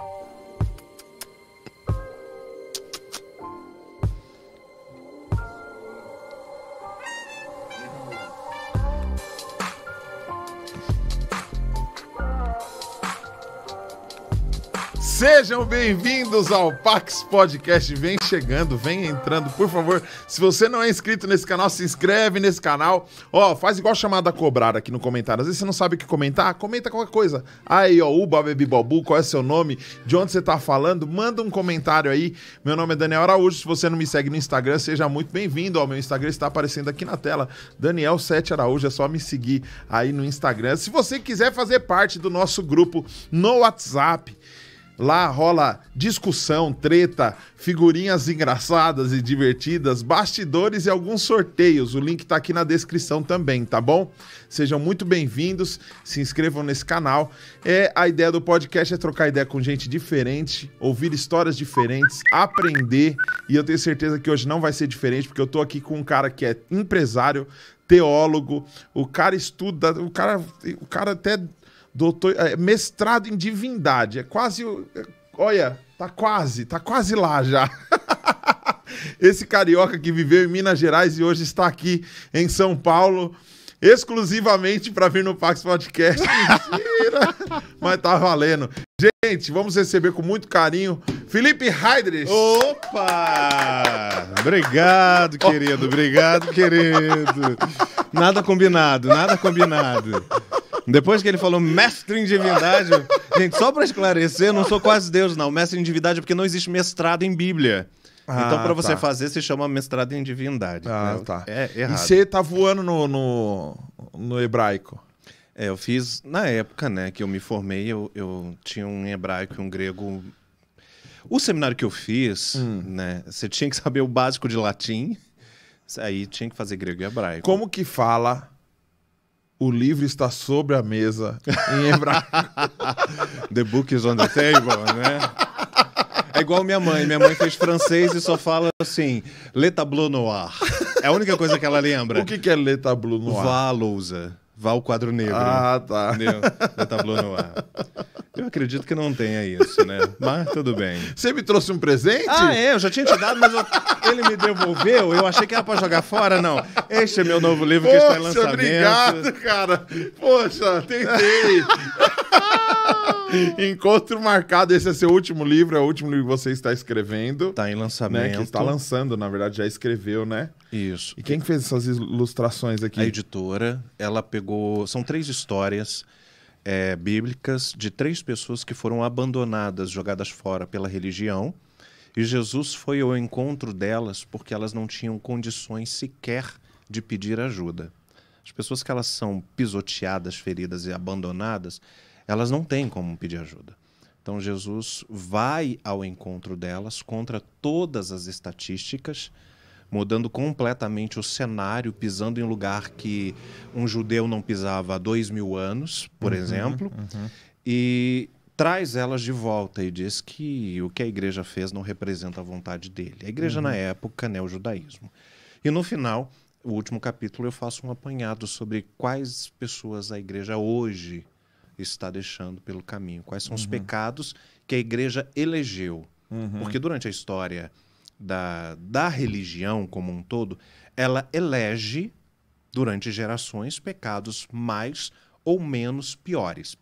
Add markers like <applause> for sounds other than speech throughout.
Thank you. Sejam bem-vindos ao Pax Podcast. Vem chegando, vem entrando, por favor. Se você não é inscrito nesse canal, se inscreve nesse canal. Ó, faz igual chamada cobrar aqui no comentário. Às vezes você não sabe o que comentar, comenta qualquer coisa. Aí, ó, Uba, Baby babu, qual é seu nome? De onde você tá falando? Manda um comentário aí. Meu nome é Daniel Araújo. Se você não me segue no Instagram, seja muito bem-vindo. Ó, meu Instagram está aparecendo aqui na tela. Daniel 7 Araújo, é só me seguir aí no Instagram. Se você quiser fazer parte do nosso grupo no WhatsApp, Lá rola discussão, treta, figurinhas engraçadas e divertidas, bastidores e alguns sorteios. O link tá aqui na descrição também, tá bom? Sejam muito bem-vindos, se inscrevam nesse canal. É a ideia do podcast é trocar ideia com gente diferente, ouvir histórias diferentes, aprender. E eu tenho certeza que hoje não vai ser diferente, porque eu tô aqui com um cara que é empresário, teólogo, o cara estuda, o cara, o cara até doutor, é, mestrado em divindade. É quase. o. É, olha, tá quase, tá quase lá já. <laughs> Esse carioca que viveu em Minas Gerais e hoje está aqui em São Paulo exclusivamente para vir no Pax Podcast. <laughs> Mentira! Mas tá valendo. Gente, vamos receber com muito carinho Felipe Heidrich. Opa! Obrigado, querido. Obrigado, querido. Nada combinado, nada combinado. Depois que ele falou mestre em divindade, gente, só para esclarecer, não sou quase Deus, não. Mestre em divindade é porque não existe mestrado em Bíblia. Então, ah, então, para você tá. fazer, se chama mestrado em divindade. Ah, né? tá. É errado. E você tá voando no, no, no hebraico? É, eu fiz. Na época, né, que eu me formei, eu, eu tinha um hebraico e um grego o seminário que eu fiz, hum. né? Você tinha que saber o básico de latim. Aí tinha que fazer grego e hebraico. Como que fala o livro está sobre a mesa em hebraico. <laughs> the book is on the table, né? É igual minha mãe. Minha mãe fez francês e só fala assim: Le tableau noir. É a única coisa que ela lembra. O que, que é Le tableau noir? Vá, lousa. Vá o quadro negro. Ah, tá. Entendeu? Da no ar. Eu acredito que não tenha isso, né? Mas tudo bem. Você me trouxe um presente? Ah, é, eu já tinha te dado, mas eu... ele me devolveu. Eu achei que era pra jogar fora, não. Este é meu novo livro Poxa, que está em lançamento. obrigado, cara. Poxa, tentei. <laughs> <laughs> Encontro marcado, esse é seu último livro, é o último livro que você está escrevendo. Está em lançamento. Né? Que está lançando, na verdade, já escreveu, né? Isso. E quem fez essas ilustrações aqui? A editora, ela pegou. São três histórias é, bíblicas de três pessoas que foram abandonadas, jogadas fora pela religião. E Jesus foi ao encontro delas porque elas não tinham condições sequer de pedir ajuda. As pessoas que elas são pisoteadas, feridas e abandonadas, elas não têm como pedir ajuda. Então Jesus vai ao encontro delas contra todas as estatísticas, mudando completamente o cenário, pisando em lugar que um judeu não pisava há dois mil anos, por uhum, exemplo, uhum. e traz elas de volta e diz que o que a igreja fez não representa a vontade dele. A igreja uhum. na época, né, o judaísmo. E no final, o último capítulo, eu faço um apanhado sobre quais pessoas a igreja hoje está deixando pelo caminho? Quais são uhum. os pecados que a igreja elegeu? Uhum. Porque durante a história da, da religião como um todo, ela elege, durante gerações, pecados mais ou menos piores.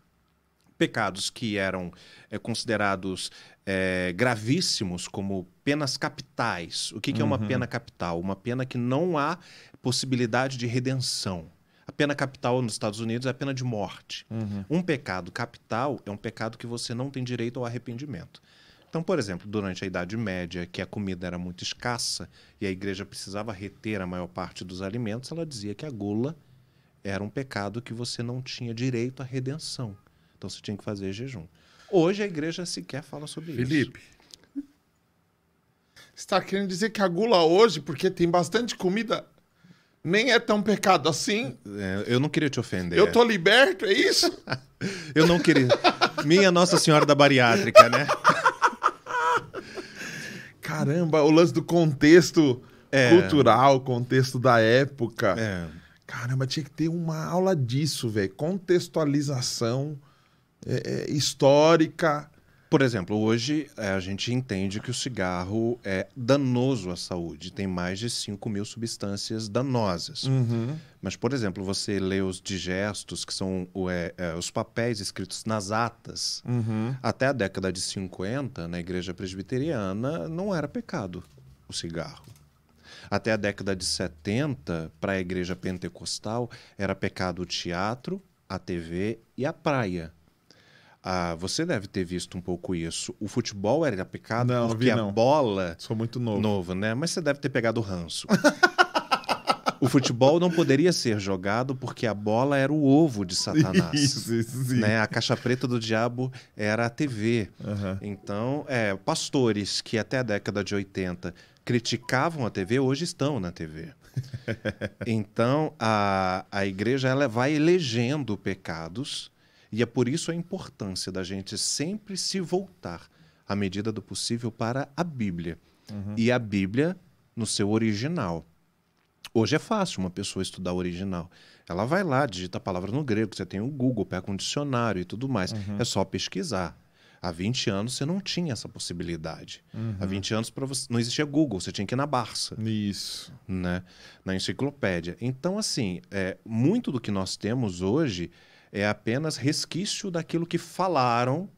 Pecados que eram é, considerados é, gravíssimos como penas capitais. O que, que uhum. é uma uhum. pena capital? Uma pena que não há possibilidade de redenção pena capital nos Estados Unidos é a pena de morte. Uhum. Um pecado capital é um pecado que você não tem direito ao arrependimento. Então, por exemplo, durante a Idade Média, que a comida era muito escassa e a igreja precisava reter a maior parte dos alimentos, ela dizia que a gula era um pecado que você não tinha direito à redenção. Então você tinha que fazer jejum. Hoje a igreja sequer fala sobre Felipe, isso. Felipe, está querendo dizer que a gula hoje, porque tem bastante comida, nem é tão pecado assim. É, eu não queria te ofender. Eu tô liberto, é isso? <laughs> eu não queria. Minha Nossa Senhora da Bariátrica, né? Caramba, o lance do contexto é. cultural, contexto da época. É. Caramba, tinha que ter uma aula disso, velho. Contextualização é, é, histórica por exemplo, hoje é, a gente entende que o cigarro é danoso à saúde, tem mais de 5 mil substâncias danosas. Uhum. Mas, por exemplo, você lê os digestos, que são é, é, os papéis escritos nas atas, uhum. até a década de 50, na igreja presbiteriana, não era pecado o cigarro. Até a década de 70, para a igreja pentecostal, era pecado o teatro, a TV e a praia. Ah, você deve ter visto um pouco isso. O futebol era pecado não, porque vi, não. a bola. Sou muito novo. Novo, né? Mas você deve ter pegado o ranço. <laughs> o futebol não poderia ser jogado porque a bola era o ovo de Satanás. Isso, isso, sim. Né? A caixa preta do diabo era a TV. Uhum. Então, é, pastores que até a década de 80 criticavam a TV, hoje estão na TV. <laughs> então, a, a igreja ela vai elegendo pecados e é por isso a importância da gente sempre se voltar, à medida do possível, para a Bíblia. Uhum. E a Bíblia no seu original. Hoje é fácil uma pessoa estudar o original. Ela vai lá, digita a palavra no grego, você tem o Google, pega um dicionário e tudo mais. Uhum. É só pesquisar. Há 20 anos você não tinha essa possibilidade. Uhum. Há 20 anos você... não existia Google, você tinha que ir na Barça. Isso. Né? Na enciclopédia. Então, assim, é, muito do que nós temos hoje é apenas resquício daquilo que falaram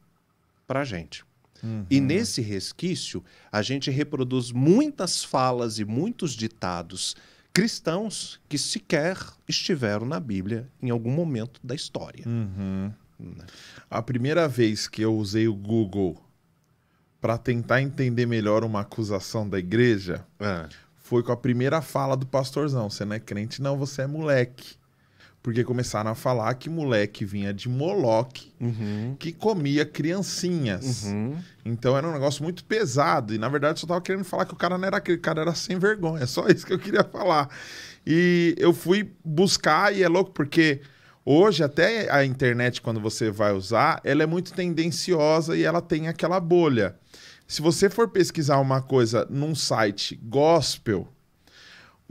para a gente. Uhum. E nesse resquício, a gente reproduz muitas falas e muitos ditados cristãos que sequer estiveram na Bíblia em algum momento da história. Uhum. Né? A primeira vez que eu usei o Google para tentar entender melhor uma acusação da igreja é. foi com a primeira fala do pastorzão: você não é crente, não, você é moleque. Porque começaram a falar que moleque vinha de Moloch, uhum. que comia criancinhas. Uhum. Então era um negócio muito pesado. E na verdade eu só tava querendo falar que o cara não era aquele, o cara era sem vergonha. É só isso que eu queria falar. E eu fui buscar, e é louco, porque hoje até a internet, quando você vai usar, ela é muito tendenciosa e ela tem aquela bolha. Se você for pesquisar uma coisa num site gospel,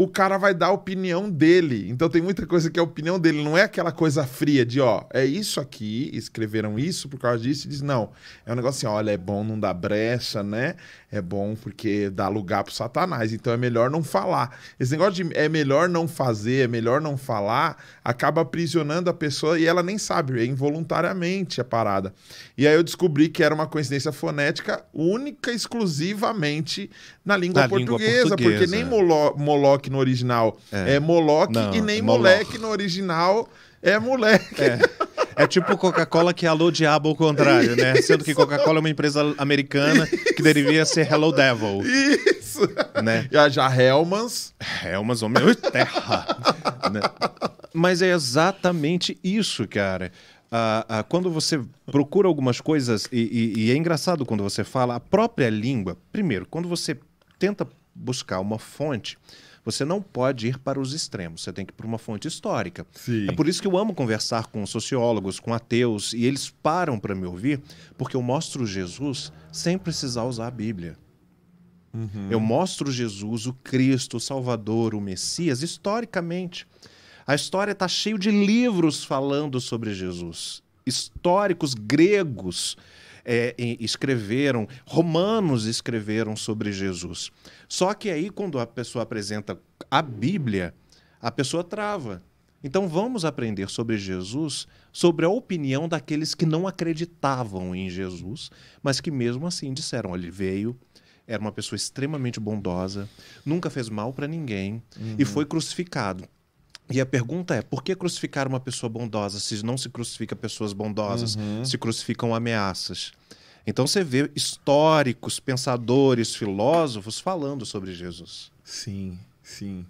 o cara vai dar a opinião dele. Então tem muita coisa que é a opinião dele, não é aquela coisa fria de, ó, é isso aqui, escreveram isso por causa disso, e diz, não. É um negócio assim, olha, é bom não dar brecha, né? é bom porque dá lugar pro Satanás. Então é melhor não falar. Esse negócio de é melhor não fazer, é melhor não falar, acaba aprisionando a pessoa e ela nem sabe, é involuntariamente a parada. E aí eu descobri que era uma coincidência fonética única exclusivamente na língua, na portuguesa, língua portuguesa, porque nem é. Moloque no original é, é Moloque e nem é Moloque no original é moleque. É. É tipo Coca-Cola que é Alô Diabo ao contrário, né? Isso. Sendo que Coca-Cola é uma empresa americana Isso. que deveria ser Hello Devil. Isso! Né? Já, já Helmans. Helmans, homem, oh terra! né? Mas é exatamente isso, cara. Ah, ah, quando você procura algumas coisas, e, e, e é engraçado quando você fala a própria língua, primeiro, quando você tenta buscar uma fonte, você não pode ir para os extremos, você tem que ir para uma fonte histórica. Sim. É por isso que eu amo conversar com sociólogos, com ateus, e eles param para me ouvir, porque eu mostro Jesus sem precisar usar a Bíblia. Uhum. Eu mostro Jesus, o Cristo, o Salvador, o Messias, historicamente. A história está cheia de livros falando sobre Jesus. Históricos gregos é, escreveram, romanos escreveram sobre Jesus. Só que aí, quando a pessoa apresenta a Bíblia, a pessoa trava. Então vamos aprender sobre Jesus, sobre a opinião daqueles que não acreditavam em Jesus, mas que mesmo assim disseram: ele veio, era uma pessoa extremamente bondosa, nunca fez mal para ninguém uhum. e foi crucificado. E a pergunta é: por que crucificar uma pessoa bondosa se não se crucifica pessoas bondosas, uhum. se crucificam ameaças? Então você vê históricos, pensadores, filósofos falando sobre Jesus. Sim, sim.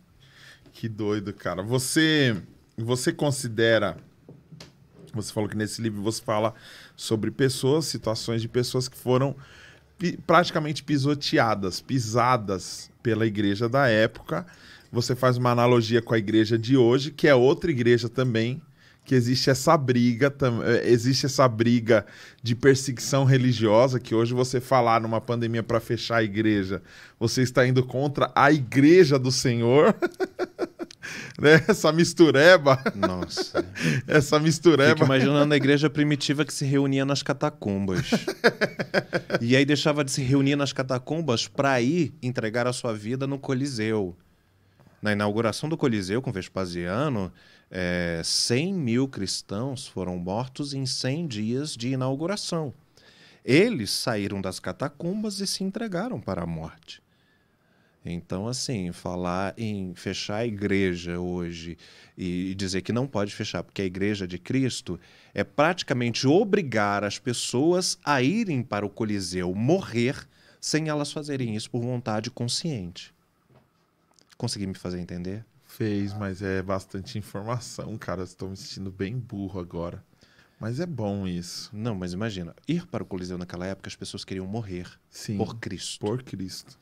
Que doido, cara. Você você considera você falou que nesse livro você fala sobre pessoas, situações de pessoas que foram pi, praticamente pisoteadas, pisadas pela igreja da época você faz uma analogia com a igreja de hoje, que é outra igreja também, que existe essa briga, eh, existe essa briga de perseguição religiosa, que hoje você falar numa pandemia para fechar a igreja, você está indo contra a igreja do Senhor. <laughs> né? Essa mistureba. Nossa. <laughs> Essa mistureba. Fico imaginando a igreja primitiva que se reunia nas catacumbas. <laughs> e aí deixava de se reunir nas catacumbas para ir entregar a sua vida no Coliseu na inauguração do Coliseu com Vespasiano, é, 100 mil cristãos foram mortos em 100 dias de inauguração. Eles saíram das catacumbas e se entregaram para a morte. Então, assim, falar em fechar a igreja hoje e dizer que não pode fechar porque é a igreja de Cristo é praticamente obrigar as pessoas a irem para o Coliseu morrer sem elas fazerem isso por vontade consciente. Consegui me fazer entender? Fez, mas é bastante informação, cara. Estou me sentindo bem burro agora. Mas é bom isso. Não, mas imagina, ir para o Coliseu naquela época, as pessoas queriam morrer Sim, por Cristo. Por Cristo.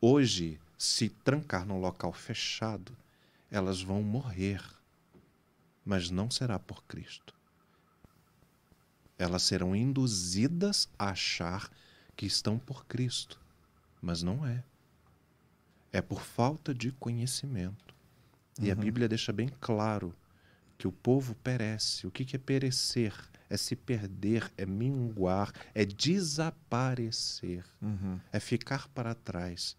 Hoje, se trancar num local fechado, elas vão morrer. Mas não será por Cristo. Elas serão induzidas a achar que estão por Cristo, mas não é. É por falta de conhecimento. E uhum. a Bíblia deixa bem claro que o povo perece. O que, que é perecer? É se perder, é minguar, é desaparecer, uhum. é ficar para trás.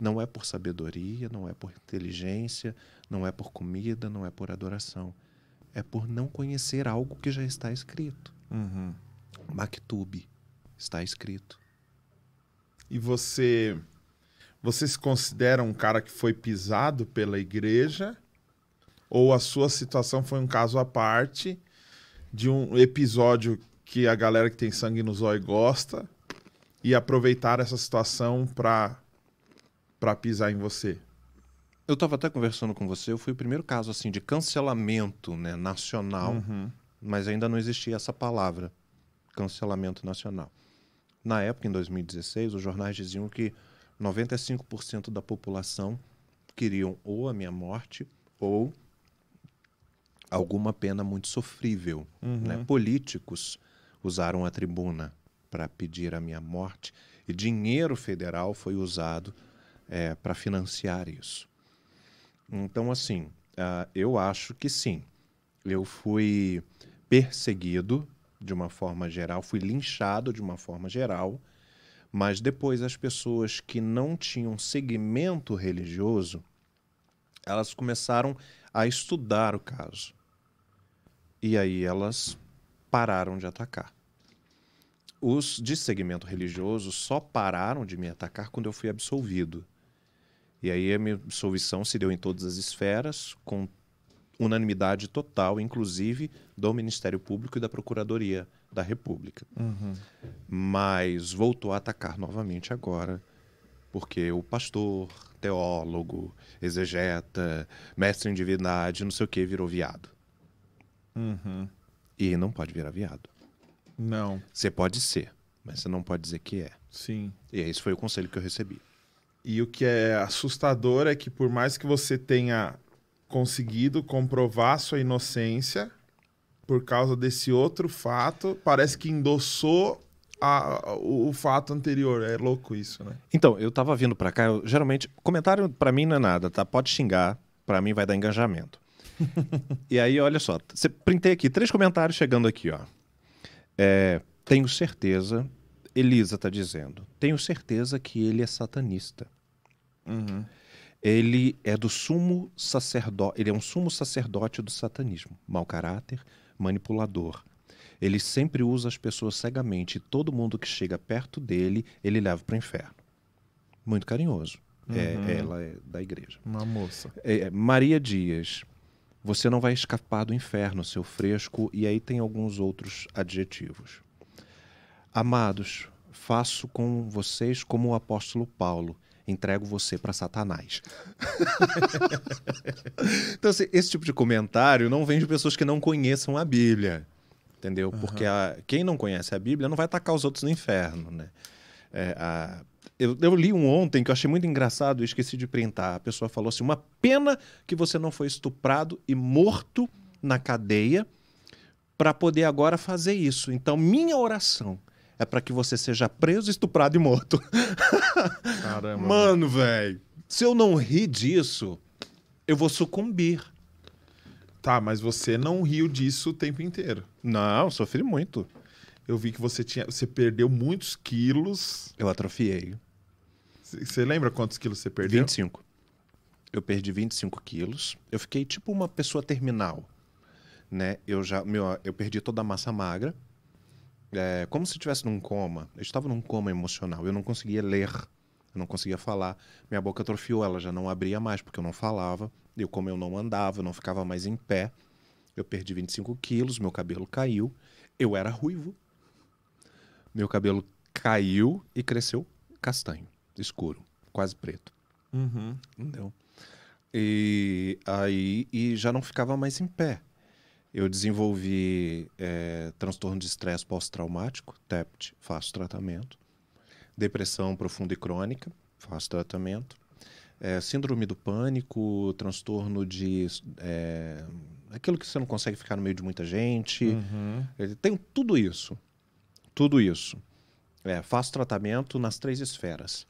Não é por sabedoria, não é por inteligência, não é por comida, não é por adoração. É por não conhecer algo que já está escrito. Uhum. Maktub está escrito. E você você se considera um cara que foi pisado pela igreja? Ou a sua situação foi um caso à parte de um episódio que a galera que tem sangue no zóio gosta e aproveitar essa situação para para pisar em você? Eu estava até conversando com você, eu fui o primeiro caso assim de cancelamento né, nacional, uhum. mas ainda não existia essa palavra, cancelamento nacional. Na época, em 2016, os jornais diziam que 95% da população queriam ou a minha morte ou alguma pena muito sofrível. Uhum. Né? Políticos usaram a tribuna para pedir a minha morte e dinheiro federal foi usado é, para financiar isso. Então, assim, uh, eu acho que sim. Eu fui perseguido de uma forma geral, fui linchado de uma forma geral mas depois as pessoas que não tinham segmento religioso, elas começaram a estudar o caso. E aí elas pararam de atacar. Os de segmento religioso só pararam de me atacar quando eu fui absolvido. E aí a minha absolvição se deu em todas as esferas, com unanimidade total, inclusive do Ministério Público e da Procuradoria da República. Uhum. Mas voltou a atacar novamente agora, porque o pastor, teólogo, exegeta, mestre em divindade, não sei o que, virou viado. Uhum. E não pode virar viado. Não. Você pode ser, mas você não pode dizer que é. Sim. E esse foi o conselho que eu recebi. E o que é assustador é que, por mais que você tenha conseguido comprovar sua inocência, por causa desse outro fato, parece que endossou a, o, o, fato anterior. É louco isso, né? Então, eu tava vindo para cá, eu, geralmente, comentário para mim não é nada, tá? Pode xingar, para mim vai dar engajamento. <laughs> e aí, olha só, você printei aqui três comentários chegando aqui, ó. É, tenho certeza, Elisa tá dizendo, tenho certeza que ele é satanista. Uhum. Ele é do sumo sacerdote, ele é um sumo sacerdote do satanismo. Mau caráter, manipulador. Ele sempre usa as pessoas cegamente e todo mundo que chega perto dele, ele leva para o inferno. Muito carinhoso. É, uhum. É, ela é da igreja. Uma moça. É, é, Maria Dias. Você não vai escapar do inferno, seu fresco, e aí tem alguns outros adjetivos. Amados, faço com vocês como o apóstolo Paulo entrego você para Satanás. <laughs> então, assim, esse tipo de comentário não vem de pessoas que não conheçam a Bíblia, entendeu? Uhum. Porque a, quem não conhece a Bíblia não vai atacar os outros no inferno, né? É, a, eu, eu, li um ontem que eu achei muito engraçado e esqueci de printar. A pessoa falou assim: uma pena que você não foi estuprado e morto na cadeia para poder agora fazer isso. Então, minha oração é para que você seja preso, estuprado e morto. <laughs> Caramba. Mano, velho, se eu não rir disso, eu vou sucumbir. Tá, mas você não riu disso o tempo inteiro. Não, sofri muito. Eu vi que você tinha, você perdeu muitos quilos. Eu atrofiei. Você lembra quantos quilos você perdeu? 25. Eu perdi 25 quilos. Eu fiquei tipo uma pessoa terminal, né? Eu já, meu, eu perdi toda a massa magra é, como se estivesse num coma. Eu estava num coma emocional. Eu não conseguia ler, eu não conseguia falar. Minha boca atrofiou, ela já não abria mais porque eu não falava. Eu, como eu não andava, eu não ficava mais em pé. Eu perdi 25 quilos, meu cabelo caiu. Eu era ruivo. Meu cabelo caiu e cresceu castanho, escuro, quase preto. Uhum. Entendeu? E aí e já não ficava mais em pé. Eu desenvolvi é, transtorno de estresse pós-traumático, TEPT, faço tratamento. Depressão profunda e crônica, faço tratamento. É, síndrome do pânico, transtorno de. É, aquilo que você não consegue ficar no meio de muita gente. Uhum. Tenho tudo isso. Tudo isso. É, faço tratamento nas três esferas: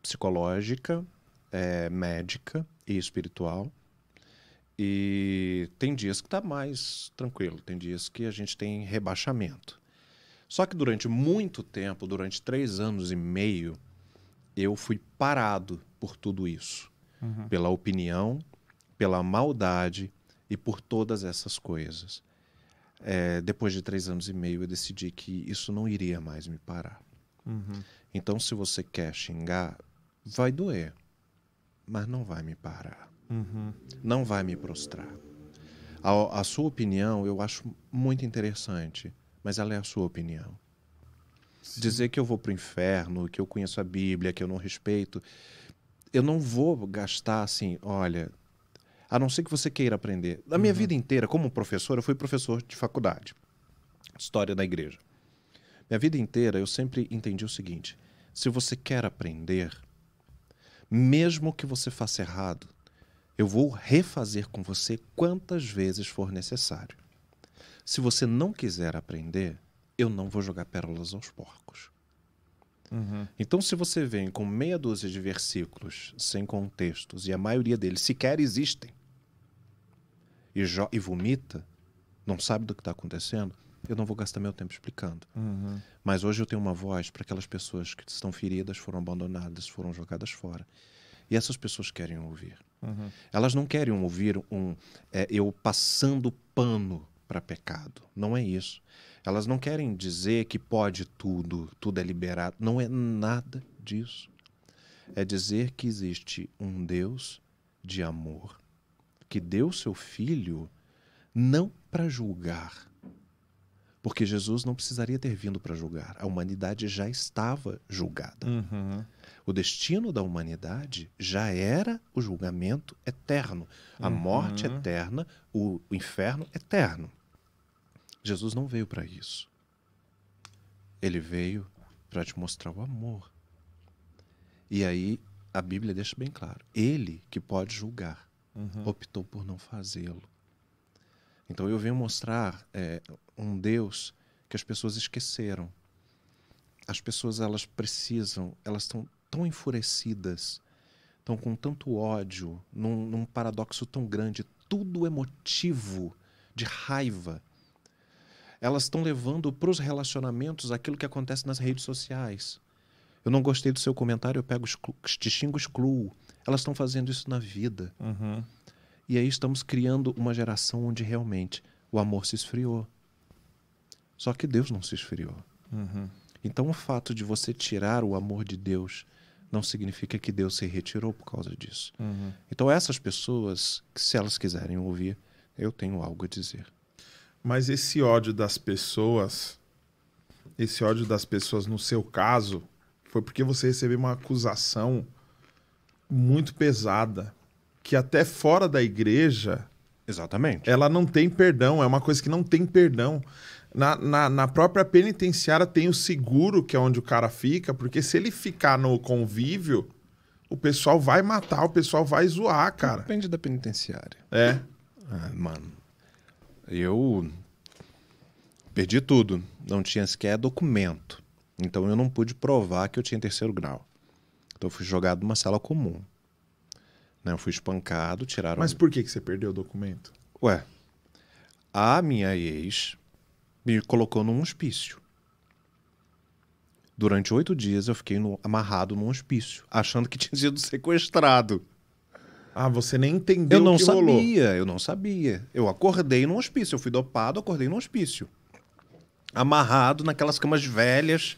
psicológica, é, médica e espiritual. E tem dias que está mais tranquilo, tem dias que a gente tem rebaixamento. Só que durante muito tempo, durante três anos e meio, eu fui parado por tudo isso. Uhum. Pela opinião, pela maldade e por todas essas coisas. É, depois de três anos e meio, eu decidi que isso não iria mais me parar. Uhum. Então, se você quer xingar, vai doer, mas não vai me parar. Uhum. Não vai me prostrar. A, a sua opinião eu acho muito interessante, mas ela é a sua opinião. Sim. Dizer que eu vou para o inferno, que eu conheço a Bíblia, que eu não respeito, eu não vou gastar assim, olha, a não ser que você queira aprender. Na minha uhum. vida inteira, como professor, eu fui professor de faculdade, história da igreja. Minha vida inteira eu sempre entendi o seguinte: se você quer aprender, mesmo que você faça errado, eu vou refazer com você quantas vezes for necessário. Se você não quiser aprender, eu não vou jogar pérolas aos porcos. Uhum. Então, se você vem com meia dúzia de versículos sem contextos, e a maioria deles sequer existem, e, e vomita, não sabe do que está acontecendo, eu não vou gastar meu tempo explicando. Uhum. Mas hoje eu tenho uma voz para aquelas pessoas que estão feridas, foram abandonadas, foram jogadas fora. E essas pessoas querem ouvir. Uhum. Elas não querem ouvir um é, eu passando pano para pecado. Não é isso. Elas não querem dizer que pode tudo, tudo é liberado. Não é nada disso. É dizer que existe um Deus de amor que deu seu filho não para julgar, porque Jesus não precisaria ter vindo para julgar. A humanidade já estava julgada. Uhum. O destino da humanidade já era o julgamento eterno, a uhum. morte eterna, o, inferno eterno. Jesus não veio para isso. Ele veio para te mostrar o amor. E aí a Bíblia deixa bem claro: ele que pode julgar, uhum. optou por não fazê-lo. Então eu venho mostrar é, um Deus que as pessoas esqueceram. As pessoas elas precisam, elas estão tão enfurecidas, estão com tanto ódio, num, num paradoxo tão grande, tudo é motivo de raiva. Elas estão levando para os relacionamentos aquilo que acontece nas redes sociais. Eu não gostei do seu comentário, eu pego, te xingo, excluo. Elas estão fazendo isso na vida. Uhum. E aí estamos criando uma geração onde realmente o amor se esfriou, só que Deus não se esfriou. Uhum. Então, o fato de você tirar o amor de Deus não significa que Deus se retirou por causa disso. Uhum. Então, essas pessoas, se elas quiserem ouvir, eu tenho algo a dizer. Mas esse ódio das pessoas, esse ódio das pessoas no seu caso, foi porque você recebeu uma acusação muito pesada, que até fora da igreja. Exatamente. Ela não tem perdão, é uma coisa que não tem perdão. Na, na, na, própria penitenciária tem o seguro, que é onde o cara fica, porque se ele ficar no convívio, o pessoal vai matar, o pessoal vai zoar, cara. Depende da penitenciária. É. Ah, mano. Eu perdi tudo. Não tinha sequer documento. Então eu não pude provar que eu tinha terceiro grau. Então eu fui jogado numa sala comum. Né? Eu fui espancado, tiraram. Mas por que, que você perdeu o documento? Ué. A minha ex me colocou num hospício. Durante oito dias eu fiquei no, amarrado num hospício, achando que <laughs> tinha sido sequestrado. Ah, você nem entendeu eu não o que sabia, rolou. Eu não sabia. Eu acordei num hospício. Eu fui dopado, acordei num hospício. Amarrado naquelas camas velhas.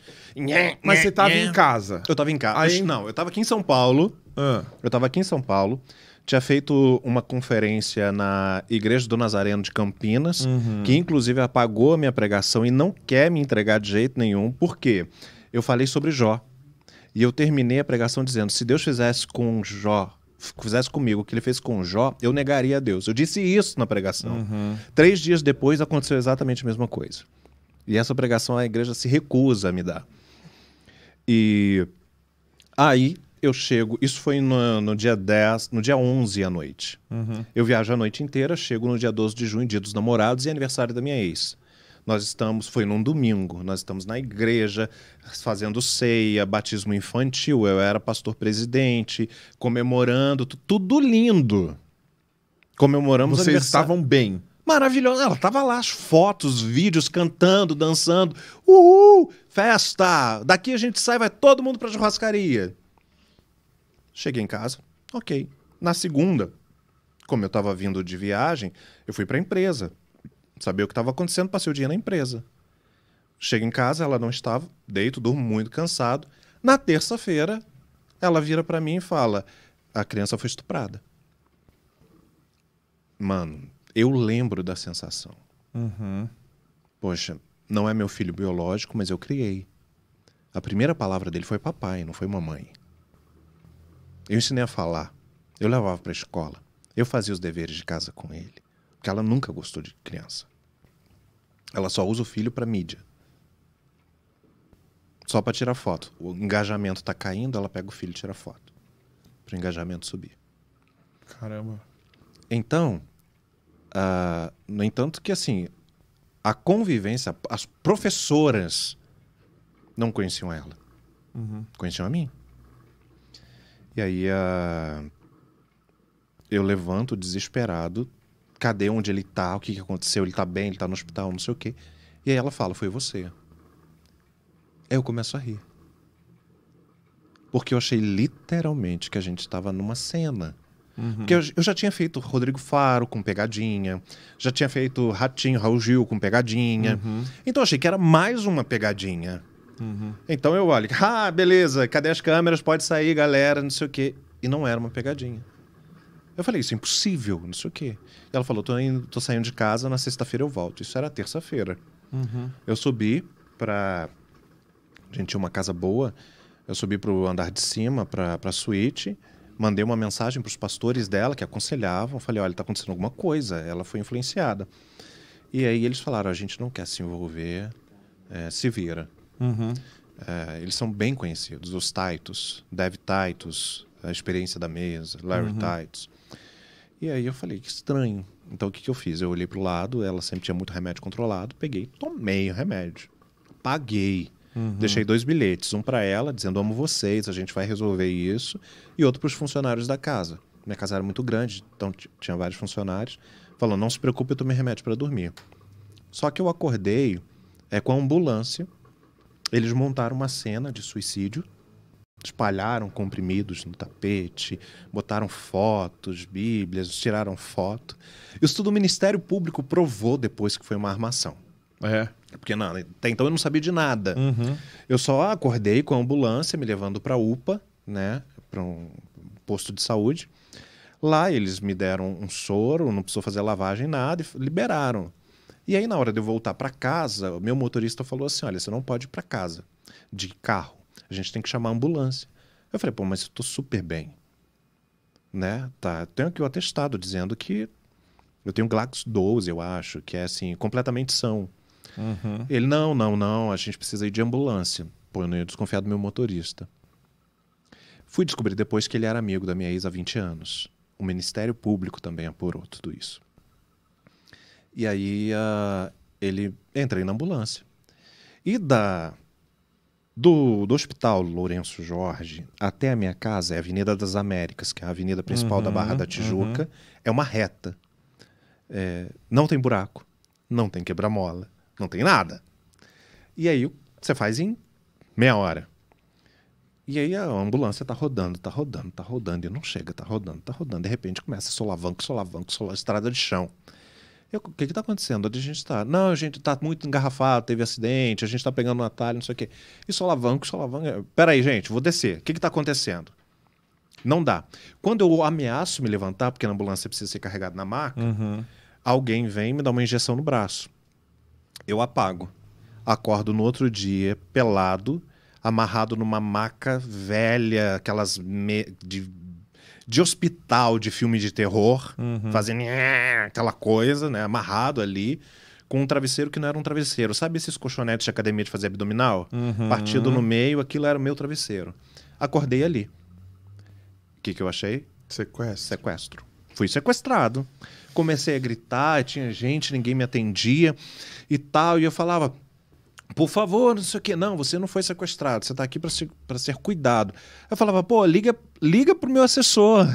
Mas você tava em casa. Eu tava em casa. Aí... Não, eu tava aqui em São Paulo. Ah. Eu tava aqui em São Paulo tinha feito uma conferência na Igreja do Nazareno de Campinas, uhum. que inclusive apagou a minha pregação e não quer me entregar de jeito nenhum, porque eu falei sobre Jó. E eu terminei a pregação dizendo: se Deus fizesse com Jó fizesse comigo o que ele fez com Jó, eu negaria a Deus. Eu disse isso na pregação. Uhum. Três dias depois aconteceu exatamente a mesma coisa. E essa pregação a igreja se recusa a me dar. E aí eu chego, isso foi no, no, dia 10, no dia 11 à noite. Uhum. Eu viajo a noite inteira, chego no dia 12 de junho, dia dos namorados e é aniversário da minha ex. Nós estamos, foi num domingo, nós estamos na igreja, fazendo ceia, batismo infantil, eu era pastor presidente, comemorando, tudo lindo. Comemoramos Vocês aniversário. estavam bem. Maravilhoso. Ela tava lá, as fotos, vídeos, cantando, dançando. Uhul! Festa! Daqui a gente sai, vai todo mundo pra churrascaria. Cheguei em casa, ok. Na segunda, como eu estava vindo de viagem, eu fui para a empresa. Saber o que estava acontecendo, passei o dia na empresa. Chego em casa, ela não estava, deito, durmo muito cansado. Na terça-feira, ela vira para mim e fala: a criança foi estuprada. Mano, eu lembro da sensação. Uhum. Poxa, não é meu filho biológico, mas eu criei. A primeira palavra dele foi papai, não foi mamãe. Eu ensinei a falar. Eu levava para a escola. Eu fazia os deveres de casa com ele. Porque ela nunca gostou de criança. Ela só usa o filho para mídia. Só para tirar foto. O engajamento tá caindo, ela pega o filho e tira foto. Para o engajamento subir. Caramba. Então, uh, no entanto que assim, a convivência, as professoras não conheciam ela. Uhum. Conheciam a mim. E aí a... Ah, eu levanto desesperado. Cadê onde ele tá? O que, que aconteceu? Ele tá bem? Ele tá no hospital? Não sei o quê. E aí ela fala: Foi você. Eu começo a rir. Porque eu achei literalmente que a gente estava numa cena. Uhum. Porque eu, eu, já tinha feito Rodrigo Faro com pegadinha, já tinha feito Ratinho Raul Gil com pegadinha. Uhum. Então eu achei que era mais uma pegadinha. Uhum. Então eu olho, ah, beleza, cadê as câmeras? Pode sair, galera, não sei o quê. E não era uma pegadinha. Eu falei, isso é impossível, não sei o quê. E ela falou, tô, indo, tô saindo de casa, na sexta-feira eu volto. Isso era terça-feira. Uhum. Eu subi pra... A gente tinha uma casa boa. Eu subi pro andar de cima, pra, pra suíte. Mandei uma mensagem pros pastores dela, que aconselhavam. Falei, olha, tá acontecendo alguma coisa. Ela foi influenciada. E aí eles falaram, a gente não quer se envolver, é, se vira. Uhum. Uh, eles são bem conhecidos. Os Titus, Dev Titus, a experiência da mesa, Larry uhum. Titus. E aí eu falei, que estranho. Então o que, que eu fiz? Eu olhei pro lado, ela sempre tinha muito remédio controlado, peguei, tomei o remédio. Paguei. Uhum. Deixei dois bilhetes, um para ela, dizendo amo vocês, a gente vai resolver isso, e outro para os funcionários da casa. Minha casa era muito grande, então tinha vários funcionários, falou não se preocupe, eu tomei remédio para dormir. Só que eu acordei é com a ambulância eles montaram uma cena de suicídio, espalharam comprimidos no tapete, botaram fotos, bíblias, tiraram foto. Isso tudo o Ministério Público provou depois que foi uma armação. É. Porque não, até então eu não sabia de nada. Uhum. Eu só acordei com a ambulância me levando para UPA, né, para um posto de saúde. Lá eles me deram um soro, não precisou fazer lavagem nada, e liberaram. E aí, na hora de eu voltar para casa, o meu motorista falou assim: olha, você não pode ir para casa de carro. A gente tem que chamar a ambulância. Eu falei, pô, mas eu tô super bem. Né? Tá, tenho aqui o atestado dizendo que eu tenho Glax 12, eu acho, que é assim, completamente são. Uhum. Ele, não, não, não, a gente precisa ir de ambulância. Pô, eu não ia desconfiar do meu motorista. Fui descobrir depois que ele era amigo da minha ex há 20 anos. O Ministério Público também apurou tudo isso. E aí uh, ele entrei na ambulância. E da do, do Hospital Lourenço Jorge até a minha casa é a Avenida das Américas, que é a avenida principal uhum, da Barra uhum. da Tijuca. Uhum. É uma reta. É, não tem buraco, não tem quebra-mola, não tem nada. E aí você faz em meia hora. E aí a ambulância tá rodando, tá rodando, tá rodando, e não chega, tá rodando, tá rodando. De repente começa solavanco, solavanco, solavanco, estrada de chão. Eu, o que está acontecendo? Onde a gente está? Não, a gente está muito engarrafado, teve acidente, a gente está pegando um atalho, não sei o quê. Isso solavanco, isso alavanca. É, Peraí, gente, vou descer. O que está acontecendo? Não dá. Quando eu ameaço me levantar, porque na ambulância precisa ser carregado na maca, uhum. alguém vem e me dá uma injeção no braço. Eu apago. Acordo no outro dia, pelado, amarrado numa maca velha, aquelas me... de de hospital de filme de terror, uhum. fazendo aquela coisa, né? Amarrado ali, com um travesseiro que não era um travesseiro. Sabe esses colchonetes de academia de fazer abdominal? Uhum. Partido no meio, aquilo era o meu travesseiro. Acordei ali. O que, que eu achei? Sequestro. Sequestro. Fui sequestrado. Comecei a gritar, tinha gente, ninguém me atendia e tal. E eu falava, por favor, não sei o que, não, você não foi sequestrado, você está aqui para ser, ser cuidado. Eu falava, pô, liga, liga o meu assessor,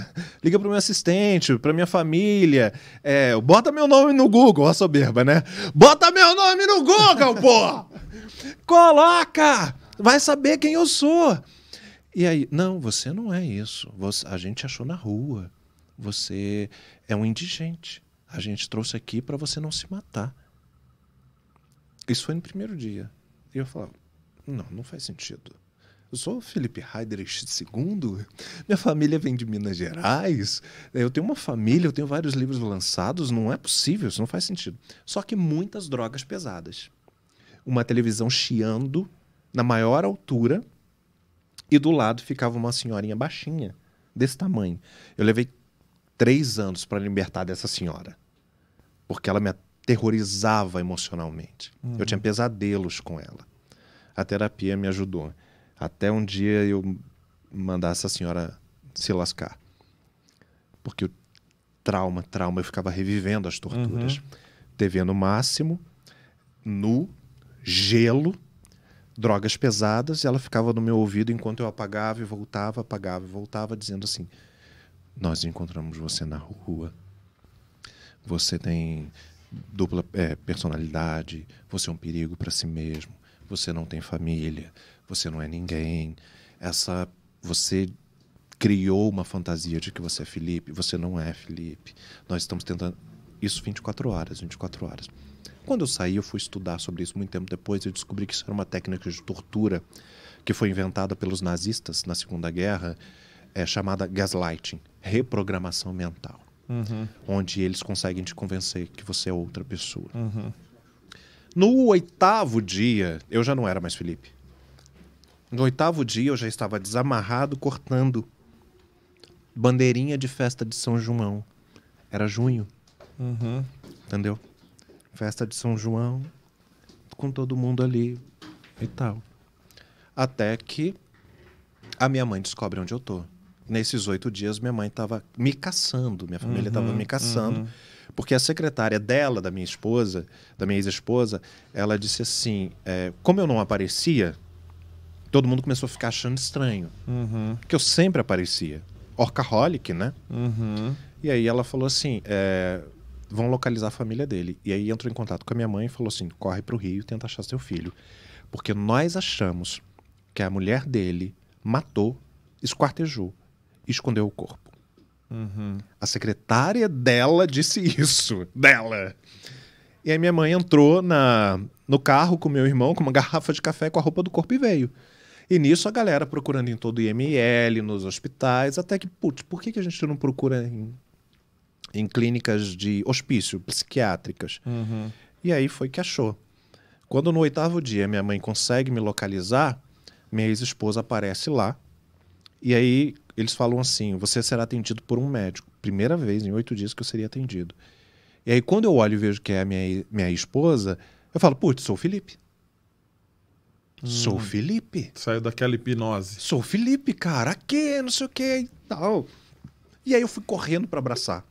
liga para o meu assistente, a minha família, é, bota meu nome no Google, a soberba, né? Bota meu nome no Google, pô! <laughs> Coloca! Vai saber quem eu sou! E aí, não, você não é isso, você, a gente achou na rua, você é um indigente, a gente trouxe aqui para você não se matar. Isso foi no primeiro dia. E eu falava, não, não faz sentido. Eu sou Felipe Heidrich II, minha família vem de Minas Gerais, eu tenho uma família, eu tenho vários livros lançados, não é possível, isso não faz sentido. Só que muitas drogas pesadas. Uma televisão chiando na maior altura e do lado ficava uma senhorinha baixinha, desse tamanho. Eu levei três anos para libertar dessa senhora, porque ela me terrorizava emocionalmente. Uhum. Eu tinha pesadelos com ela. A terapia me ajudou. Até um dia eu mandar essa senhora se lascar. Porque o trauma, trauma, eu ficava revivendo as torturas. Uhum. TV no máximo, nu, gelo, drogas pesadas, e ela ficava no meu ouvido enquanto eu apagava e voltava, apagava e voltava, dizendo assim: Nós encontramos você na rua. Você tem dupla é, personalidade, você é um perigo para si mesmo, você não tem família, você não é ninguém. Essa você criou uma fantasia de que você é Felipe, você não é Felipe. Nós estamos tentando isso 24 horas, 24 horas. Quando eu saí, eu fui estudar sobre isso muito tempo depois, eu descobri que isso era uma técnica de tortura que foi inventada pelos nazistas na Segunda Guerra, é chamada gaslighting, reprogramação mental uhum. onde eles conseguem te convencer que você é outra pessoa. Uhum. No oitavo dia, eu já não era mais Felipe. No oitavo dia, eu já estava desamarrado, cortando bandeirinha de festa de São João. Era junho. Uhum. Entendeu? Festa de São João, com todo mundo ali e tal. Até que a minha mãe descobre onde eu tô. Nesses oito dias, minha mãe estava me caçando, minha família estava uhum, me caçando. Uhum. Porque a secretária dela, da minha esposa, da minha ex-esposa, ela disse assim: é, como eu não aparecia, todo mundo começou a ficar achando estranho. Uhum. Porque eu sempre aparecia. Orcaholic, né? Uhum. E aí ela falou assim: é, vão localizar a família dele. E aí entrou em contato com a minha mãe e falou assim: corre para o Rio e tenta achar seu filho. Porque nós achamos que a mulher dele matou, esquartejou e escondeu o corpo. Uhum. A secretária dela disse isso. Dela. E aí minha mãe entrou na, no carro com meu irmão, com uma garrafa de café com a roupa do corpo e veio. E nisso a galera procurando em todo o IML, nos hospitais, até que, putz, por que, que a gente não procura em, em clínicas de hospício, psiquiátricas? Uhum. E aí foi que achou. Quando no oitavo dia minha mãe consegue me localizar, minha ex-esposa aparece lá. E aí eles falam assim: você será atendido por um médico. Primeira vez em oito dias que eu seria atendido. E aí, quando eu olho e vejo que é a minha, minha esposa, eu falo: putz, sou o Felipe. Hum. Sou o Felipe. Saiu daquela hipnose. Sou o Felipe, cara. A quê? Não sei o que e tal. E aí eu fui correndo para abraçar.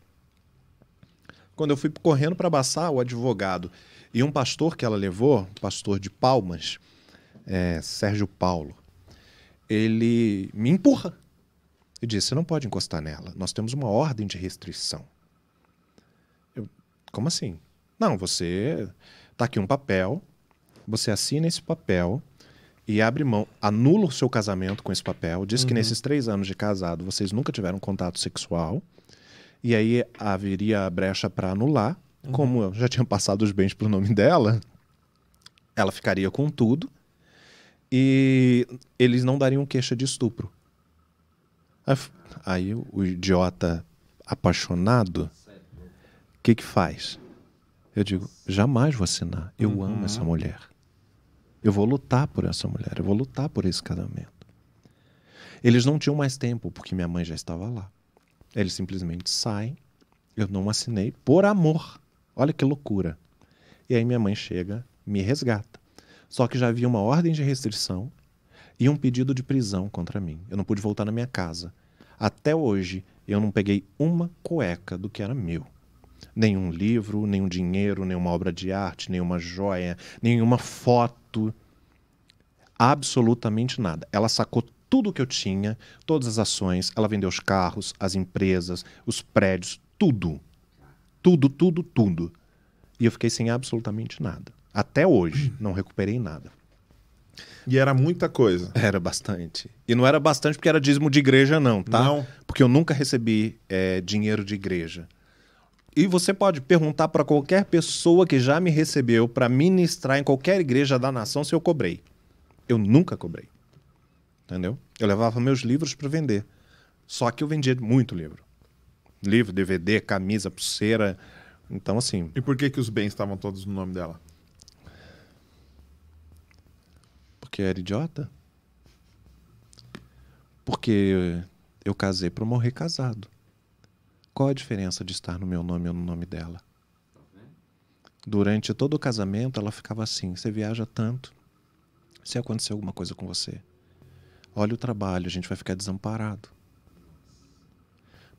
Quando eu fui correndo para abraçar o advogado e um pastor que ela levou, pastor de Palmas, é, Sérgio Paulo, ele me empurra e disse: Você não pode encostar nela, nós temos uma ordem de restrição. Eu, Como assim? Não, você. Está aqui um papel, você assina esse papel e abre mão, anula o seu casamento com esse papel, diz uhum. que nesses três anos de casado vocês nunca tiveram contato sexual, e aí haveria brecha para anular. Uhum. Como eu já tinha passado os bens para o nome dela, ela ficaria com tudo e eles não dariam queixa de estupro. Aí o idiota apaixonado, o que que faz? Eu digo, jamais vou assinar. Eu uhum. amo essa mulher. Eu vou lutar por essa mulher. Eu vou lutar por esse casamento. Eles não tinham mais tempo, porque minha mãe já estava lá. Eles simplesmente saem. Eu não assinei por amor. Olha que loucura. E aí minha mãe chega, me resgata. Só que já havia uma ordem de restrição e um pedido de prisão contra mim. Eu não pude voltar na minha casa. Até hoje, eu não peguei uma cueca do que era meu. Nenhum livro, nenhum dinheiro, nenhuma obra de arte, nenhuma joia, nenhuma foto. Absolutamente nada. Ela sacou tudo que eu tinha, todas as ações, ela vendeu os carros, as empresas, os prédios, tudo. Tudo, tudo, tudo. E eu fiquei sem absolutamente nada. Até hoje, não recuperei nada. E era muita coisa. Era bastante. E não era bastante porque era dízimo de igreja, não, tá? Não. Porque eu nunca recebi é, dinheiro de igreja. E você pode perguntar para qualquer pessoa que já me recebeu para ministrar em qualquer igreja da nação se eu cobrei. Eu nunca cobrei. Entendeu? Eu levava meus livros para vender. Só que eu vendia muito livro. Livro, DVD, camisa, pulseira. Então, assim. E por que, que os bens estavam todos no nome dela? porque era é idiota? Porque eu casei para morrer casado. Qual a diferença de estar no meu nome ou no nome dela? Durante todo o casamento, ela ficava assim: você viaja tanto. Se acontecer alguma coisa com você, olha o trabalho, a gente vai ficar desamparado.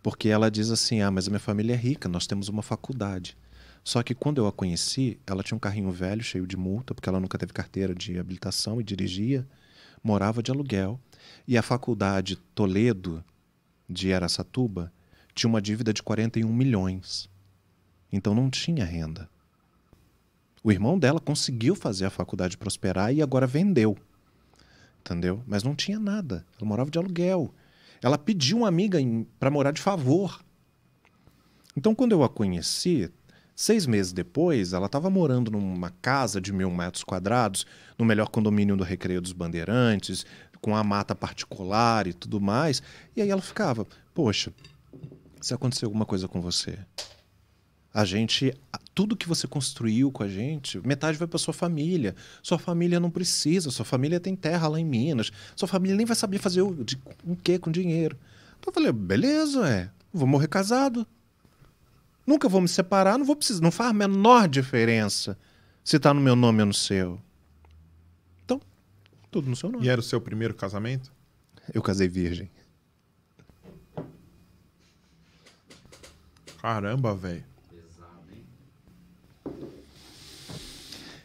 Porque ela diz assim: ah, mas a minha família é rica, nós temos uma faculdade. Só que quando eu a conheci, ela tinha um carrinho velho, cheio de multa, porque ela nunca teve carteira de habilitação e dirigia, morava de aluguel. E a faculdade Toledo, de Araçatuba, tinha uma dívida de 41 milhões. Então não tinha renda. O irmão dela conseguiu fazer a faculdade prosperar e agora vendeu. Entendeu? Mas não tinha nada. Ela morava de aluguel. Ela pediu uma amiga para morar de favor. Então, quando eu a conheci, Seis meses depois, ela estava morando numa casa de mil metros quadrados, no melhor condomínio do Recreio dos Bandeirantes, com a mata particular e tudo mais. E aí ela ficava: Poxa, se acontecer alguma coisa com você, a gente, tudo que você construiu com a gente, metade vai para sua família. Sua família não precisa, sua família tem terra lá em Minas. Sua família nem vai saber fazer o, de, o que com dinheiro. Então eu falei, beleza, é, vou morrer casado. Nunca vou me separar, não vou precisar, não faz a menor diferença se está no meu nome ou no seu. Então, tudo no seu nome. E era o seu primeiro casamento? Eu casei virgem. Caramba, velho.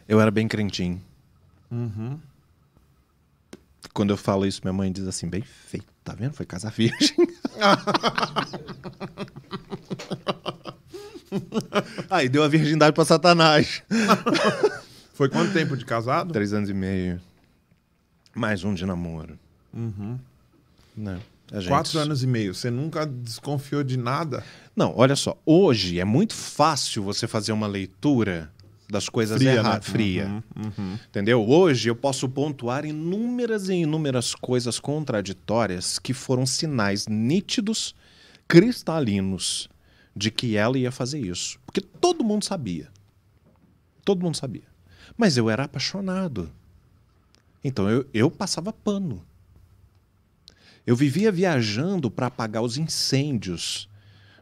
Eu era bem crentinho. Uhum. Quando eu falo isso, minha mãe diz assim, bem feito, tá vendo? Foi casar virgem. <laughs> <laughs> Aí deu a virgindade para Satanás. <laughs> Foi quanto tempo de casado? Três anos e meio. Mais um de namoro. Uhum. Né? Gente... Quatro anos e meio. Você nunca desconfiou de nada? Não, olha só. Hoje é muito fácil você fazer uma leitura das coisas fria, erradas, né? fria. Uhum, uhum. Entendeu? Hoje eu posso pontuar inúmeras e inúmeras coisas contraditórias que foram sinais nítidos, cristalinos, de que ela ia fazer isso. Porque todo mundo sabia. Todo mundo sabia. Mas eu era apaixonado. Então eu, eu passava pano. Eu vivia viajando para apagar os incêndios.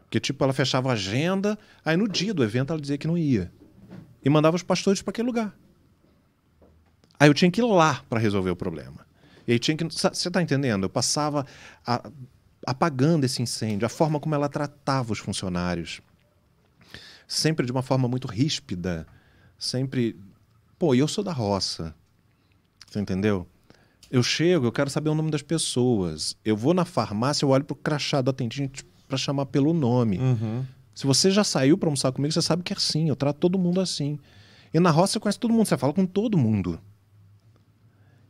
Porque, tipo, ela fechava a agenda, aí no dia do evento ela dizia que não ia. E mandava os pastores para aquele lugar. Aí eu tinha que ir lá para resolver o problema. E aí tinha que. Você está entendendo? Eu passava a apagando esse incêndio, a forma como ela tratava os funcionários. Sempre de uma forma muito ríspida, sempre. Pô, eu sou da roça. Você entendeu? Eu chego, eu quero saber o nome das pessoas. Eu vou na farmácia, eu olho pro crachá do atendente para chamar pelo nome. Uhum. Se você já saiu para almoçar comigo, você sabe que é assim. Eu trato todo mundo assim. E na roça você conhece todo mundo, você fala com todo mundo.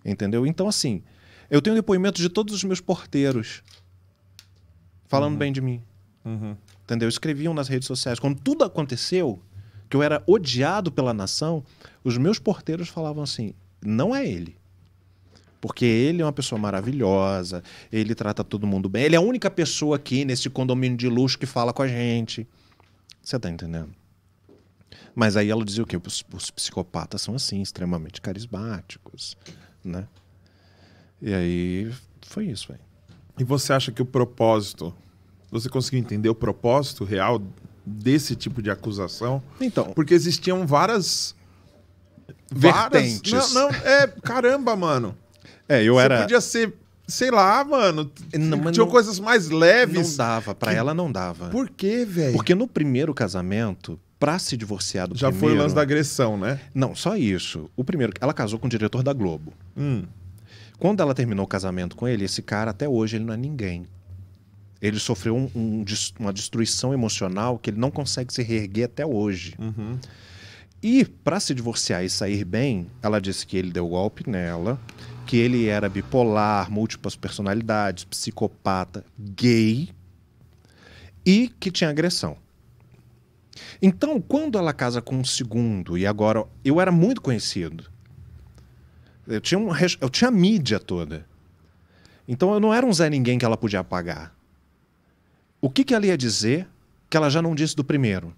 Entendeu? Então, assim, eu tenho depoimento de todos os meus porteiros falando uhum. bem de mim. Uhum. Entendeu? Escreviam nas redes sociais. Quando tudo aconteceu, que eu era odiado pela nação, os meus porteiros falavam assim: não é ele. Porque ele é uma pessoa maravilhosa, ele trata todo mundo bem, ele é a única pessoa aqui nesse condomínio de luxo que fala com a gente. Você tá entendendo? Mas aí ela dizia o quê? Os, os psicopatas são assim, extremamente carismáticos, né? E aí foi isso, velho. E você acha que o propósito. Você conseguiu entender o propósito real desse tipo de acusação? Então. Porque existiam várias. Vertentes. Várias, não, não, é. Caramba, mano. É, eu você era. podia ser. Sei lá, mano. Não, tinha coisas mais leves. Não dava, pra que... ela não dava. Por quê, velho? Porque no primeiro casamento, pra se divorciar do Já primeiro... Já foi o lance da agressão, né? Não, só isso. O primeiro, ela casou com o diretor da Globo. Hum. Quando ela terminou o casamento com ele, esse cara até hoje ele não é ninguém. Ele sofreu um, um, uma destruição emocional que ele não consegue se reerguer até hoje. Uhum. E para se divorciar e sair bem, ela disse que ele deu golpe nela, que ele era bipolar, múltiplas personalidades, psicopata, gay e que tinha agressão. Então, quando ela casa com um segundo, e agora eu era muito conhecido, eu tinha, um, eu tinha mídia toda. Então eu não era um Zé Ninguém que ela podia apagar. O que, que ela ia dizer que ela já não disse do primeiro?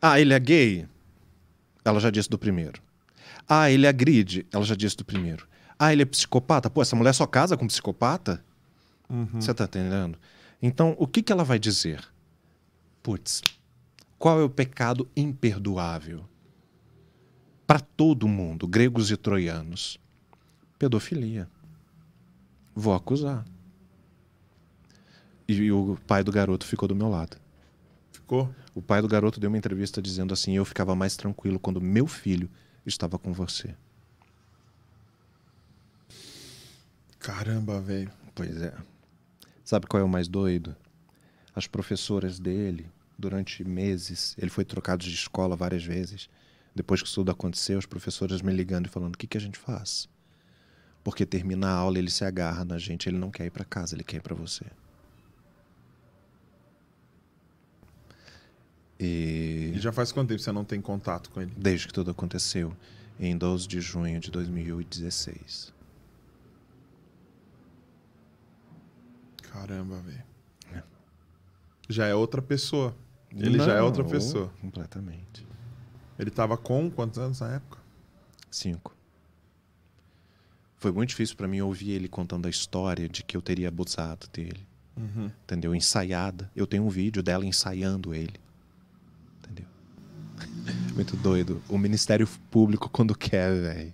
Ah, ele é gay? Ela já disse do primeiro. Ah, ele agride? Ela já disse do primeiro. Ah, ele é psicopata? Pô, essa mulher só casa com psicopata? Uhum. Você tá entendendo? Então, o que, que ela vai dizer? Putz, qual é o pecado imperdoável? para todo mundo, gregos e troianos. Pedofilia. Vou acusar. E, e o pai do garoto ficou do meu lado. Ficou? O pai do garoto deu uma entrevista dizendo assim: Eu ficava mais tranquilo quando meu filho estava com você. Caramba, velho. Pois é. Sabe qual é o mais doido? As professoras dele, durante meses, ele foi trocado de escola várias vezes. Depois que isso tudo aconteceu, as professoras me ligando e falando: o que, que a gente faz? Porque termina a aula, ele se agarra na gente, ele não quer ir para casa, ele quer ir para você. E... e já faz quanto tempo você não tem contato com ele? Desde que tudo aconteceu, em 12 de junho de 2016. Caramba, velho. É. Já é outra pessoa. Ele não, já é outra pessoa. Completamente. Ele estava com quantos anos na época? Cinco. Foi muito difícil para mim ouvir ele contando a história de que eu teria abusado dele. Uhum. Entendeu? Ensaiada. Eu tenho um vídeo dela ensaiando ele. Entendeu? muito doido. O Ministério Público, quando quer, velho.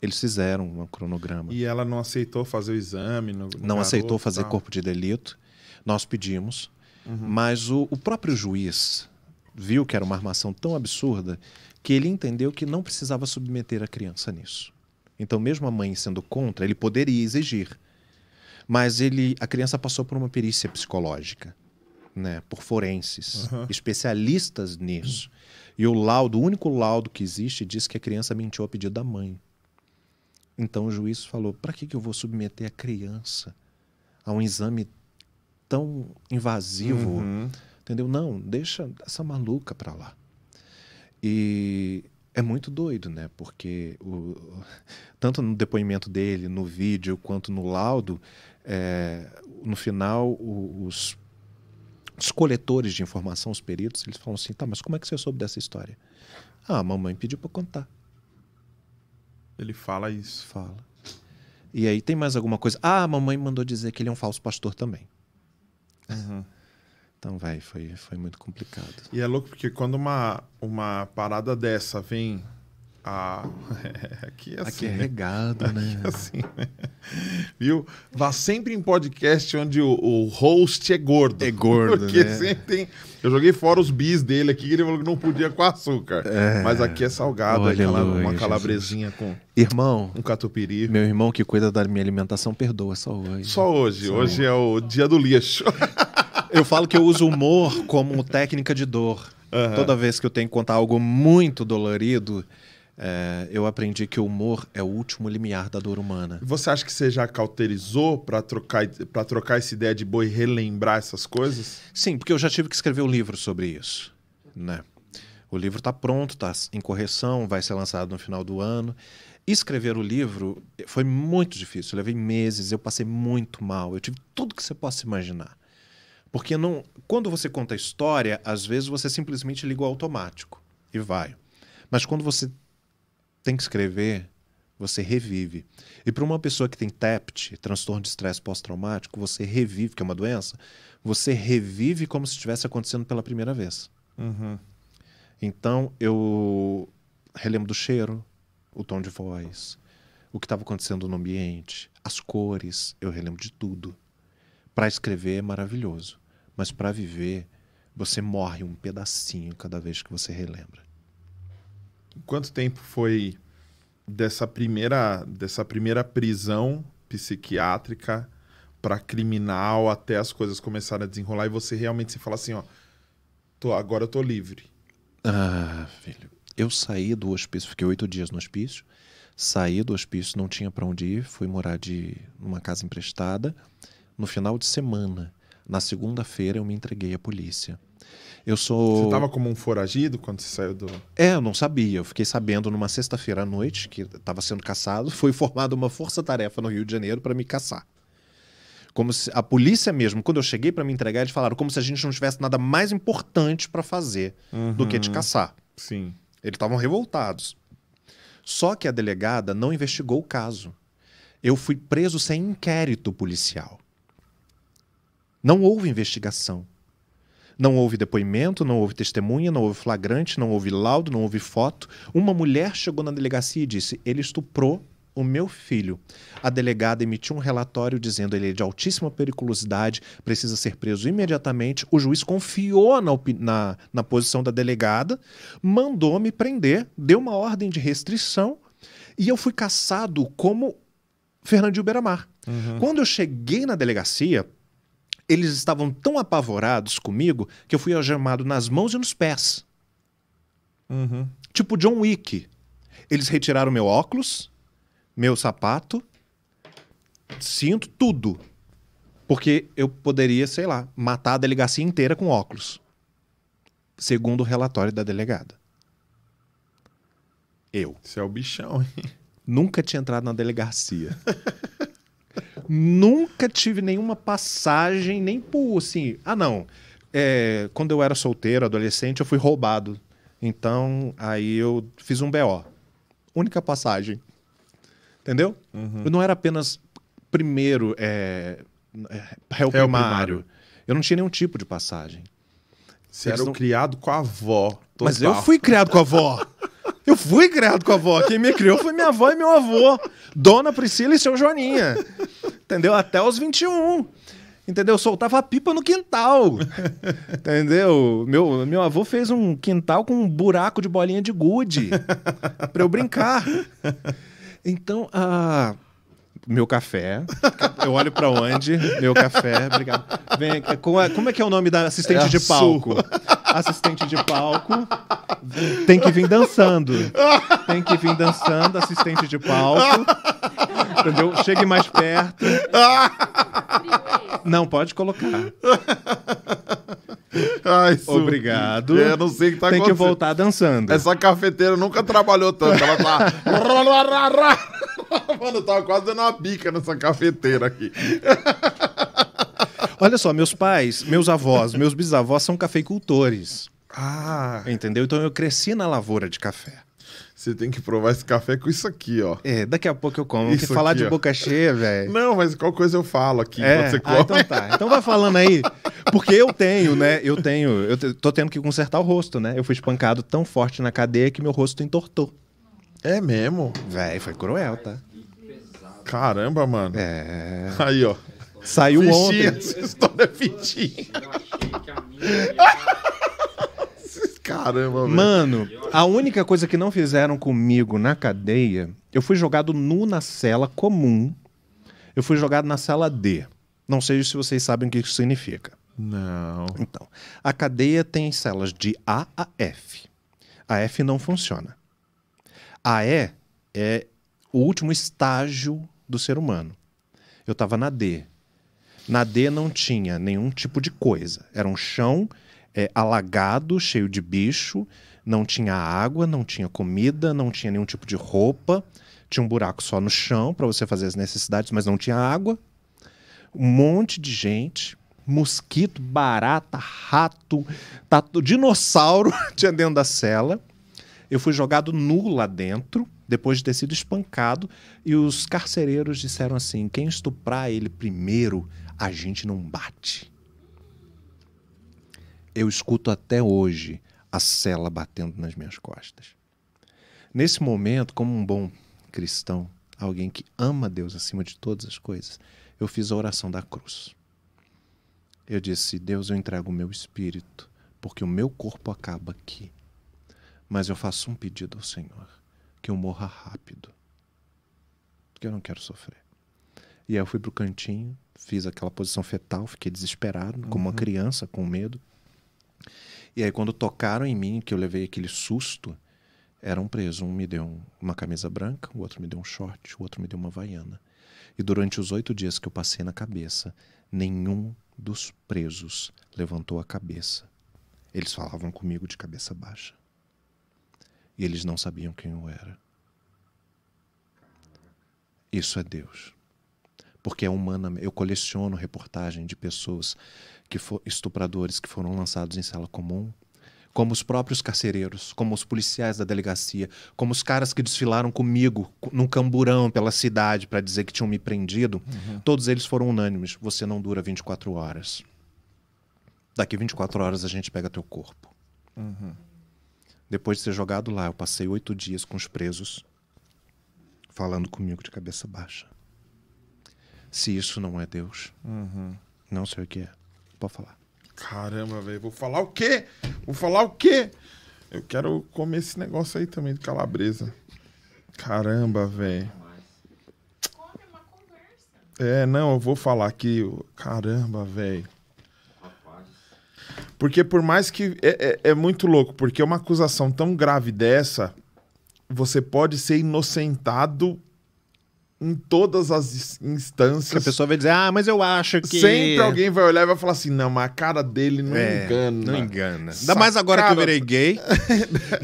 Eles fizeram um cronograma. E ela não aceitou fazer o exame? No, no não garoto, aceitou fazer tal. corpo de delito. Nós pedimos. Uhum. Mas o, o próprio juiz viu que era uma armação tão absurda que ele entendeu que não precisava submeter a criança nisso. Então, mesmo a mãe sendo contra, ele poderia exigir. Mas ele, a criança passou por uma perícia psicológica, né, por forenses, uhum. especialistas nisso. Uhum. E o laudo, o único laudo que existe, diz que a criança mentiu a pedido da mãe. Então o juiz falou: para que, que eu vou submeter a criança a um exame tão invasivo? Uhum Entendeu? Não, deixa essa maluca para lá. E é muito doido, né? Porque o, <laughs> tanto no depoimento dele, no vídeo, quanto no laudo, é, no final, os, os, coletores de informação, os peritos, eles falam assim: tá, mas como é que você soube dessa história? Ah, a mamãe pediu para contar. Ele fala isso. Fala. E aí tem mais alguma coisa? Ah, a mamãe mandou dizer que ele é um falso pastor também. Uhum. Então, vai, foi, foi muito complicado. E é louco porque quando uma, uma parada dessa vem ah, <laughs> é, aqui assim, é assim. Aqui é né? regado, né? Aqui é assim, né? <laughs> Viu? Vá sempre em podcast onde o, o host é gordo. É gordo, porque né? sempre tem. Eu joguei fora os bis dele aqui, ele falou que não podia com açúcar. É. Mas aqui é salgado, Olha, aquela, uma calabresinha Jesus. com. Irmão. Um catupiry. Meu irmão que cuida da minha alimentação perdoa só hoje. Só hoje. Só hoje é o dia do lixo. <laughs> eu falo que eu uso humor como técnica de dor. Uhum. Toda vez que eu tenho que contar algo muito dolorido, é, eu aprendi que o humor é o último limiar da dor humana. Você acha que você já cauterizou para trocar, para trocar essa ideia de boi e relembrar essas coisas? Sim, porque eu já tive que escrever um livro sobre isso. Né? O livro está pronto, está em correção, vai ser lançado no final do ano. Escrever o livro foi muito difícil, eu levei meses, eu passei muito mal, eu tive tudo que você possa imaginar. Porque não, quando você conta a história, às vezes você simplesmente liga o automático e vai. Mas quando você tem que escrever, você revive. E para uma pessoa que tem TEPT, transtorno de estresse pós-traumático, você revive, que é uma doença, você revive como se estivesse acontecendo pela primeira vez. Uhum. Então eu relembro do cheiro, o tom de voz, o que estava acontecendo no ambiente, as cores, eu relembro de tudo. Para escrever é maravilhoso. Mas para viver, você morre um pedacinho cada vez que você relembra. Quanto tempo foi dessa primeira dessa primeira prisão psiquiátrica para criminal até as coisas começarem a desenrolar e você realmente se fala assim, ó, tô, agora eu tô livre. Ah, filho, eu saí do hospício, fiquei oito dias no hospício, saí do hospício, não tinha para onde ir, fui morar de numa casa emprestada no final de semana. Na segunda-feira eu me entreguei à polícia. Eu sou. Você estava como um foragido quando você saiu do. É, eu não sabia. Eu fiquei sabendo numa sexta-feira à noite que estava sendo caçado. <laughs> Foi formada uma força-tarefa no Rio de Janeiro para me caçar. Como se a polícia mesmo, quando eu cheguei para me entregar, eles falaram como se a gente não tivesse nada mais importante para fazer uhum. do que te uhum. caçar. Sim. Eles estavam revoltados. Só que a delegada não investigou o caso. Eu fui preso sem inquérito policial. Não houve investigação. Não houve depoimento, não houve testemunha, não houve flagrante, não houve laudo, não houve foto. Uma mulher chegou na delegacia e disse: ele estuprou o meu filho. A delegada emitiu um relatório dizendo ele é de altíssima periculosidade, precisa ser preso imediatamente. O juiz confiou na, na, na posição da delegada, mandou me prender, deu uma ordem de restrição e eu fui caçado como Fernandinho Beiramar. Uhum. Quando eu cheguei na delegacia, eles estavam tão apavorados comigo que eu fui algemado nas mãos e nos pés. Uhum. Tipo John Wick. Eles retiraram meu óculos, meu sapato, cinto, tudo. Porque eu poderia, sei lá, matar a delegacia inteira com óculos. Segundo o relatório da delegada. Eu. Você é o bichão, hein? Nunca tinha entrado na delegacia. <laughs> Nunca tive nenhuma passagem, nem por assim. Ah, não. É, quando eu era solteiro, adolescente, eu fui roubado. Então, aí eu fiz um BO. Única passagem. Entendeu? Uhum. Eu não era apenas primeiro é, é réu, primário. primário. Eu não tinha nenhum tipo de passagem. Você era não... criado com a avó. Mas eu fui criado com a avó. <laughs> Eu fui criado com a avó. Quem me criou foi minha avó e meu avô. Dona Priscila e seu Joaninha. Entendeu? Até os 21. Entendeu? soltava a pipa no quintal. Entendeu? Meu, meu avô fez um quintal com um buraco de bolinha de gude para eu brincar. Então, a ah, meu café. Eu olho para onde? Meu café, obrigado. Vem, como é que é o nome da assistente é de palco? assistente de palco tem que vir dançando. Tem que vir dançando, assistente de palco. Entendeu? Chegue mais perto. Não, pode colocar. Ai, Obrigado. É, não sei o que tá Tem que voltar dançando. Essa cafeteira nunca trabalhou tanto. Ela tá. <laughs> Mano, eu tava quase dando uma bica nessa cafeteira aqui. Olha só, meus pais, meus avós, <laughs> meus bisavós são cafeicultores. Ah. Entendeu? Então eu cresci na lavoura de café. Você tem que provar esse café com isso aqui, ó. É, daqui a pouco eu como. Isso Porque falar aqui, de ó. boca cheia, velho. Não, mas qual coisa eu falo aqui é. você come. Ah, então tá. Então vai falando aí. Porque eu tenho, né? Eu tenho. Eu tô tendo que consertar o rosto, né? Eu fui espancado tão forte na cadeia que meu rosto entortou. É mesmo? Velho, foi cruel, tá? Caramba, mano. É. Aí, ó. Saiu fichinha, ontem. Essa história é fichinha. Eu achei que a minha. <laughs> Caramba, velho. Mano, a única coisa que não fizeram comigo na cadeia, eu fui jogado nu na cela comum. Eu fui jogado na cela D. Não sei se vocês sabem o que isso significa. Não. Então, a cadeia tem celas de A a F. A F não funciona. A E é o último estágio do ser humano. Eu estava na D. Na D não tinha nenhum tipo de coisa. Era um chão é, alagado, cheio de bicho, não tinha água, não tinha comida, não tinha nenhum tipo de roupa. Tinha um buraco só no chão para você fazer as necessidades, mas não tinha água. Um monte de gente, mosquito, barata, rato, tato, dinossauro <laughs> tinha dentro da cela. Eu fui jogado nu lá dentro, depois de ter sido espancado, e os carcereiros disseram assim: quem estuprar ele primeiro a gente não bate. Eu escuto até hoje a cela batendo nas minhas costas. Nesse momento, como um bom cristão, alguém que ama Deus acima de todas as coisas, eu fiz a oração da cruz. Eu disse: Deus, eu entrego o meu espírito, porque o meu corpo acaba aqui. Mas eu faço um pedido ao Senhor: que eu morra rápido, que eu não quero sofrer. E aí eu fui para o cantinho, fiz aquela posição fetal, fiquei desesperado, uhum. como uma criança, com medo. E aí, quando tocaram em mim, que eu levei aquele susto, era um preso. Um me deu uma camisa branca, o outro me deu um short, o outro me deu uma vaiana. E durante os oito dias que eu passei na cabeça, nenhum dos presos levantou a cabeça. Eles falavam comigo de cabeça baixa. E eles não sabiam quem eu era. Isso é Deus porque é humana. Eu coleciono reportagem de pessoas que for, estupradores que foram lançados em sala comum, como os próprios carcereiros, como os policiais da delegacia, como os caras que desfilaram comigo num camburão pela cidade para dizer que tinham me prendido, uhum. todos eles foram unânimes. Você não dura 24 horas. Daqui 24 horas a gente pega teu corpo. Uhum. Depois de ser jogado lá, eu passei oito dias com os presos, falando comigo de cabeça baixa. Se isso não é Deus, uhum. não sei o que é. Pode falar. Caramba, velho. Vou falar o quê? Vou falar o quê? Eu quero comer esse negócio aí também de calabresa. Caramba, velho. É, não, eu vou falar aqui. Caramba, velho. Porque por mais que. É, é, é, muito louco, porque uma acusação tão grave dessa, você pode ser inocentado em todas as instâncias. Que a pessoa vai dizer, ah, mas eu acho que. Sempre alguém vai olhar e vai falar assim: não, mas a cara dele não é, engana. Não engana. Ainda mais agora que eu virei <laughs> gay.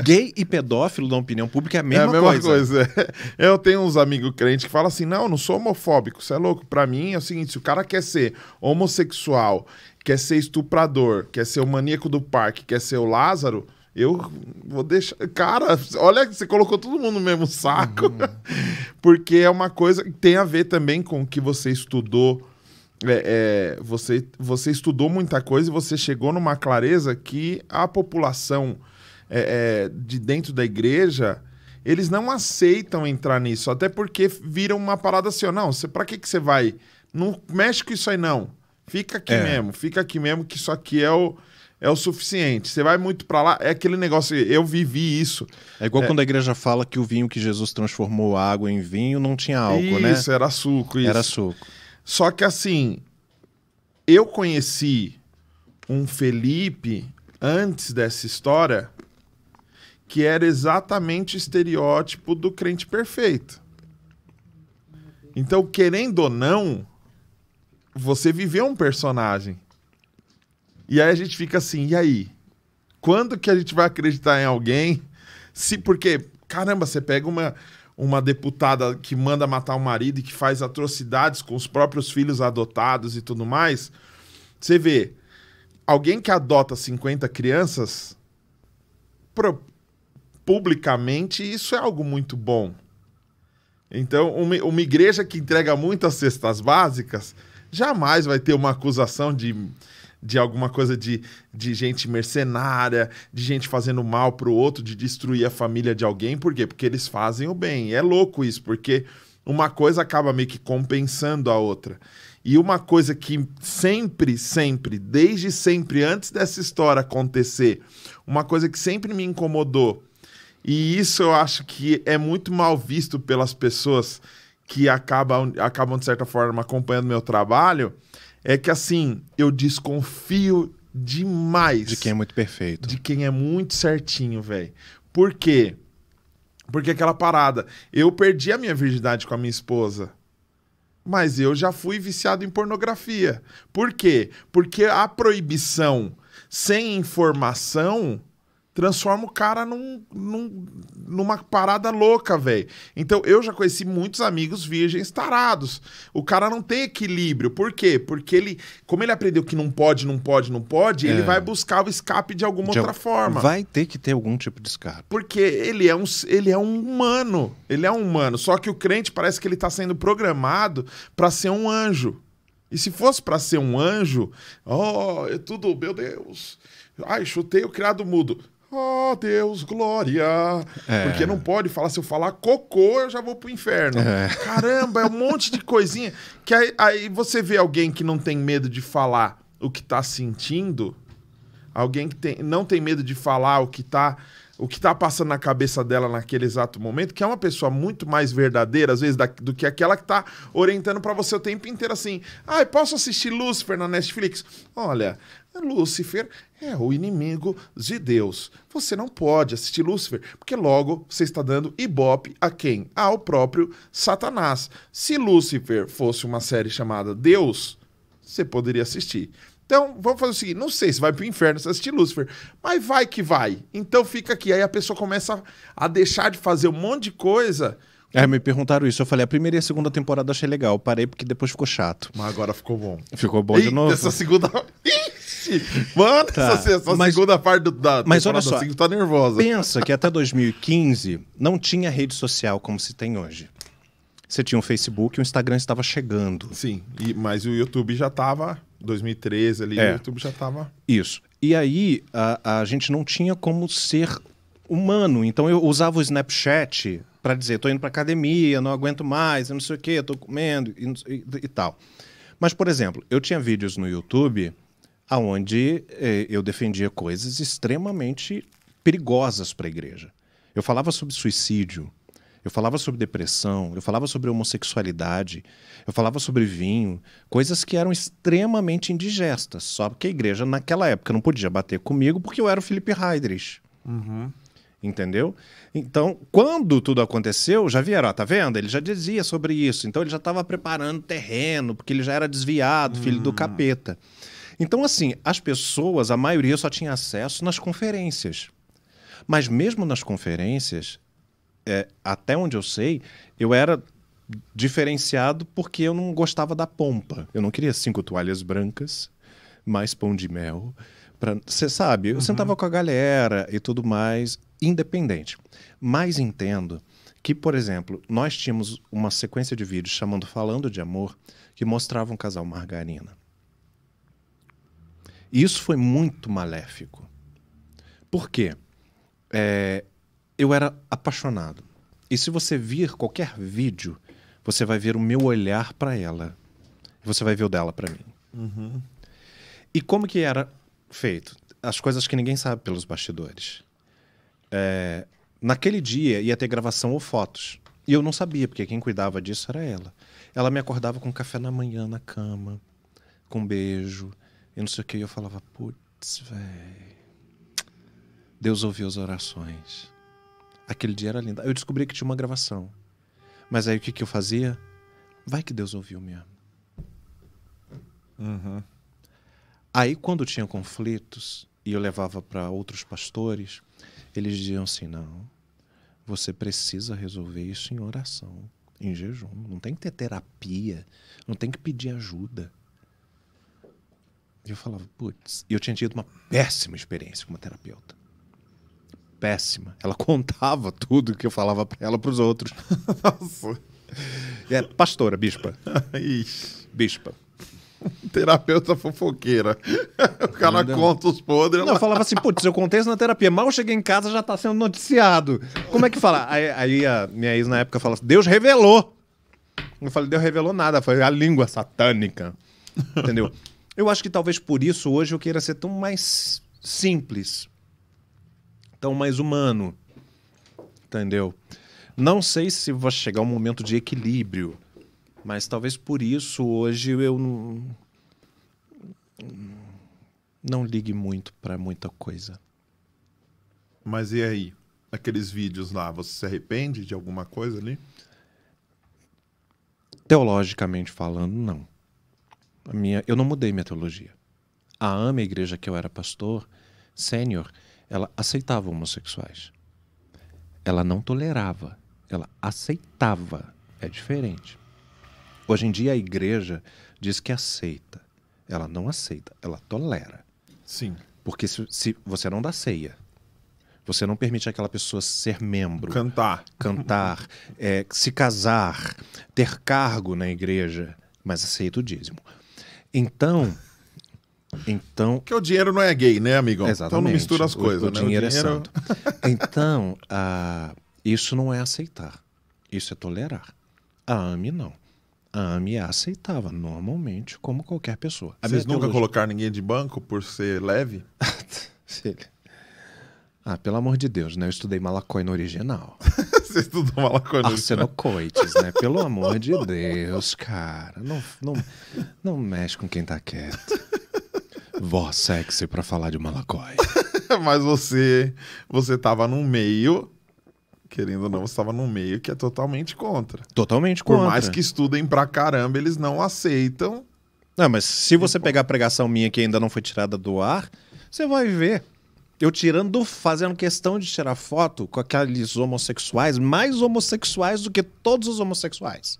gay e pedófilo, na opinião pública, é a mesma, é a mesma coisa. coisa. <laughs> Eu tenho uns amigos crentes que falam assim: não, não sou homofóbico, você é louco. Pra mim é o seguinte: se o cara quer ser homossexual, quer ser estuprador, quer ser o maníaco do parque, quer ser o Lázaro eu vou deixar. Cara, olha, você colocou todo mundo no mesmo saco. Uhum. <laughs> Porque é uma coisa que tem a ver também com o que você estudou. É, é, você, você estudou muita coisa e você chegou numa clareza que a população é, é de dentro da igreja eles não aceitam entrar nisso, até porque viram uma parada assim, não, você, pra que, que você vai? Não mexe com isso aí, não. Fica aqui é. mesmo, fica aqui mesmo, que isso aqui é o, é o suficiente. Você vai muito para lá, é aquele negócio, eu vivi isso. É igual é... quando a igreja fala que o vinho que Jesus transformou água em vinho não tinha álcool, isso, né? Isso, era suco. Isso. Era suco. Só que assim, eu conheci um Felipe antes dessa história que era exatamente o estereótipo do crente perfeito. Então, querendo ou não, você viveu um personagem. E aí a gente fica assim, e aí? Quando que a gente vai acreditar em alguém? Se porque, caramba, você pega uma uma deputada que manda matar o marido e que faz atrocidades com os próprios filhos adotados e tudo mais, você vê alguém que adota 50 crianças pro, publicamente, isso é algo muito bom. Então, uma, uma igreja que entrega muitas cestas básicas jamais vai ter uma acusação de de alguma coisa de, de gente mercenária, de gente fazendo mal para o outro, de destruir a família de alguém. Por quê? Porque eles fazem o bem. E é louco isso, porque uma coisa acaba meio que compensando a outra. E uma coisa que sempre, sempre, desde sempre, antes dessa história acontecer, uma coisa que sempre me incomodou, e isso eu acho que é muito mal visto pelas pessoas que acabam, acabam de certa forma, acompanhando meu trabalho é que assim, eu desconfio demais. De quem é muito perfeito. De quem é muito certinho, velho. Por quê? Porque aquela parada. Eu perdi a minha virgindade com a minha esposa. Mas eu já fui viciado em pornografia. Por quê? Porque a proibição sem informação transforma o cara num, num numa parada louca, velho. Então eu já conheci muitos amigos virgens tarados. O cara não tem equilíbrio. Por quê? Porque ele, como ele aprendeu que não pode, não pode, não pode, é. ele vai buscar o escape de alguma de outra al... forma. Vai ter que ter algum tipo de escape. Porque ele é um, ele é um humano. Ele é um humano. Só que o crente parece que ele tá sendo programado para ser um anjo. E se fosse para ser um anjo, oh, é tudo, meu Deus. Ai, chutei o criado mudo oh, Deus, glória! É. Porque não pode falar, se eu falar cocô, eu já vou pro inferno. É. Caramba, é um monte de coisinha. Que aí, aí, você vê alguém que não tem medo de falar o que tá sentindo, alguém que tem, não tem medo de falar o que tá. O que tá passando na cabeça dela naquele exato momento, que é uma pessoa muito mais verdadeira, às vezes, da, do que aquela que tá orientando para você o tempo inteiro assim. Ah, posso assistir Lucifer na Netflix? Olha, Lúcifer é o inimigo de Deus. Você não pode assistir Lúcifer, porque logo você está dando ibope a quem? Ao próprio Satanás. Se Lúcifer fosse uma série chamada Deus, você poderia assistir. Então, vamos fazer o seguinte: não sei se vai pro inferno se assistir Lúcifer, mas vai que vai. Então fica aqui. Aí a pessoa começa a deixar de fazer um monte de coisa. É, me perguntaram isso. Eu falei, a primeira e a segunda temporada achei legal. Parei porque depois ficou chato. Mas agora ficou bom. Ficou bom Ih, de novo. Essa segunda. <laughs> Ih! manda tá. essa, essa mas, segunda parte do, da mas olha só, assim, tá nervosa. Pensa que até 2015 não tinha rede social como se tem hoje. Você tinha um Facebook, o Instagram estava chegando. Sim, e, mas o YouTube já estava... 2013 ali, é. o YouTube já estava... Isso. E aí a, a gente não tinha como ser humano. Então eu usava o Snapchat para dizer, tô indo para academia, não aguento mais, não sei o que, tô comendo e, e, e, tal. Mas por exemplo, eu tinha vídeos no YouTube aonde eh, eu defendia coisas extremamente perigosas para a igreja. Eu falava sobre suicídio, eu falava sobre depressão, eu falava sobre homossexualidade, eu falava sobre vinho, coisas que eram extremamente indigestas. Só que a igreja, naquela época, não podia bater comigo porque eu era o Felipe Heidrich. Uhum. Entendeu? Então, quando tudo aconteceu, já vieram, ó, tá vendo? Ele já dizia sobre isso. Então, ele já estava preparando terreno, porque ele já era desviado, filho uhum. do hum. capeta. Então, assim, as pessoas, a maioria só tinha acesso nas conferências. Mas mesmo nas conferências, é, até onde eu sei, eu era diferenciado porque eu não gostava da pompa. Eu não queria cinco toalhas brancas, mais pão de mel. Você sabe, eu uhum. sentava com a galera e tudo mais, independente. Mas entendo que, por exemplo, nós tínhamos uma sequência de vídeos chamando Falando de Amor que mostrava um casal margarina. E isso foi muito maléfico. Por quê? É, eu era apaixonado. E se você vir qualquer vídeo, você vai ver o meu olhar para ela. Você vai ver o dela para mim. Uhum. E como que era feito? As coisas que ninguém sabe pelos bastidores. É, naquele dia ia ter gravação ou fotos. E eu não sabia, porque quem cuidava disso era ela. Ela me acordava com café na manhã na cama, com um beijo e não sei o que. E eu falava, putz, velho. Deus ouviu as orações. Aquele dia era lindo. Eu descobri que tinha uma gravação. Mas aí o que, que eu fazia? Vai que Deus ouviu mesmo. Uhum. Aí quando tinha conflitos e eu levava para outros pastores, eles diziam assim: não, você precisa resolver isso em oração, em jejum. Não tem que ter terapia, não tem que pedir ajuda eu falava, putz, eu tinha tido uma péssima experiência com uma terapeuta. Péssima. Ela <laughs> contava tudo que eu falava para ela para os outros. <laughs> Nossa. É, pastora, bispa. <laughs> Ixi. Bispa. Terapeuta fofoqueira. O cara conta os podres. Não, eu falava assim, putz, eu contei isso na terapia. Mal cheguei em casa, já tá sendo noticiado. Como é que fala? Aí, aí a minha ex na época fala assim, Deus revelou. Eu falei, Deus revelou nada. Foi a língua satânica. Entendeu? Eu acho que talvez por isso hoje eu queira ser tão mais simples, tão mais humano. Entendeu? Não sei se vai chegar um momento de equilíbrio, mas talvez por isso hoje eu não, não ligue muito para muita coisa. Mas e aí? Aqueles vídeos lá, você se arrepende de alguma coisa ali? Teologicamente falando, não. A minha, eu não mudei minha teologia. A AMA, a igreja que eu era pastor, sênior, ela aceitava homossexuais. Ela não tolerava, ela aceitava. É diferente. Hoje em dia a igreja diz que aceita. Ela não aceita, ela tolera. Sim. Porque se, se você não dá ceia, você não permite aquela pessoa ser membro. Cantar. Cantar, <laughs> é, se casar, ter cargo na igreja, mas aceita o dízimo. Então. Então. Que o dinheiro não é gay, né, amigo? Exatamente. Então não mistura as coisas, o, o né? Dinheiro o dinheiro é santo. <laughs> então, ah, isso não é aceitar. Isso é tolerar. A AME não. A AME é aceitava normalmente, como qualquer pessoa. Vocês ah, nunca colocar ninguém de banco por ser leve? Sim. <laughs> Ah, pelo amor de Deus, né? Eu estudei Malacói no original. <laughs> você estudou Malacói no ah, Arsenocoites, né? Pelo amor de Deus, cara. Não, não, não mexe com quem tá quieto. Vó sexy pra falar de Malacói. <laughs> Mas você, você tava no meio, querendo ou não, você tava no meio que é totalmente contra. Totalmente contra. Por mais que estudem pra caramba, eles não aceitam. Não, mas se você pegar a pregação minha que ainda não foi tirada do ar, você vai ver. Eu tirando, fazendo questão de tirar foto com aqueles homossexuais, mais homossexuais do que todos os homossexuais.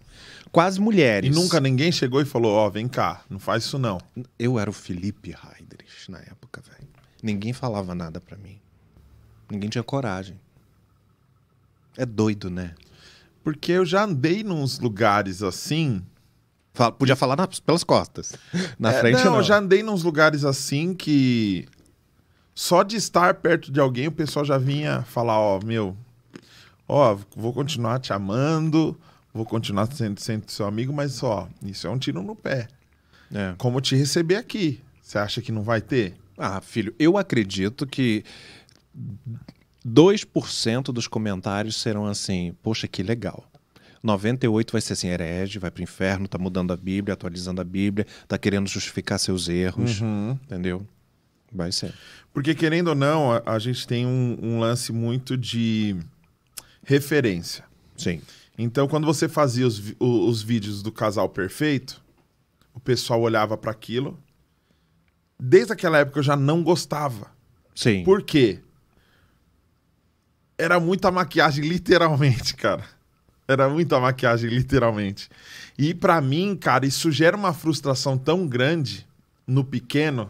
Quase mulheres. E nunca ninguém chegou e falou: Ó, oh, vem cá, não faz isso não. Eu era o Felipe Heidrich na época, velho. Ninguém falava nada para mim. Ninguém tinha coragem. É doido, né? Porque eu já andei nos lugares assim. Fala, podia falar na, pelas costas. Na é, frente não, não. Eu já andei nos lugares assim que só de estar perto de alguém, o pessoal já vinha falar, ó, meu, ó, vou continuar te amando, vou continuar sendo, sendo seu amigo, mas ó, isso é um tiro no pé. É. Como te receber aqui? Você acha que não vai ter? Ah, filho, eu acredito que 2% dos comentários serão assim, poxa, que legal. 98 vai ser assim, herege, vai pro inferno, tá mudando a Bíblia, atualizando a Bíblia, tá querendo justificar seus erros, uhum. entendeu? Vai ser. Porque, querendo ou não, a, a gente tem um, um, lance muito de referência. Sim. Então, quando você fazia os, os vídeos do casal perfeito, o pessoal olhava para aquilo. Desde aquela época eu já não gostava. Sim. Por quê? Era muita maquiagem, literalmente, cara. Era muita maquiagem, literalmente. E para mim, cara, isso gera uma frustração tão grande no pequeno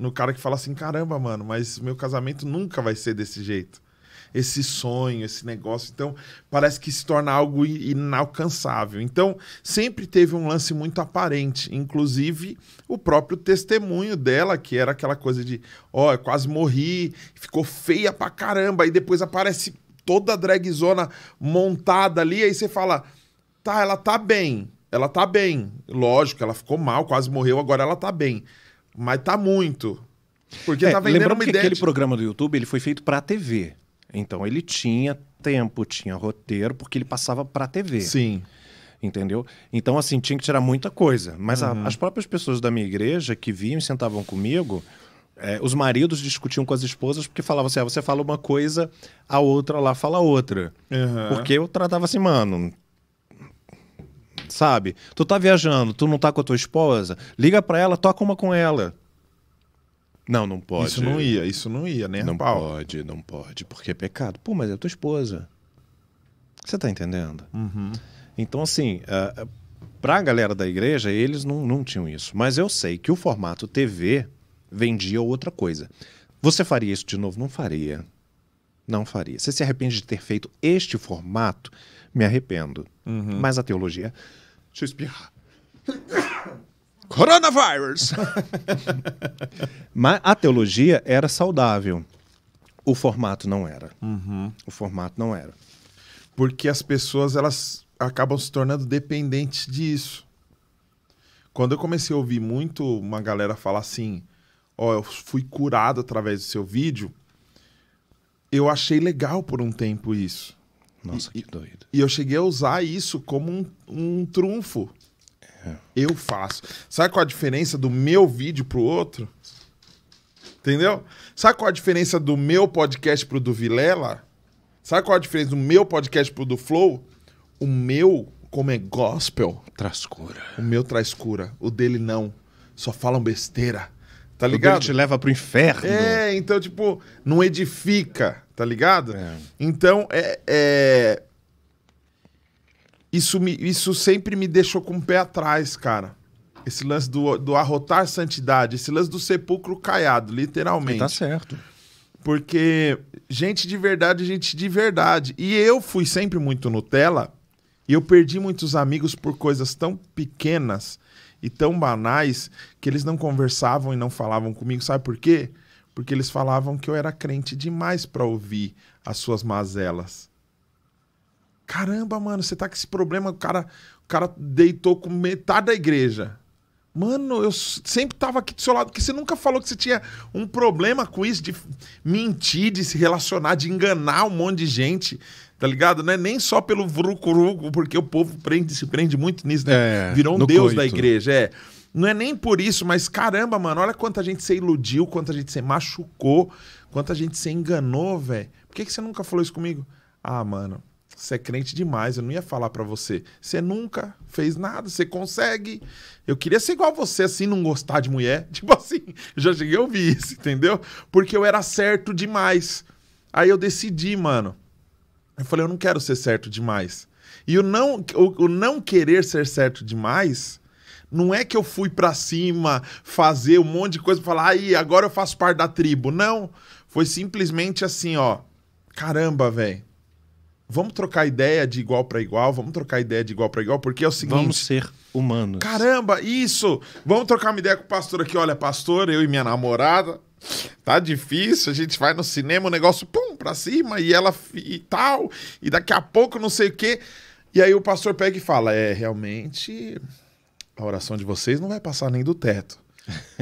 no cara que fala assim: caramba, mano, mas meu casamento nunca vai ser desse jeito. Esse sonho, esse negócio. Então, parece que se torna algo inalcançável. Então, sempre teve um lance muito aparente. Inclusive, o próprio testemunho dela, que era aquela coisa de: ó, oh, eu quase morri, ficou feia pra caramba. E depois aparece toda a dragzona montada ali. Aí você fala: tá, ela tá bem. Ela tá bem. Lógico, ela ficou mal, quase morreu, agora ela tá bem. Mas tá muito. Porque é, tá vendendo lembrando uma que Aquele de... programa do YouTube ele foi feito pra TV. Então ele tinha tempo, tinha roteiro, porque ele passava pra TV. Sim. Entendeu? Então, assim, tinha que tirar muita coisa. Mas uhum. a, as próprias pessoas da minha igreja que vinham e sentavam comigo, é, os maridos discutiam com as esposas porque falavam assim: ah, você fala uma coisa, a outra lá fala outra. Uhum. Porque eu tratava assim, mano, sabe? Tu tá viajando, tu não tá com a tua esposa, liga para ela, toca uma com ela. Não, não pode. Isso não ia, isso não ia, né? Não pau. pode, não pode, porque é pecado. Pô, mas é tua esposa. Você tá entendendo? Uhum. Então, assim, uh, é, é, para a galera da igreja, eles não, não tinham isso. Mas eu sei que o formato TV vendia outra coisa. Você faria isso de novo? Não faria. Não faria. Você se arrepende de ter feito este formato? Me arrependo. Uhum. Mas a teologia Deixa eu espirrar. Coronavirus! <laughs> Mas a teologia era saudável. O formato não era. Uhum. O formato não era. Porque as pessoas elas acabam se tornando dependentes disso. Quando eu comecei a ouvir muito uma galera falar assim, ó, oh, eu fui curado através do seu vídeo, eu achei legal por um tempo isso. Nossa, e, que doido. E eu cheguei a usar isso como um, um trunfo. É. Eu faço. Sabe qual a diferença do meu vídeo pro outro? Entendeu? Sabe qual a diferença do meu podcast pro do Vilela? Sabe qual a diferença do meu podcast pro do Flow? O meu, como é gospel, traz cura. O meu traz cura. O dele não. Só falam besteira Tá ligado? Ele te leva pro inferno. É, então, tipo, não edifica, tá ligado? É. Então, é, é. Isso, me, isso sempre me deixou com o pé atrás, cara. Esse lance do, do arrotar santidade, esse lance do sepulcro caiado, literalmente. E tá certo. Porque gente de verdade, gente de verdade. E eu fui sempre muito Nutella e eu perdi muitos amigos por coisas tão pequenas e tão banais que eles não conversavam e não falavam comigo. Sabe por quê? Porque eles falavam que eu era crente demais para ouvir as suas mazelas. Caramba, mano, você tá com esse problema, o cara, o cara deitou com metade da igreja. Mano, eu sempre tava aqui do seu lado, porque você nunca falou que você tinha um problema com isso, de mentir, de se relacionar, de enganar um monte de gente tá ligado? Não é nem só pelo vrucuruco, porque o povo prende, se prende muito nisso, né? É, Virou um deus coito. da igreja, é. Não é nem por isso, mas caramba, mano, olha quanta gente se iludiu, quanta gente se machucou, quanta gente se enganou, velho. Por que, que você nunca falou isso comigo? Ah, mano, você é crente demais, eu não ia falar para você. Você nunca fez nada, você consegue. Eu queria ser igual você, assim, não gostar de mulher. <laughs> Tipo assim, já cheguei a ouvir isso, entendeu? Porque eu era certo demais. Aí eu decidi, mano, eu falei, eu não quero ser certo demais. E o não, o, o não querer ser certo demais não é que eu fui para cima fazer um monte de coisa falar, aí agora eu faço parte da tribo. Não. Foi simplesmente assim, ó. Caramba, velho. Vamos trocar ideia de igual para igual, vamos trocar ideia de igual para igual, porque é o seguinte. Vamos ser humanos. Caramba, isso! Vamos trocar uma ideia com o pastor aqui. Olha, pastor, eu e minha namorada, tá difícil, a gente vai no cinema, o negócio pum pra cima e ela e tal, e daqui a pouco não sei o quê. E aí o pastor pega e fala: É, realmente a oração de vocês não vai passar nem do teto.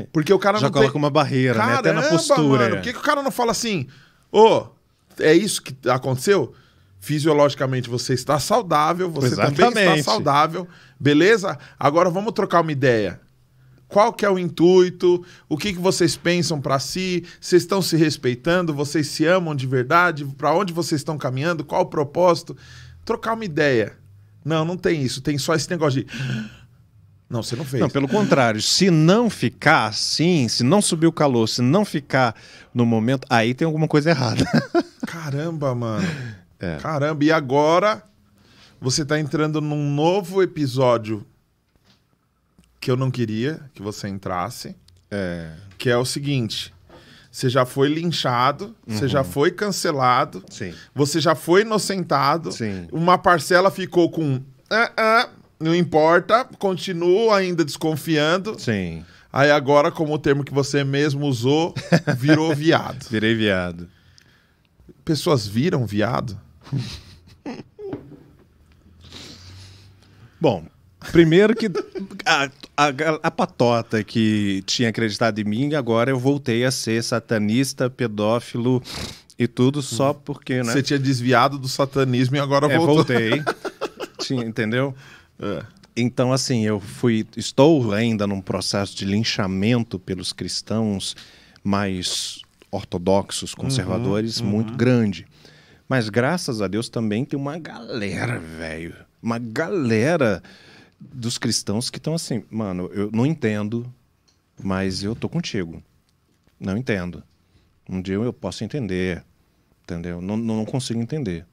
<laughs> Porque o cara Já não. Já coloca tem... uma barreira, Caramba, né? Até na postura. Mano, por que, que o cara não fala assim? Ô, oh, é isso que aconteceu? Fisiologicamente você está saudável, você Exatamente. também está saudável, beleza? Agora vamos trocar uma ideia. Qual que é o intuito? O que, que vocês pensam para si? Vocês estão se respeitando? Vocês se amam de verdade? Para onde vocês estão caminhando? Qual o propósito? Trocar uma ideia. Não, não tem isso. Tem só esse negócio de. <gasps> Não, você não fez. Não, pelo contrário, se não ficar assim, se não subir o calor, se não ficar no momento, aí tem alguma coisa errada. <laughs> Caramba, mano. É. Caramba, e agora você está entrando num novo episódio que eu não queria que você entrasse, é. que é o seguinte. Você já foi linchado, uhum. você já uhum. foi cancelado, Sim. você já foi inocentado. Sim. Uma parcela ficou com ah, ah, não importa, continuo ainda desconfiando. Sim. Aí agora, como o termo que você mesmo usou, virou <laughs> viado. Virei viado. Pessoas viram viado? <laughs> Bom, Primeiro que a, a, a, patota que tinha acreditado em mim, agora eu voltei a ser satanista, pedófilo e tudo só uhum. porque, né? Você tinha desviado do satanismo e agora é, voltei. <laughs> tinha, entendeu? É. Então, assim, eu fui. Estou ainda num processo de linchamento pelos cristãos mais ortodoxos, uhum, conservadores, uhum, muito grande. Mas graças a Deus também tem uma galera, velho. Uma galera dos cristãos que estão assim, mano, eu não entendo, mas eu tô contigo. Não entendo. Um dia eu posso entender, entendeu? Não, não consigo entender.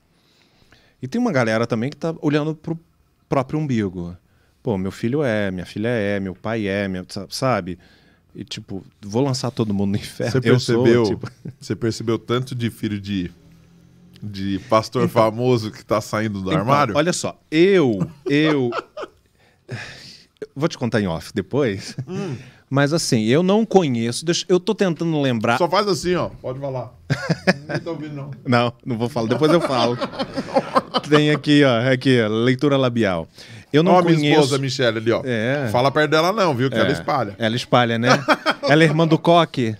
E tem uma galera também que tá olhando pro próprio umbigo. Pô, meu filho é, minha filha é, meu pai é, minha, sabe? E tipo, vou lançar todo mundo no inferno. Você percebeu, sou, tipo... <laughs> você percebeu tanto de filho de de pastor então, famoso que tá saindo do então, armário? Olha só, eu, eu, Vou te contar em off depois. <laughs> Hum. Mas assim, eu não conheço. Deixa, eu tô tentando lembrar. Só faz assim, ó. Pode falar. <laughs> não tô tá ouvindo, não. Não, não vou falar. Depois eu falo. <laughs> Tem aqui, ó. Aqui, leitura labial. Eu não ó, conheço... minha esposa, Michelle, ali, ó. É. Fala perto dela, não, viu? Que é. ela espalha. Ela espalha, né? ela é irmã do Coque.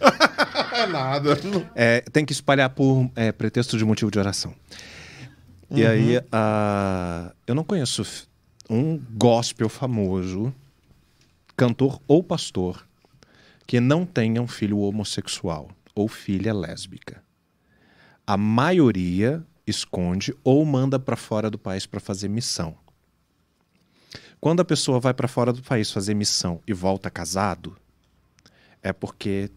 é nada. É, tem que espalhar por é, pretexto de motivo de oração. Uhum. E aí, a, ah, eu não conheço um gospel famoso, cantor ou pastor, que não tenha um filho homossexual ou filha lésbica. A maioria esconde ou manda para fora do país para fazer missão. Quando a pessoa vai para fora do país fazer missão e volta casado, é porque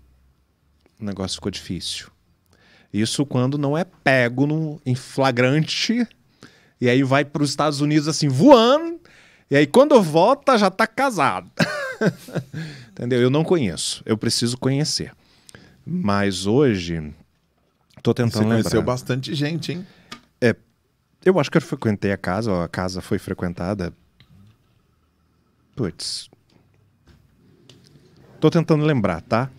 o negócio ficou difícil. Isso quando não é pego no, em flagrante e aí vai para os Estados Unidos assim voando e aí quando volta já tá casado. <laughs> Entendeu? Eu não conheço. Eu preciso conhecer. Mas hoje tô tentando Você lembrar. conheceu bastante gente, hein? É, eu acho que eu frequentei a casa, a casa foi frequentada. Putz. Tô tentando lembrar, tá?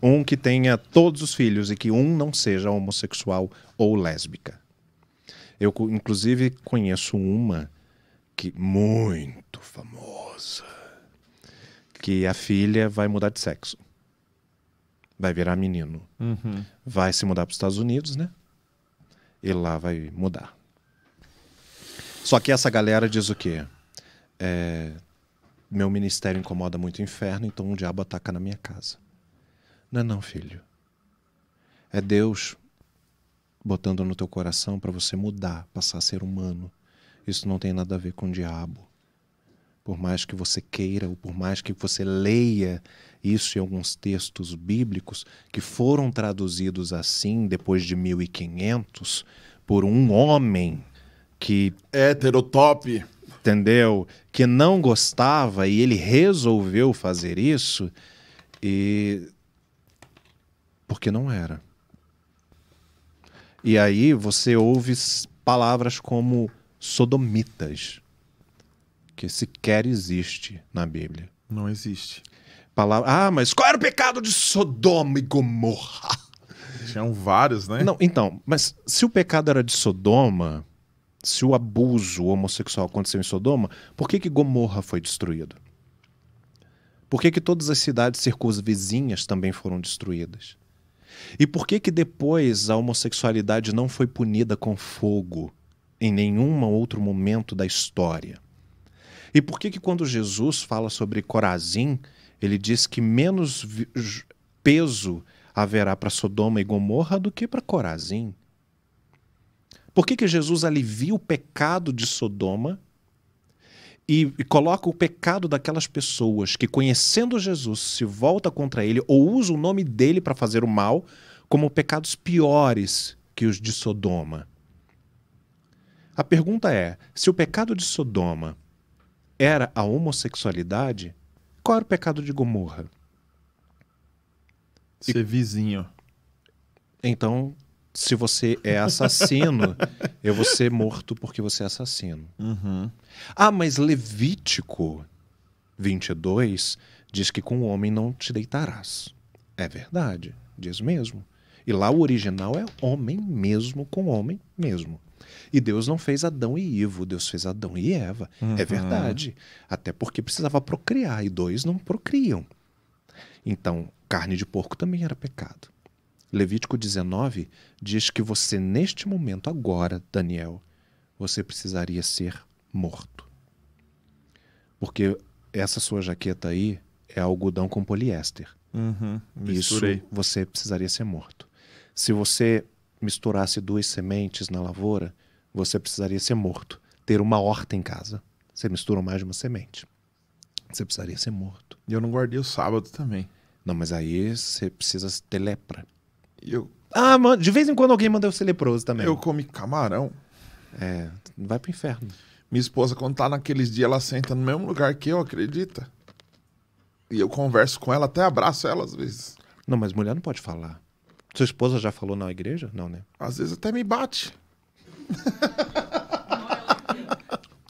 Um que tenha todos os filhos e que um não seja homossexual ou lésbica. Eu, inclusive, conheço uma que muito famosa, que a filha vai mudar de sexo. Vai virar menino. Uhum. Vai se mudar para os Estados Unidos, né? E lá vai mudar. Só que essa galera diz o quê? É, meu ministério incomoda muito o inferno, então o diabo ataca na minha casa. Não é não, filho. É Deus botando no teu coração para você mudar, passar a ser humano, isso não tem nada a ver com o diabo. Por mais que você queira, ou por mais que você leia isso em alguns textos bíblicos que foram traduzidos assim depois de 1500 por um homem que. Heterotop. Entendeu? Que não gostava e ele resolveu fazer isso e. Porque não era. E aí você ouve palavras como sodomitas, que sequer existe na Bíblia. Não existe. Palavra... Ah, mas qual era o pecado de Sodoma e Gomorra? Tinham vários, né? Não, então, mas se o pecado era de Sodoma, se o abuso homossexual aconteceu em Sodoma, por que, que Gomorra foi destruído? Por que, que todas as cidades circunvizinhas também foram destruídas? E por que que depois a homossexualidade não foi punida com fogo em nenhum outro momento da história. E por que que quando Jesus fala sobre Corazim, ele diz que menos peso haverá para Sodoma e Gomorra do que para Corazim? Por que que Jesus alivia o pecado de Sodoma e, e, coloca o pecado daquelas pessoas que, conhecendo Jesus, se volta contra ele ou usa o nome dele para fazer o mal, como pecados piores que os de Sodoma. A pergunta é: se o pecado de Sodoma era a homossexualidade, qual era o pecado de Gomorra? Ser e... vizinho. Então, se você é assassino, <laughs> eu vou ser morto porque você é assassino. Uhum. Ah, mas Levítico 22 diz que com o homem não te deitarás. É verdade, diz mesmo. E lá o original é homem mesmo com homem mesmo. E Deus não fez Adão e Ivo, Deus fez Adão e Eva. É uhum. É verdade. Até porque precisava procriar, e dois não procriam. Então, carne de porco também era pecado. Levítico 19 diz que você, neste momento, agora, Daniel, você precisaria ser morto. Porque essa sua jaqueta aí é algodão com poliéster. Uhum, misturei. Isso você precisaria ser morto. Se você misturasse duas sementes na lavoura, você precisaria ser morto. Ter uma horta em casa, você mistura mais de uma semente. Você precisaria ser morto. E eu não guardei o sábado também. Não, mas aí você precisa ter lepra. eu... Ah, mano, de vez em quando alguém manda eu ser leproso também. Eu comi camarão. É, vai pro inferno. Minha esposa, quando tá naqueles dias, ela senta no mesmo lugar que eu, acredita? E eu converso com ela, até abraço ela às vezes. Não, mas mulher não pode falar. Sua esposa já falou na igreja? Não, né? Às vezes até me bate.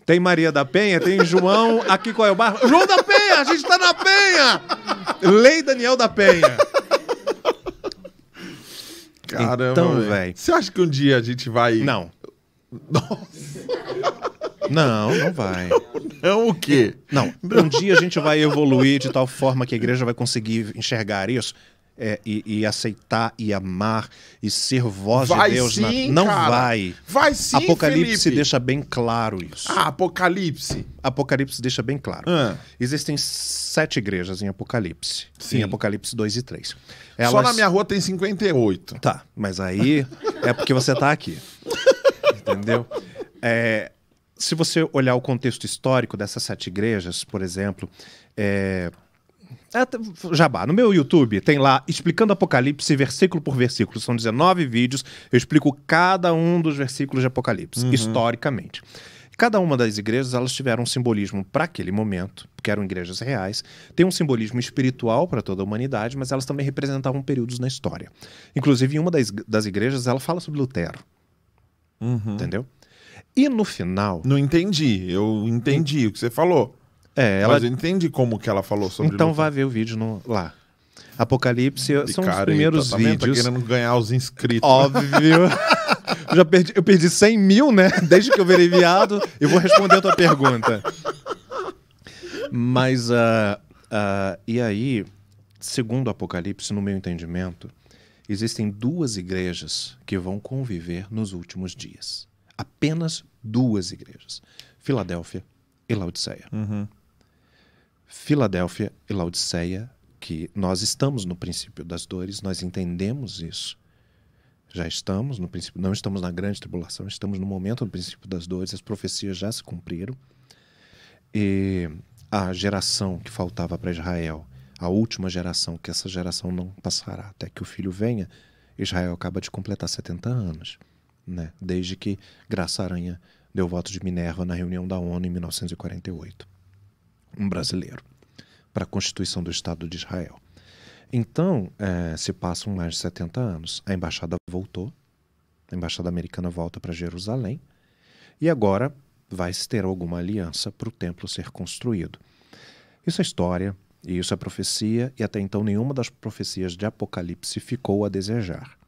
Tem Maria da Penha, tem João. Aqui qual é o Barro. João da Penha! A gente tá na Penha! Lei Daniel da Penha. Caramba. Então, velho. Você acha que um dia a gente vai. Não. Nossa. Não, não vai. Não, não o quê? Não. não. Um dia a gente vai evoluir de tal forma que a igreja vai conseguir enxergar isso é, e, e, aceitar e amar e ser voz vai de Deus. Sim, na... Não cara. vai. Vai sim, Apocalipse Felipe. deixa bem claro isso. Ah, Apocalipse. Apocalipse deixa bem claro. Ah. Existem sete igrejas em Apocalipse. Sim. Em Apocalipse 2 e 3. Elas... Só na minha rua tem 58. Tá, mas aí é porque você tá aqui. <laughs> Entendeu? É, se você olhar o contexto histórico dessas sete igrejas, por exemplo, é, é, jabá, no meu YouTube tem lá explicando Apocalipse versículo por versículo. São 19 vídeos. Eu explico cada um dos versículos de Apocalipse, uhum. historicamente. Cada uma das igrejas elas tiveram um simbolismo para aquele momento, porque eram igrejas reais, tem um simbolismo espiritual para toda a humanidade, mas elas também representavam períodos na história. Inclusive, em uma das, das igrejas, ela fala sobre Lutero. Uhum. Entendeu? E no final. Não entendi. Eu entendi o que você falou. É, ela... Mas entende como que ela falou sobre Então vai ver o vídeo no... lá. Apocalipse de são os primeiros tá, tá tá vídeos. Tá querendo ganhar os inscritos. Óbvio. eu <laughs> já perdi, eu perdi 100 mil, né? Desde que eu virei viado. Eu vou responder a tua pergunta. Mas, uh, uh, e aí, segundo Apocalipse, no meu entendimento, existem duas igrejas que vão conviver nos últimos dias. Apenas duas igrejas: Filadélfia e Laodiceia. Uhum. Filadélfia e Laodiceia, que nós estamos no princípio das dores, nós entendemos isso. Já estamos no princípio, não estamos na grande tribulação, estamos no momento do princípio das dores, as profecias já se cumpriram. E a geração que faltava para Israel, a última geração, que essa geração não passará até que o filho venha, Israel acaba de completar 70 anos, né? desde que Graça Aranha deu voto de Minerva na reunião da ONU em 1948 um brasileiro para a Constituição do Estado de Israel. Então, é, se passam mais de 70 anos. A embaixada voltou, a embaixada americana volta para Jerusalém, e agora vai se ter alguma aliança para o templo ser construído. Isso é história, e isso é profecia, e até então nenhuma das profecias de Apocalipse ficou a desejar.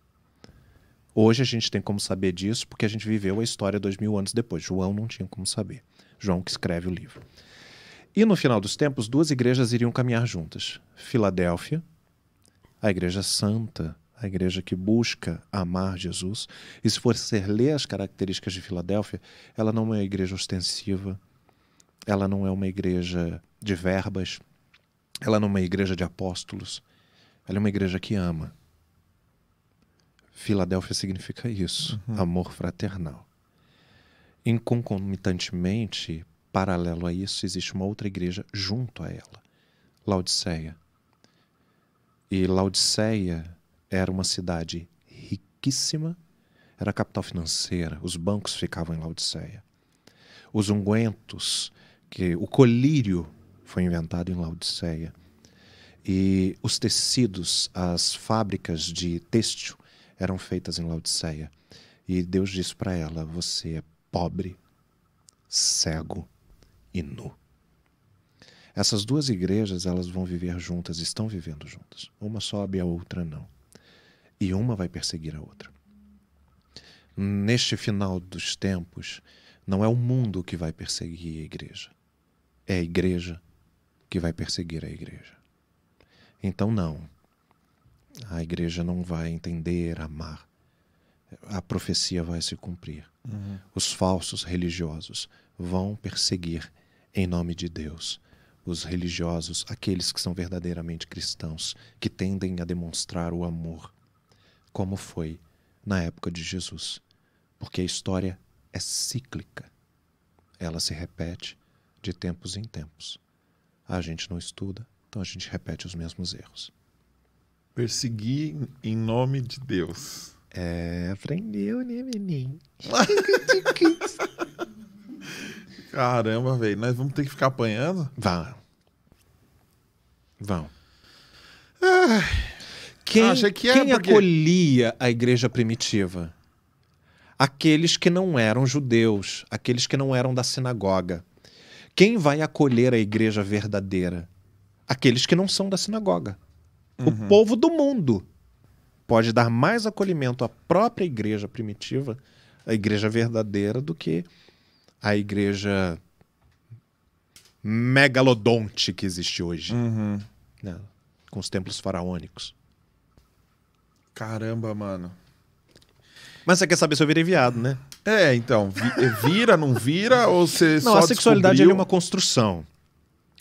Hoje a gente tem como saber disso porque a gente viveu a história dois mil anos depois. João não tinha como saber. João que escreve o livro. E no final dos tempos, duas igrejas iriam caminhar juntas: Filadélfia, a Igreja Santa, a igreja que busca amar Jesus. E se for ler as características de Filadélfia, ela não é uma igreja ostensiva, ela não é uma igreja de verbas, ela não é uma igreja de apóstolos, ela é uma igreja que ama. Filadélfia significa isso, uhum. amor fraternal. Inconcomitantemente, Paralelo a isso, existe uma outra igreja junto a ela, Laodiceia. E Laodiceia era uma cidade riquíssima, era capital financeira, os bancos ficavam em Laodiceia. Os ungüentos, que o colírio foi inventado em Laodiceia. E os tecidos, as fábricas de têxtil eram feitas em Laodiceia. E Deus disse para ela: Você é pobre, cego e nu. Essas duas igrejas, elas vão viver juntas, estão vivendo juntas. Uma sobe, a outra não. E uma vai perseguir a outra. Neste final dos tempos, não é o mundo que vai perseguir a igreja. É a igreja que vai perseguir a igreja. Então, não. A igreja não vai entender, amar. A profecia vai se cumprir. Uhum. Os falsos religiosos vão perseguir em nome de Deus. Os religiosos, aqueles que são verdadeiramente cristãos, que tendem a demonstrar o amor, como foi na época de Jesus. Porque a história é cíclica. Ela se repete de tempos em tempos. A gente não estuda, então a gente repete os mesmos erros. Perseguir em nome de Deus. É, aprendeu, né, menino? <laughs> <laughs> Caramba, velho. Nós vamos ter que ficar apanhando? Vão. Vão. quem, Achei que é, quem porque... acolhia a igreja primitiva? Aqueles que não eram judeus, aqueles que não eram da sinagoga. Quem vai acolher a igreja verdadeira? Aqueles que não são da sinagoga. Uhum. O povo do mundo pode dar mais acolhimento à própria igreja primitiva, à igreja verdadeira, do que a igreja megalodonte que existe hoje. Uhum. Né? Com os templos faraônicos. Caramba, mano. Mas você quer saber se eu virei viado, né? É, então, eh, vira, não vira, ou você <laughs> não, só Não, a sexualidade é descobriu... é uma construção.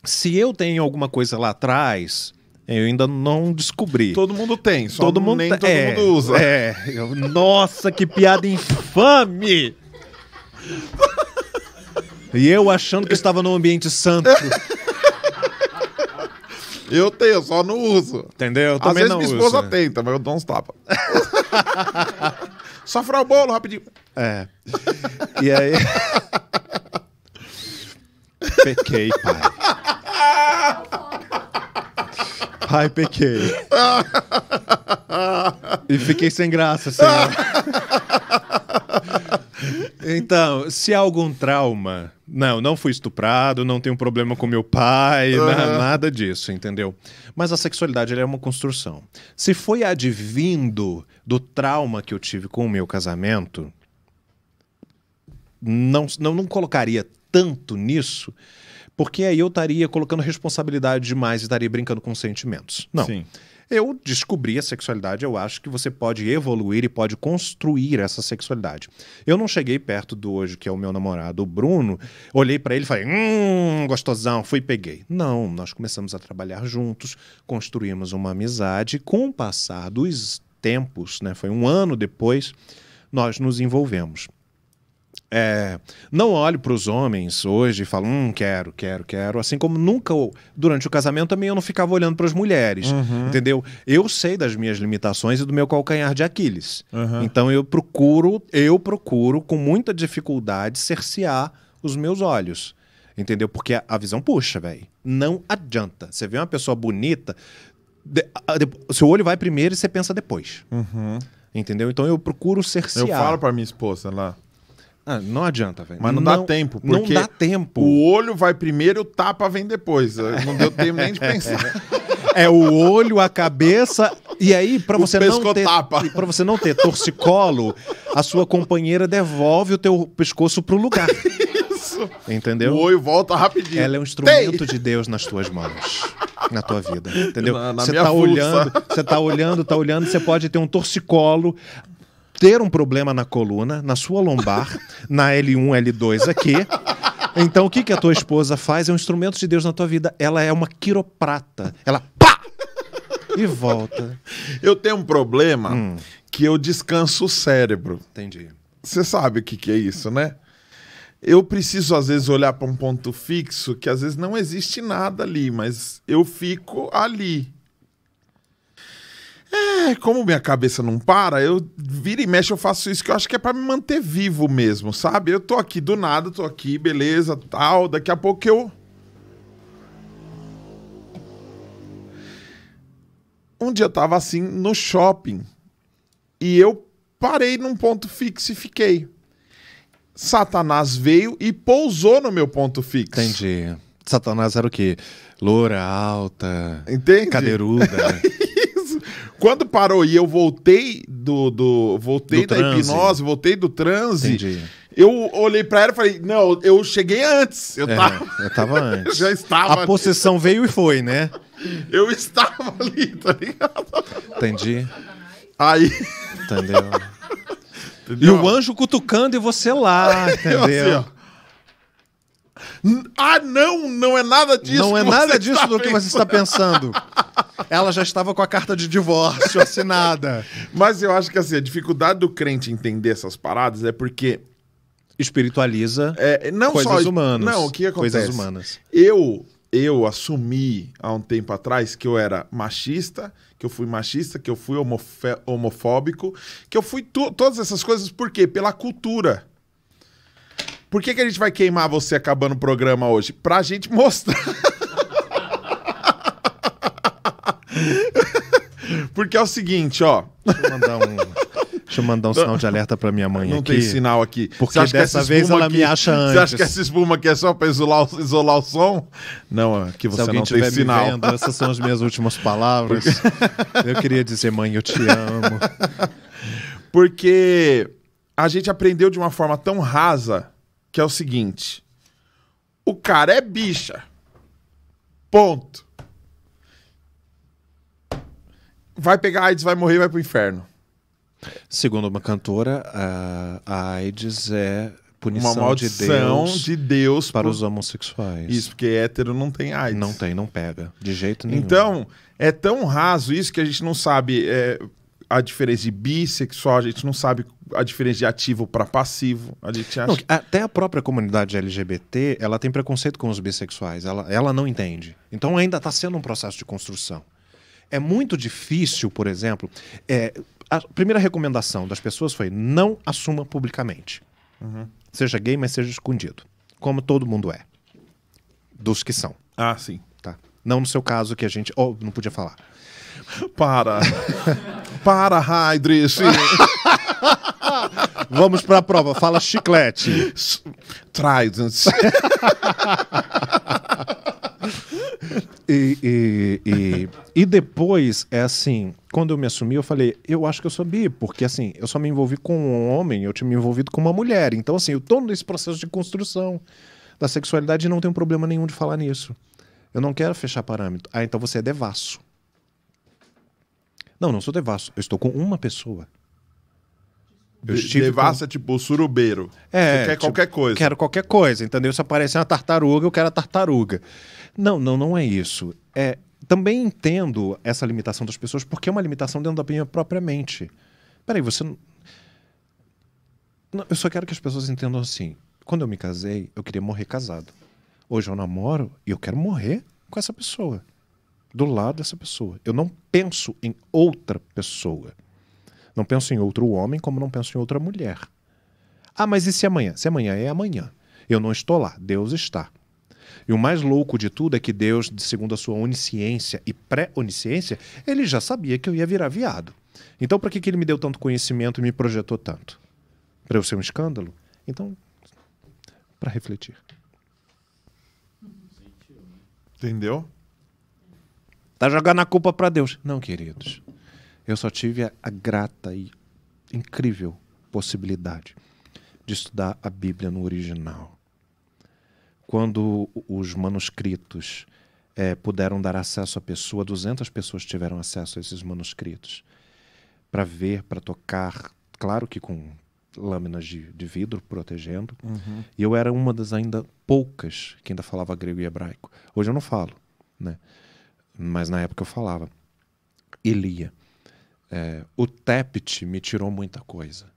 Se eu tenho alguma coisa lá atrás, eu ainda não descobri. Todo mundo tem, só todo mundo nem todo é, mundo usa. É, eu... nossa, que piada infame! <laughs> E eu achando que estava num ambiente santo. <laughs> Eu tenho, só não uso. Entendeu? Eu Às também vezes não minha esposa né? tenta, mas eu dou uns tapas. <laughs> só furar o bolo rapidinho. É. E aí. <laughs> pequei, pai. Pai, pequei. E fiquei sem graça, senhor. Então, se há algum trauma, não, não fui estuprado, não tenho problema com meu pai, uhum. nada disso, entendeu? Mas a sexualidade é uma construção. Se foi advindo do trauma que eu tive com o meu casamento, não, não, não colocaria tanto nisso, porque aí eu estaria colocando responsabilidade demais e estaria brincando com sentimentos. Não. Sim eu descobri a sexualidade, eu acho que você pode evoluir e pode construir essa sexualidade. Eu não cheguei perto do hoje, que é o meu namorado, o Bruno, olhei para ele e falei, hum, gostosão, fui e peguei. Não, nós começamos a trabalhar juntos, construímos uma amizade, com o passar dos tempos, né, foi um ano depois, nós nos envolvemos. É, não olho para os homens hoje e falo, hum, quero, quero, quero. Assim como nunca, durante o casamento também eu não ficava olhando para as mulheres, uhum. entendeu? Eu sei das minhas limitações e do meu calcanhar de Aquiles. Uhum. Então eu procuro, eu procuro com muita dificuldade cercear os meus olhos. Entendeu? Porque a, a visão puxa, velho. Não adianta. Você vê uma pessoa bonita, de, a, de, seu olho vai primeiro e você pensa depois. Uhum. Entendeu? Então eu procuro cercear. Eu falo para minha esposa lá. Ah, não adianta, velho. Mas não, não, dá tempo, porque não dá tempo. O olho vai primeiro e o tapa vem depois. Não deu tempo nem de pensar. É, é o olho, a cabeça e aí para você não ter para você não ter torcicolo, a sua companheira devolve o teu pescoço pro lugar. Isso. Entendeu? O olho volta rapidinho. Ela é um instrumento Tem. de Deus nas tuas mãos na tua vida, entendeu? Você tá, tá olhando, você tá olhando, tá olhando, você pode ter um torcicolo, ter um problema na coluna, na sua lombar, <laughs> na L1, L2 aqui. Então o que, que a tua esposa faz é um instrumento de Deus na tua vida. Ela é uma quiroprata. Ela pá! E volta. Eu tenho um problema hum. que eu descanso o cérebro. Entendi. Você sabe o que, que é isso, né? Eu preciso, às vezes, olhar para um ponto fixo que às vezes não existe nada ali, mas eu fico ali. É, como minha cabeça não para, eu vira e mexe, eu faço isso que eu acho que é para me manter vivo mesmo, sabe? Eu tô aqui do nada, tô aqui, beleza, tal. Daqui a pouco eu. Um dia eu tava assim no shopping e eu parei num ponto fixo e fiquei. Satanás veio e pousou no meu ponto fixo. Entendi. Satanás era o quê? Loura alta, Entende? cadeiruda. <laughs> <laughs> isso. Quando parou e eu voltei do. do voltei do da transe. hipnose, voltei do transe. Entendi. Eu olhei pra ela e falei, não, eu cheguei antes. Eu, é, tava... eu tava <laughs> antes. Já estava. A possessão ali. veio e foi, né? Eu estava ali, tá ligado? Entendi. Aí. Entendeu? Entendeu? <laughs> E o anjo cutucando e você lá, <laughs> assim, entendeu? Assim, ah, não, não é nada disso. Não é nada disso tá do que você está pensando. Ela já estava com a carta de divórcio assinada. Mas eu acho que assim, a dificuldade do crente entender essas paradas é porque espiritualiza é, não coisas só, humanas. Não, o que acontece? Coisas humanas. Eu eu assumi há um tempo atrás que eu era machista, que eu fui machista, que eu fui homofóbico, que eu fui todas essas coisas por quê? Pela cultura. Por que, que a gente vai queimar você acabando o programa hoje? Pra gente mostrar <laughs> <laughs> Porque é o seguinte, ó. Deixa eu mandar um, eu mandar um sinal de alerta pra minha mãe Não aqui, tem sinal aqui. Porque dessa vez ela aqui, me acha antes. Você acha que essa espuma aqui é só pra isolar, isolar o som? Não, é que você não tem sinal. Vendo, <laughs> essas são as minhas últimas palavras. Porque... Eu queria dizer, mãe, eu te amo. Porque a gente aprendeu de uma forma tão rasa que é o seguinte: o cara é bicha. Ponto. vai pegar AIDS, vai morrer, vai pro inferno. Segundo uma cantora, a, AIDS é punição uma de Deus, de Deus para por... os homossexuais. Isso, porque hétero não tem AIDS. Não tem, não pega. De jeito nenhum. Então, é tão raso isso que a gente não sabe é, a diferença de bissexual, a gente não sabe a diferença de ativo para passivo. A gente acha... Não, até a própria comunidade LGBT ela tem preconceito com os bissexuais. Ela, ela não entende. Então ainda está sendo um processo de construção. É muito difícil, por exemplo. É, a primeira recomendação das pessoas foi não assuma publicamente. Uhum. Seja gay, mas seja escondido. Como todo mundo é. Dos que são. Ah, sim. Tá. Não no seu caso que a gente. Oh, não podia falar. <laughs> Para. <laughs> Para, Heidrich. <laughs> Vamos para a prova. Fala chiclete. Trident e, e, e, e, depois, é assim, quando eu me assumi, eu falei, eu acho que eu sou bi, porque assim, eu só me envolvi com um homem, eu tinha me envolvido com uma mulher. Então, assim, eu tô nesse processo de construção da sexualidade e não tenho problema nenhum de falar nisso. Eu não quero fechar parâmetro. Ah, então você é devasso. Não, não sou devasso. Eu estou com uma pessoa. Eu estive devasso com... É tipo, surubeiro. É. Você quer tipo, qualquer coisa. Quero qualquer coisa, entendeu? Se aparecer uma tartaruga, eu quero a tartaruga. Não, não, não é isso. É, também entendo essa limitação das pessoas, porque é uma limitação dentro da minha própria mente. Peraí, você. Não, eu só quero que as pessoas entendam assim. Quando eu me casei, eu queria morrer casado. Hoje eu namoro e eu quero morrer com essa pessoa. Do lado dessa pessoa. Eu não penso em outra pessoa. Não penso em outro homem, como não penso em outra mulher. Ah, mas e se amanhã? Se amanhã é amanhã. Eu não estou lá, Deus está. E o mais louco de tudo é que Deus, segundo a sua onisciência e pré-onisciência, ele já sabia que eu ia virar viado. Então, para que, que ele me deu tanto conhecimento e me projetou tanto? Para eu ser um escândalo? Então, para refletir. Entendeu? Tá jogando a culpa para Deus. Não, queridos. Eu só tive a, a grata e incrível possibilidade de estudar a Bíblia no original quando os manuscritos é, puderam dar acesso à pessoa, 200 pessoas tiveram acesso a esses manuscritos para ver, para tocar, claro que com lâminas de, de vidro protegendo. Uhum. E eu era uma das ainda poucas que ainda falava grego e hebraico. Hoje eu não falo, né? Mas na época eu falava. Elia. É, eh, o Tepit me tirou muita coisa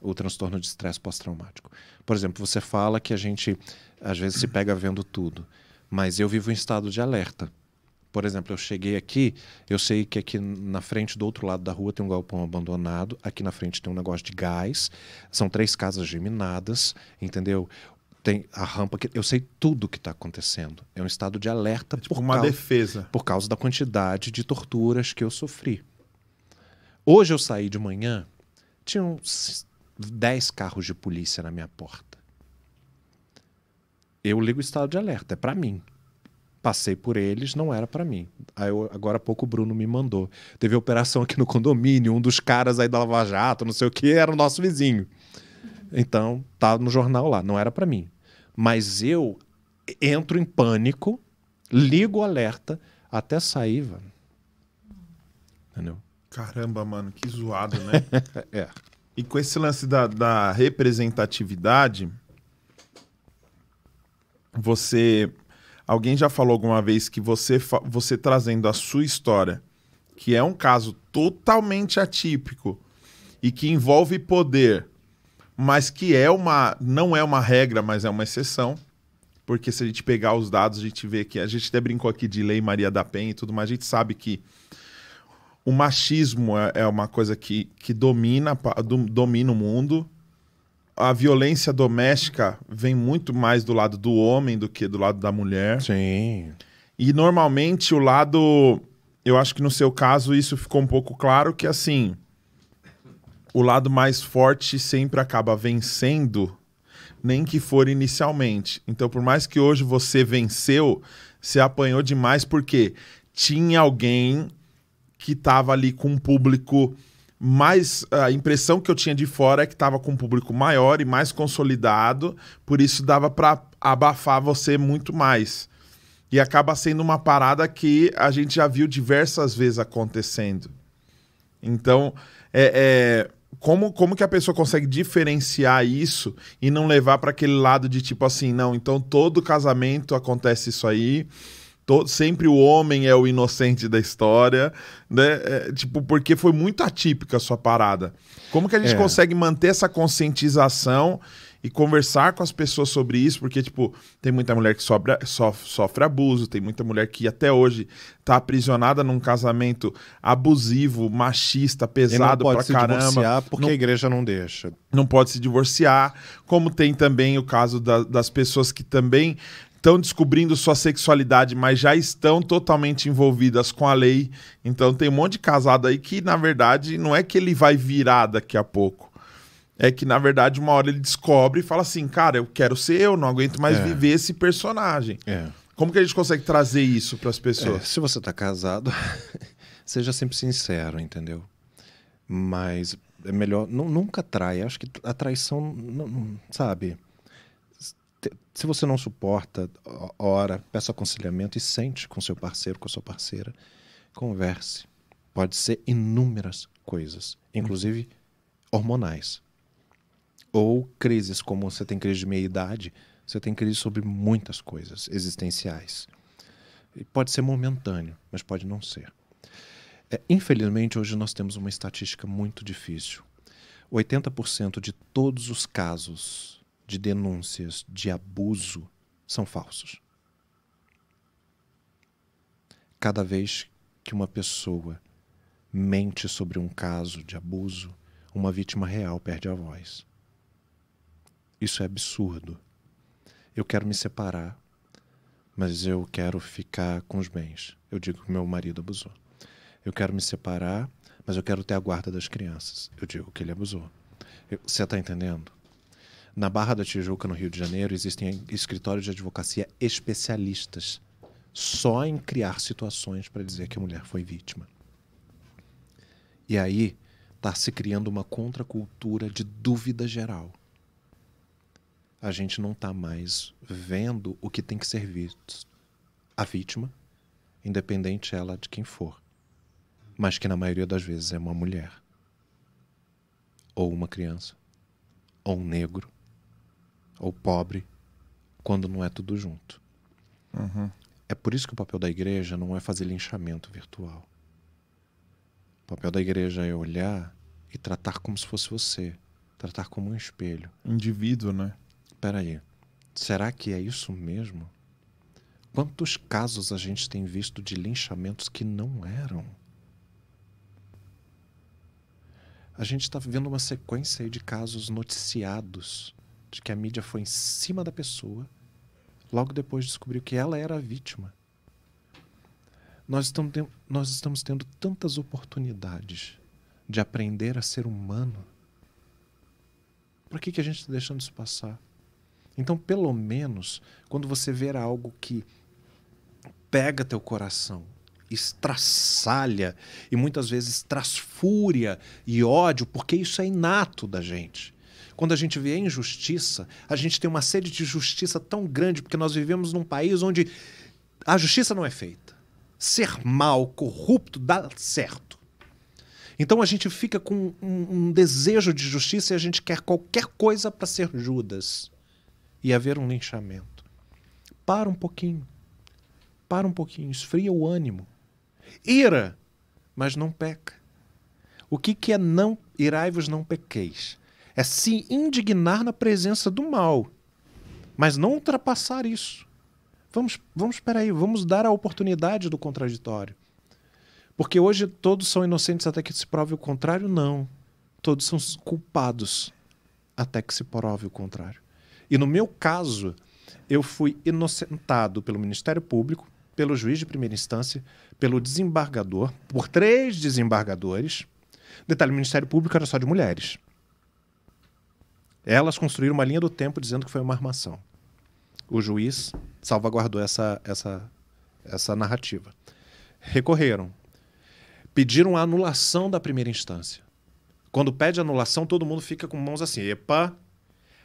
o transtorno de estresse pós-traumático. Por exemplo, você fala que a gente às vezes se pega vendo tudo, mas eu vivo em estado de alerta. Por exemplo, eu cheguei aqui, eu sei que aqui na frente do outro lado da rua tem um galpão abandonado, aqui na frente tem um negócio de gás, são três casas geminadas, entendeu? Tem a rampa que eu sei tudo o que está acontecendo. É um estado de alerta é tipo por uma causa, defesa por causa da quantidade de torturas que eu sofri. Hoje eu saí de manhã, tinham dez carros de polícia na minha porta. Eu ligo o estado de alerta, é para mim. Passei por eles, não era para mim. Aí eu, agora há pouco o Bruno me mandou. Teve operação aqui no condomínio, um dos caras aí da Lava Jato, não sei o que, era o nosso vizinho. Então, tá no jornal lá, não era para mim. Mas eu entro em pânico, ligo o alerta, até sair, mano. Entendeu? Caramba, mano, que zoado, né? <laughs> é. E com esse lance da, da representatividade, você. Alguém já falou alguma vez que você, você trazendo a sua história, que é um caso totalmente atípico e que envolve poder, mas que é uma. não é uma regra, mas é uma exceção. Porque se a gente pegar os dados, a gente vê que. A gente até brincou aqui de Lei Maria da Penha e tudo, mas a gente sabe que o machismo é, é, uma coisa que, que domina, domina o mundo. A violência doméstica vem muito mais do lado do homem do que do lado da mulher. Sim. E normalmente o lado. Eu acho que no seu caso isso ficou um pouco claro que assim. O lado mais forte sempre acaba vencendo, nem que for inicialmente. Então, por mais que hoje você venceu, você apanhou demais porque tinha alguém que estava ali com um público mais. A impressão que eu tinha de fora é que estava com um público maior e mais consolidado, por isso dava para abafar você muito mais. E acaba sendo uma parada que a gente já viu diversas vezes acontecendo. Então, é, é como, como que a pessoa consegue diferenciar isso e não levar para aquele lado de tipo assim, não, então todo casamento acontece isso aí Todo, sempre o homem é o inocente da história, né? É, tipo, porque foi muito atípica a sua parada. Como que a gente é. consegue manter essa conscientização e conversar com as pessoas sobre isso, porque, tipo, tem muita mulher que sofre, sofre, sofre, abuso, tem muita mulher que até hoje tá aprisionada num casamento abusivo, machista, pesado pra caramba. Não pode se caramba. divorciar porque não, a igreja não deixa. Não pode se divorciar, como tem também o caso da, das pessoas que também estão descobrindo sua sexualidade, mas já estão totalmente envolvidas com a lei. Então tem um monte de casado aí que, na verdade, não é que ele vai virar daqui a pouco. É que, na verdade, uma hora ele descobre e fala assim, cara, eu quero ser eu, não aguento mais é. viver esse personagem. É. Como que a gente consegue trazer isso para as pessoas? É, se você está casado, <laughs> seja sempre sincero, entendeu? Mas é melhor, nunca trai. Acho que a traição, não, não, sabe? Se você não suporta, ora, peça aconselhamento e sente com seu parceiro, com sua parceira. Converse. Pode ser inúmeras coisas, inclusive hormonais. Ou crises, como você tem crise de meia-idade, você tem crise sobre muitas coisas existenciais. E pode ser momentâneo, mas pode não ser. É, infelizmente, hoje nós temos uma estatística muito difícil. 80% de todos os casos de denúncias de abuso são falsos. Cada vez que uma pessoa mente sobre um caso de abuso, uma vítima real perde a voz. Isso é absurdo. Eu quero me separar, mas eu quero ficar com os bens. Eu digo que meu marido abusou. Eu quero me separar, mas eu quero ter a guarda das crianças. Eu digo que ele abusou. Você está entendendo? Na Barra da Tijuca, no Rio de Janeiro, existem escritórios de advocacia especialistas só em criar situações para dizer que a mulher foi vítima. E aí está se criando uma contracultura de dúvida geral. A gente não está mais vendo o que tem que ser visto. A vítima, independente ela de quem for, mas que na maioria das vezes é uma mulher, ou uma criança, ou um negro, ou pobre, quando não é tudo junto. Uhum. É por isso que o papel da igreja não é fazer linchamento virtual. O papel da igreja é olhar e tratar como se fosse você, tratar como um espelho. Indivíduo, né? Peraí, será que é isso mesmo? Quantos casos a gente tem visto de linchamentos que não eram? A gente está vivendo uma sequência de casos noticiados de que a mídia foi em cima da pessoa, logo depois descobriu que ela era a vítima. Nós estamos, tendo, nós estamos tendo tantas oportunidades de aprender a ser humano. Por que, que a gente está deixando isso passar? Então, pelo menos, quando você ver algo que pega teu coração, estraçalha e muitas vezes traz fúria e ódio, porque isso é inato da gente. Quando a gente vê a injustiça, a gente tem uma sede de justiça tão grande, porque nós vivemos num país onde a justiça não é feita. Ser mal, corrupto, dá certo. Então a gente fica com um, um, desejo de justiça e a gente quer qualquer coisa para ser Judas e haver um linchamento. Para um pouquinho. Para um pouquinho. Esfria o ânimo. Ira, mas não peca. O que, que é não irai-vos não pequeis? É se indignar na presença do mal, mas não ultrapassar isso. Vamos, vamos, aí, vamos dar a oportunidade do contraditório. Porque hoje todos são inocentes até que se prove o contrário? Não. Todos são culpados até que se prove o contrário. E no meu caso, eu fui inocentado pelo Ministério Público, pelo juiz de primeira instância, pelo desembargador, por três desembargadores. Detalhe: o Ministério Público era só de mulheres. Elas construíram uma linha do tempo dizendo que foi uma armação. O juiz salvaguardou essa, essa, essa narrativa. Recorreram. Pediram a anulação da primeira instância. Quando pede anulação, todo mundo fica com mãos assim, epa.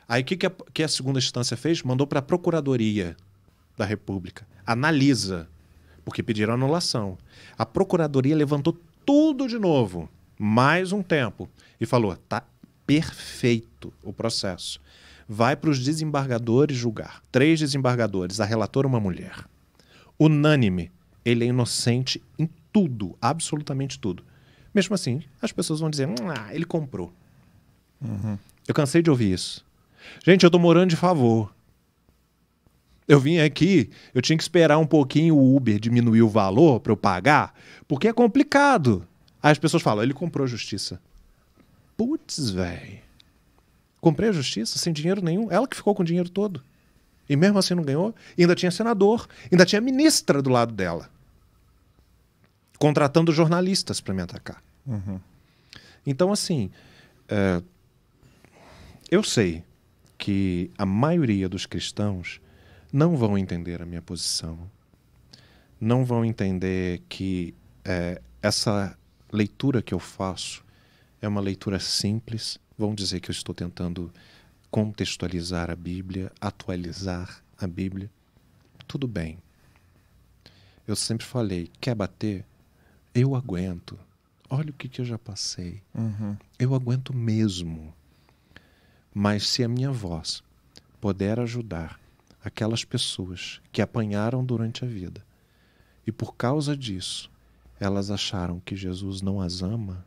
Aí o que, que, que, a, segunda instância fez? Mandou para a Procuradoria da República. Analisa, porque pediram anulação. A Procuradoria levantou tudo de novo, mais um tempo, e falou: tá perfeito o processo. Vai para os desembargadores julgar. Três desembargadores, a relatora uma mulher. Unânime, ele é inocente em tudo, absolutamente tudo. Mesmo assim, as pessoas vão dizer, hum, ah, ele comprou. Uhum. Eu cansei de ouvir isso. Gente, eu tô morando de favor. Eu vim aqui, eu tinha que esperar um pouquinho o Uber diminuir o valor para eu pagar, porque é complicado. Aí as pessoas falam, ele comprou justiça putz, velho, comprei a justiça sem dinheiro nenhum. Ela que ficou com o dinheiro todo. E mesmo assim não ganhou. E ainda tinha senador, ainda tinha ministra do lado dela. Contratando jornalistas para me atacar. Uhum. Então, assim, é, eu sei que a maioria dos cristãos não vão entender a minha posição, não vão entender que é, essa leitura que eu faço é uma leitura simples. Vão dizer que eu estou tentando contextualizar a Bíblia, atualizar a Bíblia. Tudo bem. Eu sempre falei: quer bater? Eu aguento. Olha o que, que eu já passei. Uhum. Eu aguento mesmo. Mas se a minha voz puder ajudar aquelas pessoas que apanharam durante a vida e por causa disso elas acharam que Jesus não as ama,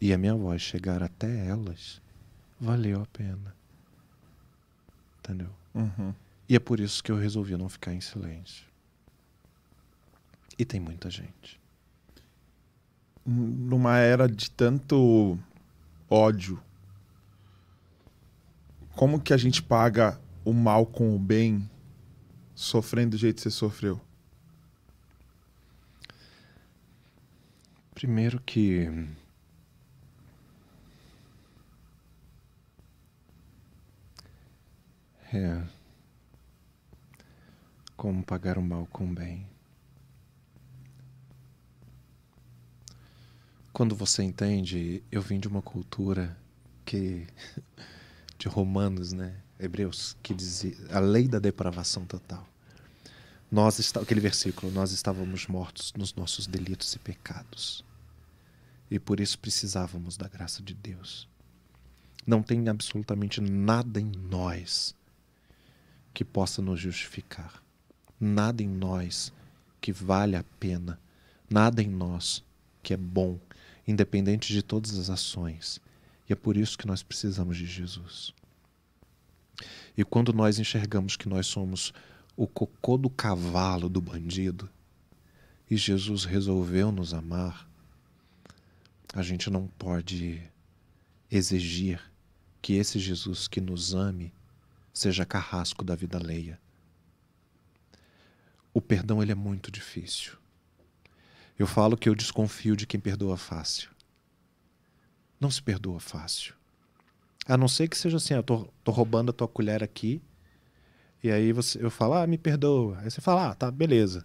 e a minha voz chegar até elas, valeu a pena. Entendeu? Uhum. E é por isso que eu resolvi não ficar em silêncio. E tem muita gente. Numa era de tanto ódio, como que a gente paga o mal com o bem sofrendo do jeito que você sofreu? Primeiro que É. Como pagar o mal com o bem. Quando você entende, eu vim de uma cultura que. <laughs> de romanos, né? Hebreus, que dizia a lei da depravação total. Nós está, aquele versículo, nós estávamos mortos nos nossos delitos e pecados. E por isso precisávamos da graça de Deus. Não tem absolutamente nada em nós que possa nos justificar. Nada em nós que vale a pena, nada em nós que é bom, independente de todas as ações. E é por isso que nós precisamos de Jesus. E quando nós enxergamos que nós somos o cocô do cavalo do bandido, e Jesus resolveu nos amar, a gente não pode exigir que esse Jesus que nos ame seja carrasco da vida alheia. O perdão ele é muito difícil. Eu falo que eu desconfio de quem perdoa fácil. Não se perdoa fácil. A não ser que seja assim, eu ah, tô, tô roubando a tua colher aqui, e aí você, eu falo, ah, me perdoa. Aí você fala, ah, tá, beleza.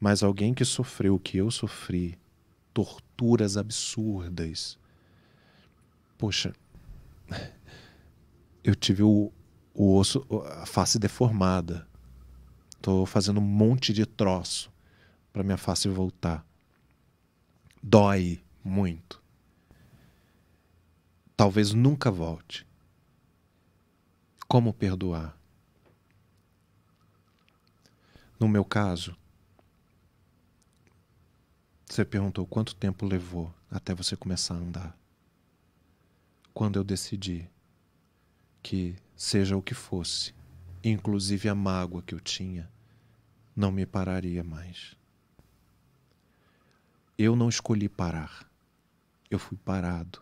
Mas alguém que sofreu o que eu sofri, torturas absurdas. Poxa, <laughs> eu tive o, o osso, a face deformada. Tô fazendo um monte de troço para minha face voltar. Dói muito. Talvez nunca volte. Como perdoar? No meu caso, você perguntou quanto tempo levou até você começar a andar. Quando eu decidi que seja o que fosse, inclusive a mágoa que eu tinha, não me pararia mais. Eu não escolhi parar, eu fui parado.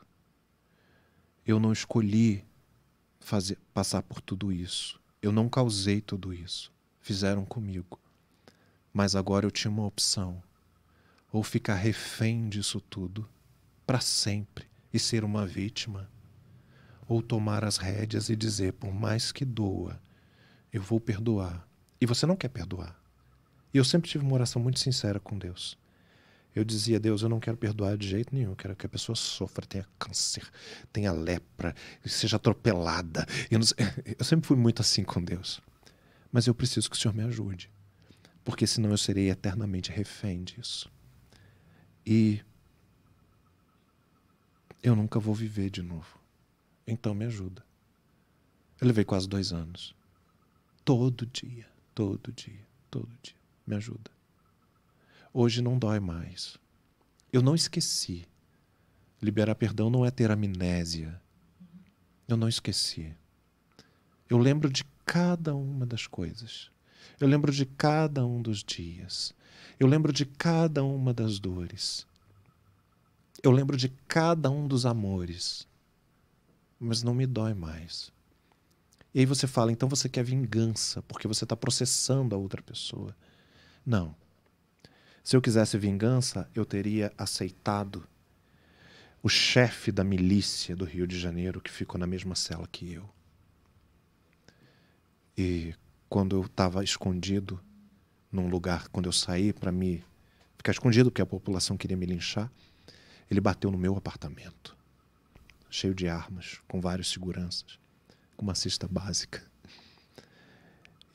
Eu não escolhi fazer, passar por tudo isso, eu não causei tudo isso, fizeram comigo. Mas agora eu tinha uma opção: ou ficar refém disso tudo para sempre e ser uma vítima ou tomar as rédeas e dizer: por mais que doa, eu vou perdoar. E você não quer perdoar. E eu sempre tive uma oração muito sincera com Deus. Eu dizia: Deus, eu não quero perdoar de jeito nenhum. Eu quero que a pessoa sofra, tenha câncer, tenha lepra, seja atropelada. Eu, não... <laughs> eu sempre fui muito assim com Deus. Mas eu preciso que o Senhor me ajude. Porque senão eu serei eternamente refém disso. E eu nunca vou viver de novo. Então me ajuda. Eu levei quase dois anos. Todo dia, todo dia, todo dia. Me ajuda. Hoje não dói mais. Eu não esqueci. Liberar perdão não é ter amnésia. Eu não esqueci. Eu lembro de cada uma das coisas. Eu lembro de cada um dos dias. Eu lembro de cada uma das dores. Eu lembro de cada um dos amores mas não me dói mais. E aí você fala, então você quer vingança, porque você está processando a outra pessoa. Não. Se eu quisesse vingança, eu teria aceitado o chefe da milícia do Rio de Janeiro, que ficou na mesma cela que eu. E quando eu estava escondido num lugar, quando eu saí para me ficar escondido, porque a população queria me linchar, ele bateu no meu apartamento cheio de armas, com vários seguranças, com uma cesta básica.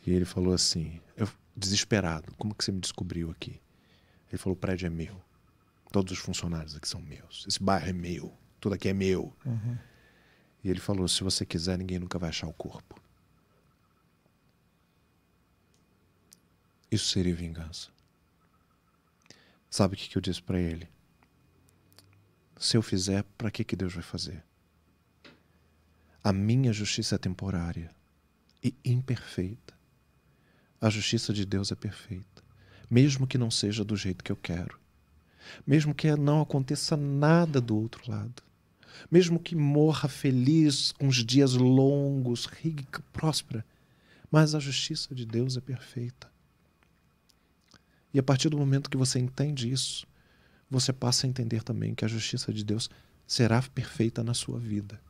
E ele falou assim, eu, desesperado, como que você me descobriu aqui? Ele falou, o prédio é meu. Todos os funcionários aqui são meus. Esse bairro é meu. Tudo aqui é meu. Uhum. E ele falou, se você quiser, ninguém nunca vai achar o corpo. Isso seria vingança. Sabe o que, que eu disse para ele? Se eu fizer, para que, que Deus vai fazer? A minha justiça é temporária e imperfeita. A justiça de Deus é perfeita, mesmo que não seja do jeito que eu quero, mesmo que não aconteça nada do outro lado, mesmo que morra feliz com os dias longos, rica, próspera, mas a justiça de Deus é perfeita. E a partir do momento que você entende isso, você passa a entender também que a justiça de Deus será perfeita na sua vida.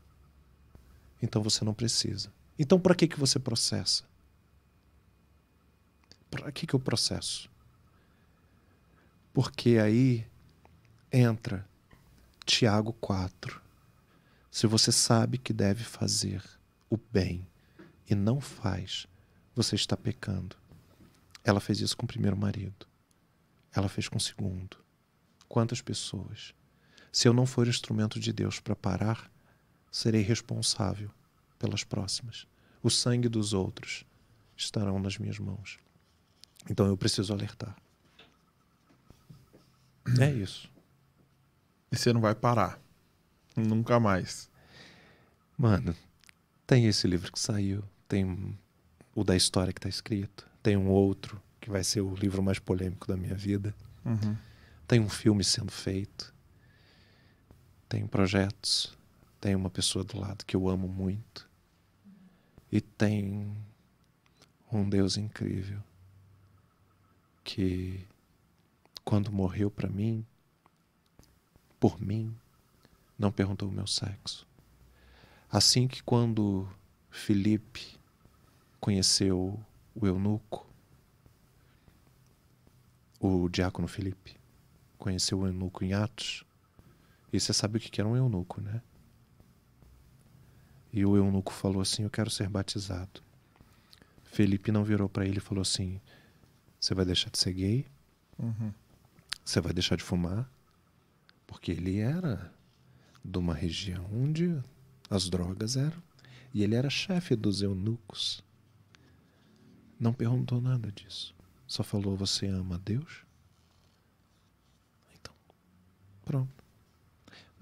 Então você não precisa. Então para que, que você processa? Para que, que eu processo? Porque aí entra Tiago 4. Se você sabe que deve fazer o bem e não faz, você está pecando. Ela fez isso com o primeiro marido. Ela fez com o segundo. Quantas pessoas? Se eu não for instrumento de Deus para parar, serei responsável pelas próximas. O sangue dos outros estarão nas minhas mãos. Então eu preciso alertar. É isso. E você não vai parar. Nunca mais. Mano, tem esse livro que saiu, tem o da história que está escrito, tem um outro que vai ser o livro mais polêmico da minha vida. Uhum. Tem um filme sendo feito. Tem projetos tem uma pessoa do lado que eu amo muito e tem um Deus incrível que quando morreu para mim, por mim, não perguntou o meu sexo. Assim que quando Felipe conheceu o eunuco, o diácono Felipe conheceu o eunuco em Atos, e você sabe o que era um eunuco, né? E o eunuco falou assim: Eu quero ser batizado. Felipe não virou para ele e falou assim: Você vai deixar de ser gay? Uhum. Você vai deixar de fumar? Porque ele era de uma região onde as drogas eram. E ele era chefe dos eunucos. Não perguntou nada disso. Só falou: Você ama a Deus? Então, pronto.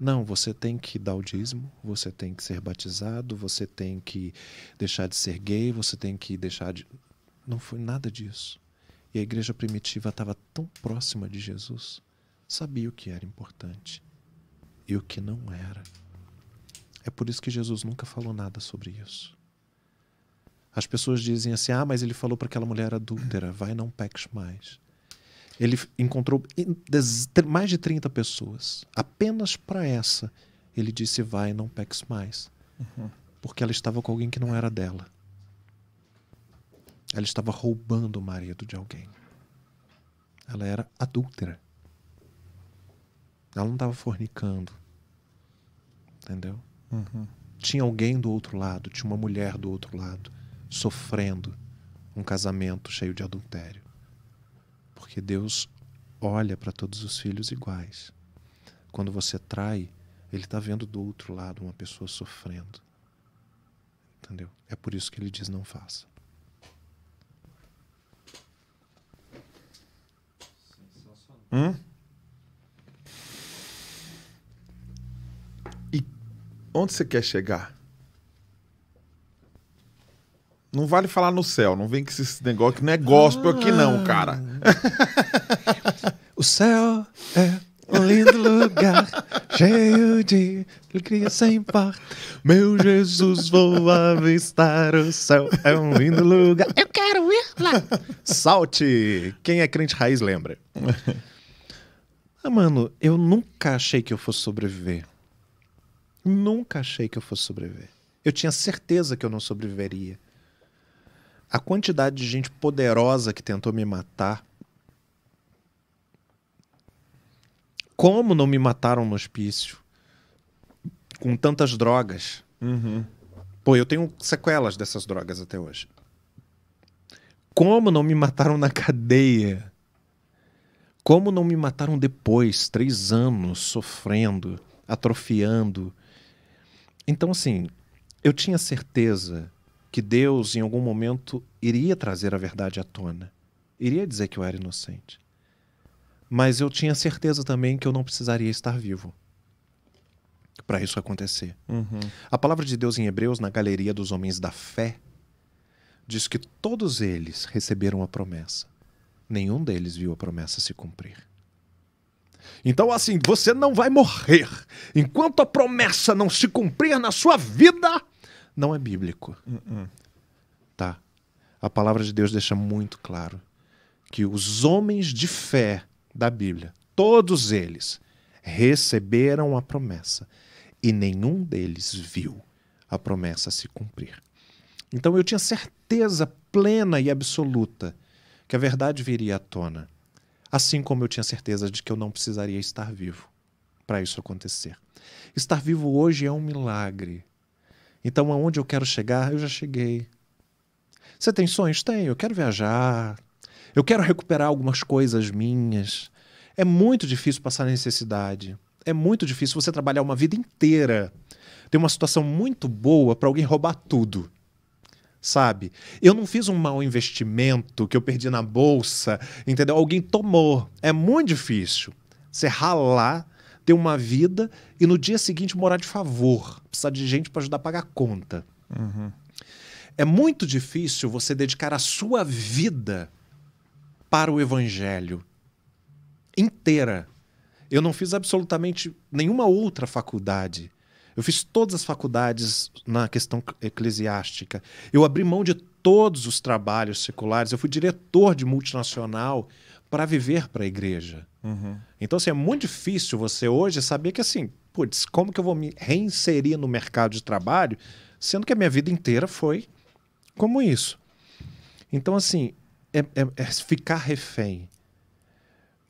Não, você tem que dar o dízimo, você tem que ser batizado, você tem que deixar de ser gay, você tem que deixar de. Não foi nada disso. E a igreja primitiva estava tão próxima de Jesus, sabia o que era importante e o que não era. É por isso que Jesus nunca falou nada sobre isso. As pessoas dizem assim: ah, mas ele falou para aquela mulher adúltera, vai, não peques mais. Ele encontrou mais de 30 pessoas. Apenas para essa, ele disse: vai, não peques mais. Uhum. Porque ela estava com alguém que não era dela. Ela estava roubando o marido de alguém. Ela era adúltera. Ela não estava fornicando. Entendeu? Uhum. Tinha alguém do outro lado, tinha uma mulher do outro lado, sofrendo um casamento cheio de adultério. Porque Deus olha para todos os filhos iguais. Quando você trai, ele está vendo do outro lado uma pessoa sofrendo. Entendeu? É por isso que ele diz: não faça. Hum? E onde você quer chegar? Não vale falar no céu, não vem com esse negócio que não é gospel aqui não, ah. cara. <laughs> o céu é um lindo lugar, cheio de alegria sem par. Meu Jesus, vou avistar o céu, é um lindo lugar. Eu quero ir lá. Salte! Quem é crente raiz lembra. <laughs> ah, mano, eu nunca achei que eu fosse sobreviver. Nunca achei que eu fosse sobreviver. Eu tinha certeza que eu não sobreviveria a quantidade de gente poderosa que tentou me matar. Como não me mataram no hospício? Com tantas drogas. Uhum. Pô, eu tenho sequelas dessas drogas até hoje. Como não me mataram na cadeia? Como não me mataram depois, três anos sofrendo, atrofiando? Então, assim, eu tinha certeza que Deus, em algum momento, iria trazer a verdade à tona, iria dizer que eu era inocente. Mas eu tinha certeza também que eu não precisaria estar vivo para isso acontecer. Uhum. A palavra de Deus em Hebreus, na galeria dos homens da fé, diz que todos eles receberam a promessa. Nenhum deles viu a promessa se cumprir. Então, assim, você não vai morrer enquanto a promessa não se cumprir na sua vida não é bíblico. Uh -uh. Tá? A palavra de Deus deixa muito claro que os homens de fé da Bíblia, todos eles, receberam a promessa e nenhum deles viu a promessa se cumprir. Então eu tinha certeza plena e absoluta que a verdade viria à tona, assim como eu tinha certeza de que eu não precisaria estar vivo para isso acontecer. Estar vivo hoje é um milagre. Então, aonde eu quero chegar, eu já cheguei. Você tem sonhos? Tenho. Eu quero viajar. Eu quero recuperar algumas coisas minhas. É muito difícil passar necessidade. É muito difícil você trabalhar uma vida inteira. Tem uma situação muito boa para alguém roubar tudo. Sabe? Eu não fiz um mau investimento que eu perdi na bolsa, entendeu? Alguém tomou. É muito difícil. Você ralar ter uma vida e no dia seguinte morar de favor, precisar de gente para ajudar a pagar a conta. Uhum. É muito difícil você dedicar a sua vida para o evangelho inteira. Eu não fiz absolutamente nenhuma outra faculdade. Eu fiz todas as faculdades na questão eclesiástica. Eu abri mão de todos os trabalhos seculares. Eu fui diretor de multinacional para viver para a igreja. Uhum. Então, assim, é muito difícil você hoje saber que, assim, putz, como que eu vou me reinserir no mercado de trabalho, sendo que a minha vida inteira foi como isso. Então, assim, é, é, é ficar refém.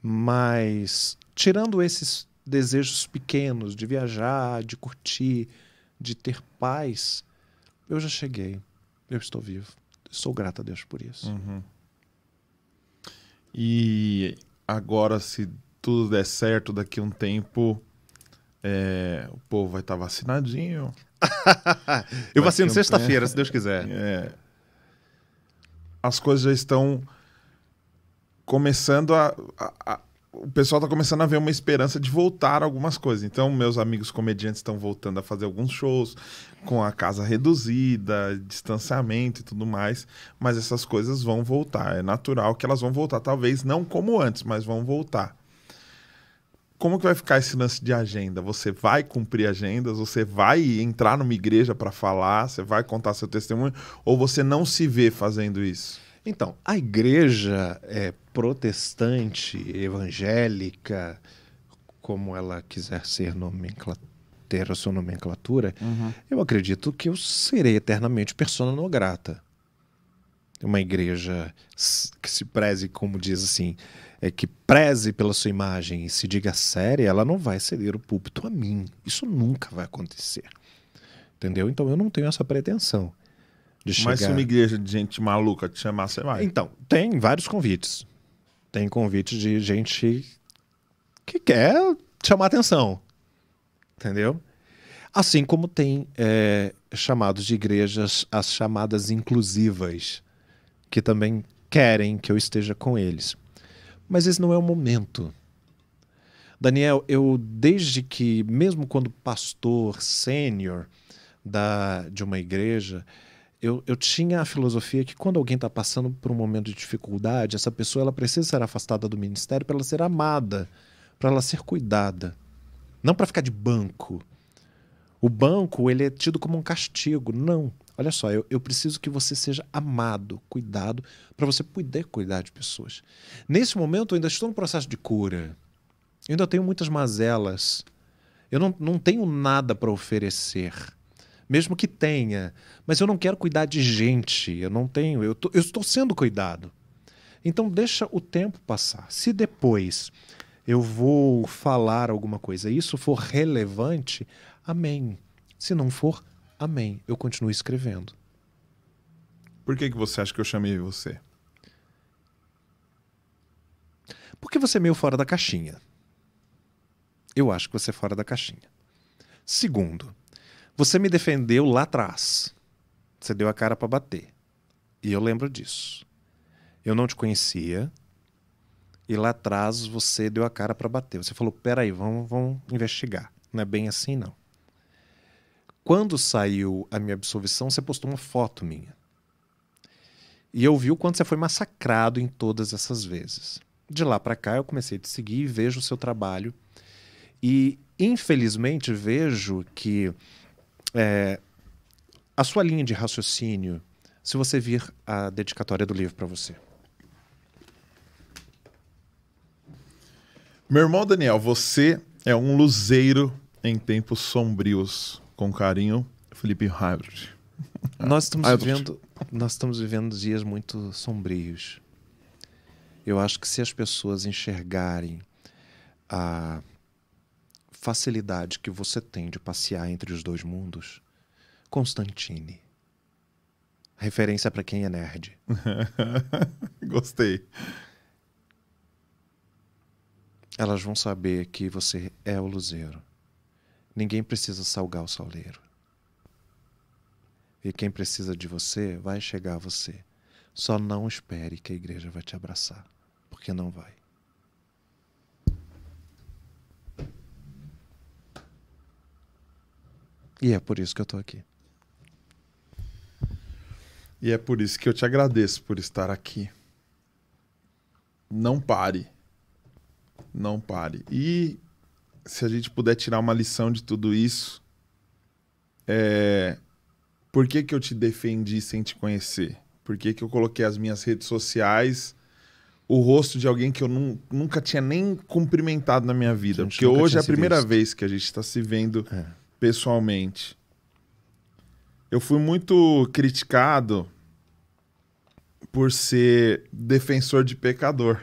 Mas, tirando esses desejos pequenos de viajar, de curtir, de ter paz, eu já cheguei. Eu estou vivo. Sou grato a Deus por isso. Uhum. E agora, se tudo der certo, daqui a um tempo, é, o povo vai estar tá vacinadinho. <laughs> Eu vacino sexta-feira, <laughs> se Deus quiser. É, as coisas já estão começando a, o pessoal tá começando a ver uma esperança de voltar algumas coisas. Então, meus amigos comediantes estão voltando a fazer alguns shows com a casa reduzida, distanciamento e tudo mais, mas essas coisas vão voltar. É natural que elas vão voltar, talvez não como antes, mas vão voltar. Como que vai ficar esse lance de agenda? Você vai cumprir agendas? Você vai entrar numa igreja para falar? Você vai contar seu testemunho? Ou você não se vê fazendo isso? Então, a igreja é protestante, evangélica, como ela quiser ser nomenclatura, ter a sua nomenclatura, uhum. eu acredito que eu serei eternamente persona não grata. Uma igreja que se preze, como diz assim, é que preze pela sua imagem e se diga séria, ela não vai ceder o púlpito a mim. Isso nunca vai acontecer. Entendeu? Então eu não tenho essa pretensão. De chegar... Mas se uma igreja de gente maluca te chamar, você vai. Então, tem vários convites. Tem convite de gente que quer chamar atenção. Entendeu? Assim como tem é, chamados de igrejas, as chamadas inclusivas, que também querem que eu esteja com eles. Mas esse não é o momento. Daniel, eu desde que, mesmo quando pastor sênior de uma igreja, eu, eu tinha a filosofia que quando alguém está passando por um momento de dificuldade, essa pessoa ela precisa ser afastada do ministério para ela ser amada, para ela ser cuidada, não para ficar de banco. O banco ele é tido como um castigo, não. Olha só, eu, eu preciso que você seja amado, cuidado, para você poder cuidar de pessoas. Nesse momento, eu ainda estou no processo de cura. Eu ainda tenho muitas mazelas. Eu não, não tenho nada para oferecer mesmo que tenha. Mas eu não quero cuidar de gente, eu não tenho, eu, tô, eu estou sendo cuidado. Então deixa o tempo passar. Se depois eu vou falar alguma coisa, isso for relevante, amém. Se não for, amém. Eu continuo escrevendo. Por que, que você acha que eu chamei você? Porque você é meio fora da caixinha. Eu acho que você é fora da caixinha. Segundo, você me defendeu lá atrás. Você deu a cara para bater. E eu lembro disso. Eu não te conhecia. E lá atrás você deu a cara para bater. Você falou: peraí, vamos, vamos investigar. Não é bem assim, não. Quando saiu a minha absolvição, você postou uma foto minha. E eu vi o quanto você foi massacrado em todas essas vezes. De lá para cá, eu comecei a te seguir e vejo o seu trabalho. E, infelizmente, vejo que é, a sua linha de raciocínio se você vir a dedicatória do livro para você. Meu irmão Daniel, você é um luzeiro em tempos sombrios. Com carinho, Felipe Hybrid. <laughs> Nós estamos, Hybrid. Vivendo, nós estamos vivendo dias muito sombrios. Eu acho que se as pessoas enxergarem a facilidade que você tem de passear entre os dois mundos, Constantine. Referência para quem é nerd. <laughs> Gostei. Elas vão saber que você é o luzeiro. Ninguém precisa salgar o soleiro. E quem precisa de você vai chegar a você. Só não espere que a igreja vai te abraçar, porque não vai. E é por isso que eu estou aqui. E é por isso que eu te agradeço por estar aqui. Não pare. Não pare. E se a gente puder tirar uma lição de tudo isso, é por que, que eu te defendi sem te conhecer? Por que, que eu coloquei as minhas redes sociais, o rosto de alguém que eu nu nunca tinha nem cumprimentado na minha vida? Porque hoje é a primeira visto. vez que a gente está se vendo. É pessoalmente. Eu fui muito criticado por ser defensor de pecador.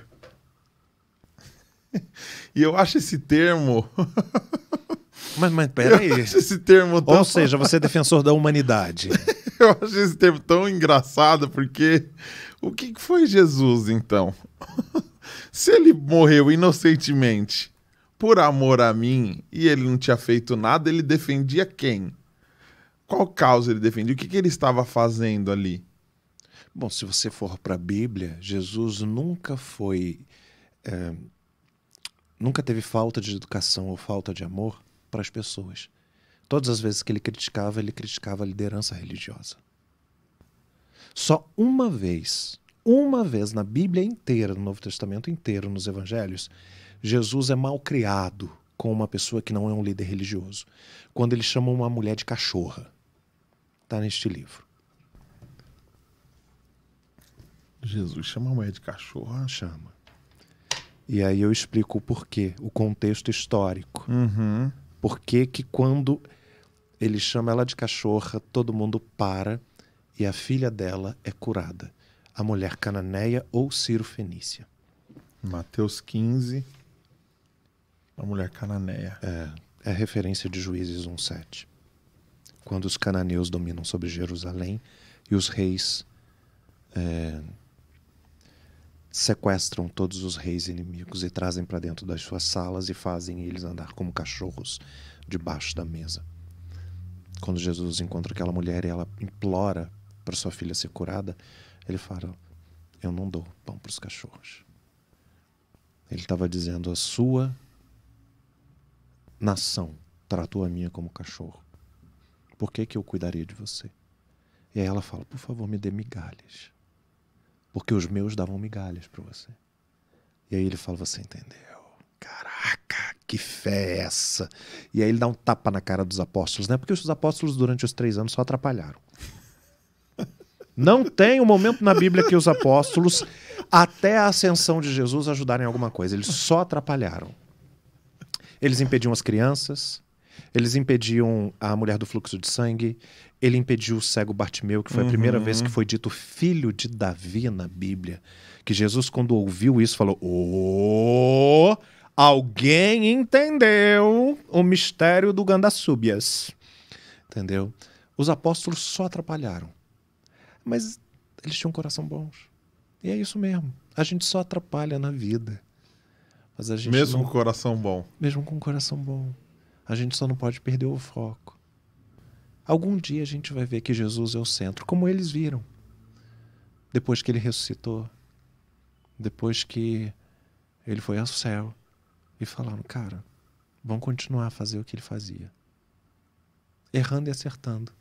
<laughs> e eu acho esse termo. <laughs> mas, mas peraí. Eu acho esse termo tão... Ou seja, você é defensor da humanidade. <laughs> eu acho esse termo tão engraçado, porque o que foi Jesus então? Se ele morreu inocentemente por amor a mim e ele não tinha feito nada, ele defendia quem? Qual causa ele defendia? O que, que ele estava fazendo ali? Bom, se você for para a Bíblia, Jesus nunca foi. É, nunca teve falta de educação ou falta de amor para as pessoas. Todas as vezes que ele criticava, ele criticava a liderança religiosa. Só uma vez, uma vez na Bíblia inteira, no Novo Testamento inteiro, nos Evangelhos, Jesus é mal criado com uma pessoa que não é um líder religioso. Quando ele chama uma mulher de cachorra. Está neste livro. Jesus chama a mulher de cachorra? Chama. E aí eu explico o porquê, o contexto histórico. Uhum. Por que quando ele chama ela de cachorra, todo mundo para e a filha dela é curada. A mulher cananeia ou Ciro Fenícia. Mateus 15, uma mulher cananeia. É, é referência de Juízes 1.7. Quando os cananeus dominam sobre Jerusalém e os reis é, sequestram todos os reis inimigos e trazem para dentro das suas salas e fazem eles andar como cachorros debaixo da mesa. Quando Jesus encontra aquela mulher e ela implora para sua filha ser curada, ele fala: Eu não dou pão para os cachorros. Ele estava dizendo: A sua nação tratou a minha como cachorro. Por que, que eu cuidaria de você? E aí ela fala: Por favor, me dê migalhas. Porque os meus davam migalhas para você. E aí ele fala: Você entendeu? Caraca, que fé é essa? E aí ele dá um tapa na cara dos apóstolos, né? Porque os apóstolos, durante os três anos, só atrapalharam. <laughs> Não tem um momento na Bíblia que os apóstolos, até a ascensão de Jesus, ajudarem alguma coisa. Eles só atrapalharam. Eles impediam as crianças, eles impediam a mulher do fluxo de sangue, ele impediu o cego Bartimeu, que foi uhum. a primeira vez que uhum. foi dito filho de Davi na Bíblia. Que Jesus, quando ouviu isso, falou: Ô, oh, alguém entendeu o mistério do Gandasúbias. Entendeu? Os apóstolos só atrapalharam. Mas eles tinham um coração bom. E é isso mesmo. A gente só atrapalha na vida. Mas a gente Mesmo não... com coração bom. Mesmo com coração bom. A gente só não pode perder o foco. Algum dia a gente vai ver que Jesus é o centro, como eles viram. Depois que ele ressuscitou, depois que ele foi ao céu e falaram: cara, vamos continuar a fazer o que ele fazia. Errando e acertando.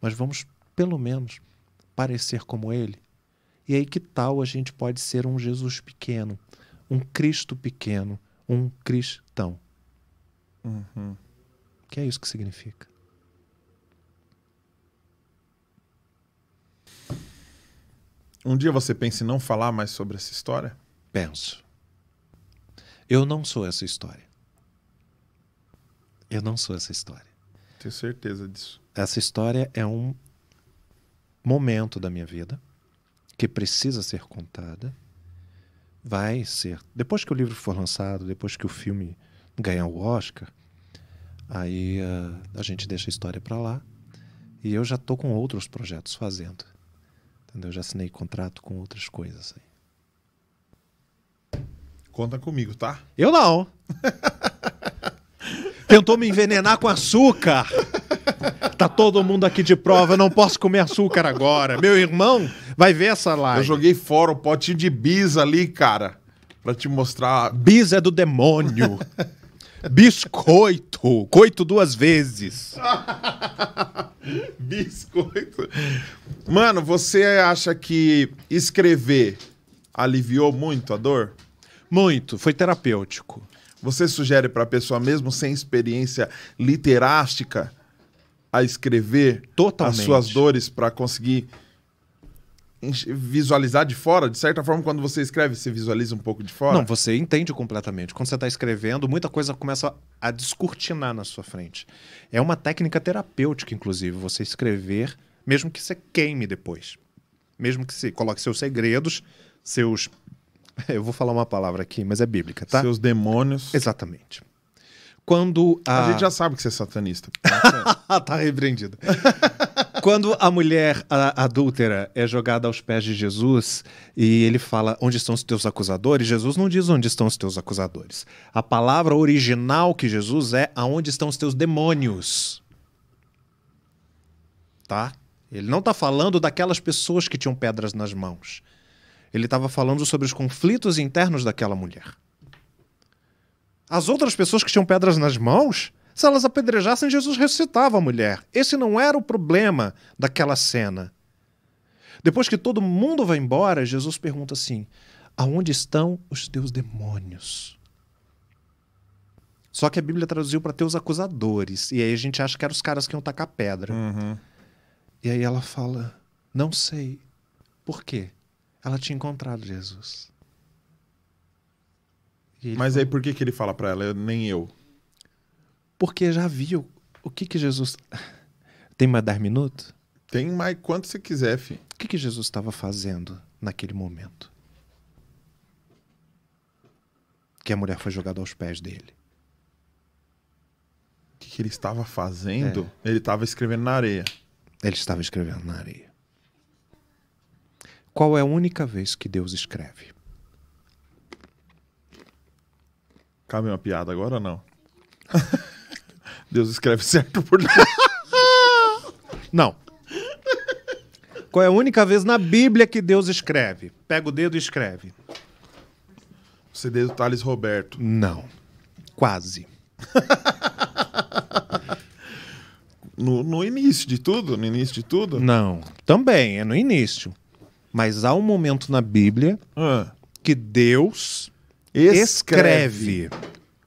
Mas vamos, pelo menos, parecer como ele. E aí, que tal a gente pode ser um Jesus pequeno? um Cristo pequeno, um cristão. Uhum. Que é isso que significa? Um dia você pensa em não falar mais sobre essa história? Penso. Eu não sou essa história. Eu não sou essa história. Tenho certeza disso. Essa história é um momento da minha vida que precisa ser contada vai ser. Depois que o livro for lançado, depois que o filme ganhar o Oscar, aí uh, a gente deixa a história para lá. E eu já tô com outros projetos fazendo. Entendeu? Eu já assinei contrato com outras coisas aí. Conta comigo, tá? Eu não. <laughs> Tentou me envenenar com açúcar. Tá todo mundo aqui de prova, eu não posso comer açúcar agora. Meu irmão Vai ver essa live. Eu joguei fora o potinho de bis ali, cara. Pra te mostrar. Bis é do demônio. <laughs> Biscoito. Coito duas vezes. <laughs> Biscoito. Mano, você acha que escrever aliviou muito a dor? Muito. Foi terapêutico. Você sugere para a pessoa, mesmo sem experiência literástica, a escrever Totalmente. as suas dores para conseguir visualizar de fora, de certa forma, quando você escreve, você visualiza um pouco de fora? Não, você entende completamente. Quando você está escrevendo, muita coisa começa a descortinar na sua frente. É uma técnica terapêutica, inclusive, você escrever, mesmo que você queime depois. Mesmo que você coloque seus segredos, seus. <laughs> Eu vou falar uma palavra aqui, mas é bíblica, tá? Seus demônios. Exatamente quando a... a gente já sabe que você é satanista. <laughs> tá repreendido. <laughs> Quando a mulher a, adúltera é jogada aos pés de Jesus e ele fala onde estão os teus acusadores, Jesus não diz onde estão os teus acusadores. A palavra original que Jesus é aonde estão os teus demônios. Tá? Ele não está falando daquelas pessoas que tinham pedras nas mãos. Ele estava falando sobre os conflitos internos daquela mulher. As outras pessoas que tinham pedras nas mãos se elas apedrejassem, Jesus ressuscitava a mulher. Esse não era o problema daquela cena. Depois que todo mundo vai embora, Jesus pergunta assim: Aonde estão os teus demônios? Só que a Bíblia traduziu para teus acusadores. E aí a gente acha que eram os caras que iam tacar pedra. Uhum. E aí ela fala: Não sei. Por quê? Ela tinha encontrado Jesus. Mas falou, aí por que, que ele fala para ela: Nem eu? porque já viu o que que Jesus. <laughs> Tem mais 10 minutos? Tem mais quanto você quiser, filho. O que, que Jesus estava fazendo naquele momento? Que a mulher foi jogada aos pés dele. O que, que ele estava fazendo? É. Ele estava escrevendo na areia. Ele estava escrevendo na areia. Qual é a única vez que Deus escreve? Cabe uma piada agora ou não? <laughs> Deus escreve certo por <laughs> Não. Qual é a única vez na Bíblia que Deus escreve? Pega o dedo e escreve. O CD do Thales Roberto. Não. Quase. <laughs> no, no início de tudo? No início de tudo? Não. Também, é no início. Mas há um momento na Bíblia ah. que Deus escreve. escreve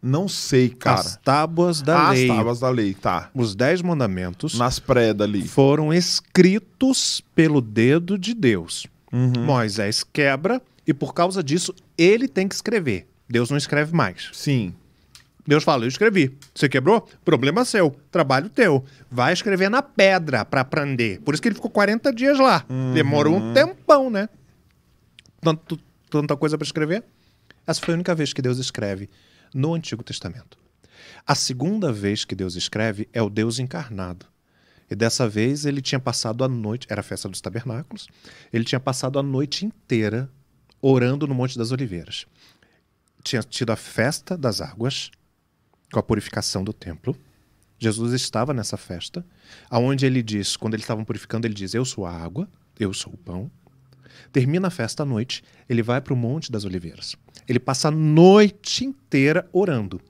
não sei, cara. As tábuas da As lei. As tábuas da lei, tá. Os dez mandamentos. Nas predas ali. Foram escritos pelo dedo de Deus. Uhum. Moisés quebra e por causa disso ele tem que escrever. Deus não escreve mais. Sim. Deus fala: Eu escrevi. Você quebrou? Problema seu. Trabalho teu. Vai escrever na pedra para aprender. Por isso que ele ficou 40 dias lá. Uhum. Demorou um tempão, né? Tanto, tanta coisa para escrever. Essa foi a única vez que Deus escreve no Antigo Testamento. A segunda vez que Deus escreve é o Deus encarnado. E dessa vez ele tinha passado a noite, era a festa dos tabernáculos, ele tinha passado a noite inteira orando no Monte das Oliveiras. Tinha tido a festa das águas, com a purificação do templo. Jesus estava nessa festa, aonde ele diz, quando eles estavam purificando, ele diz: Eu sou a água, eu sou o pão, Termina a festa à noite, ele vai para o Monte das Oliveiras. Ele passa a noite inteira orando.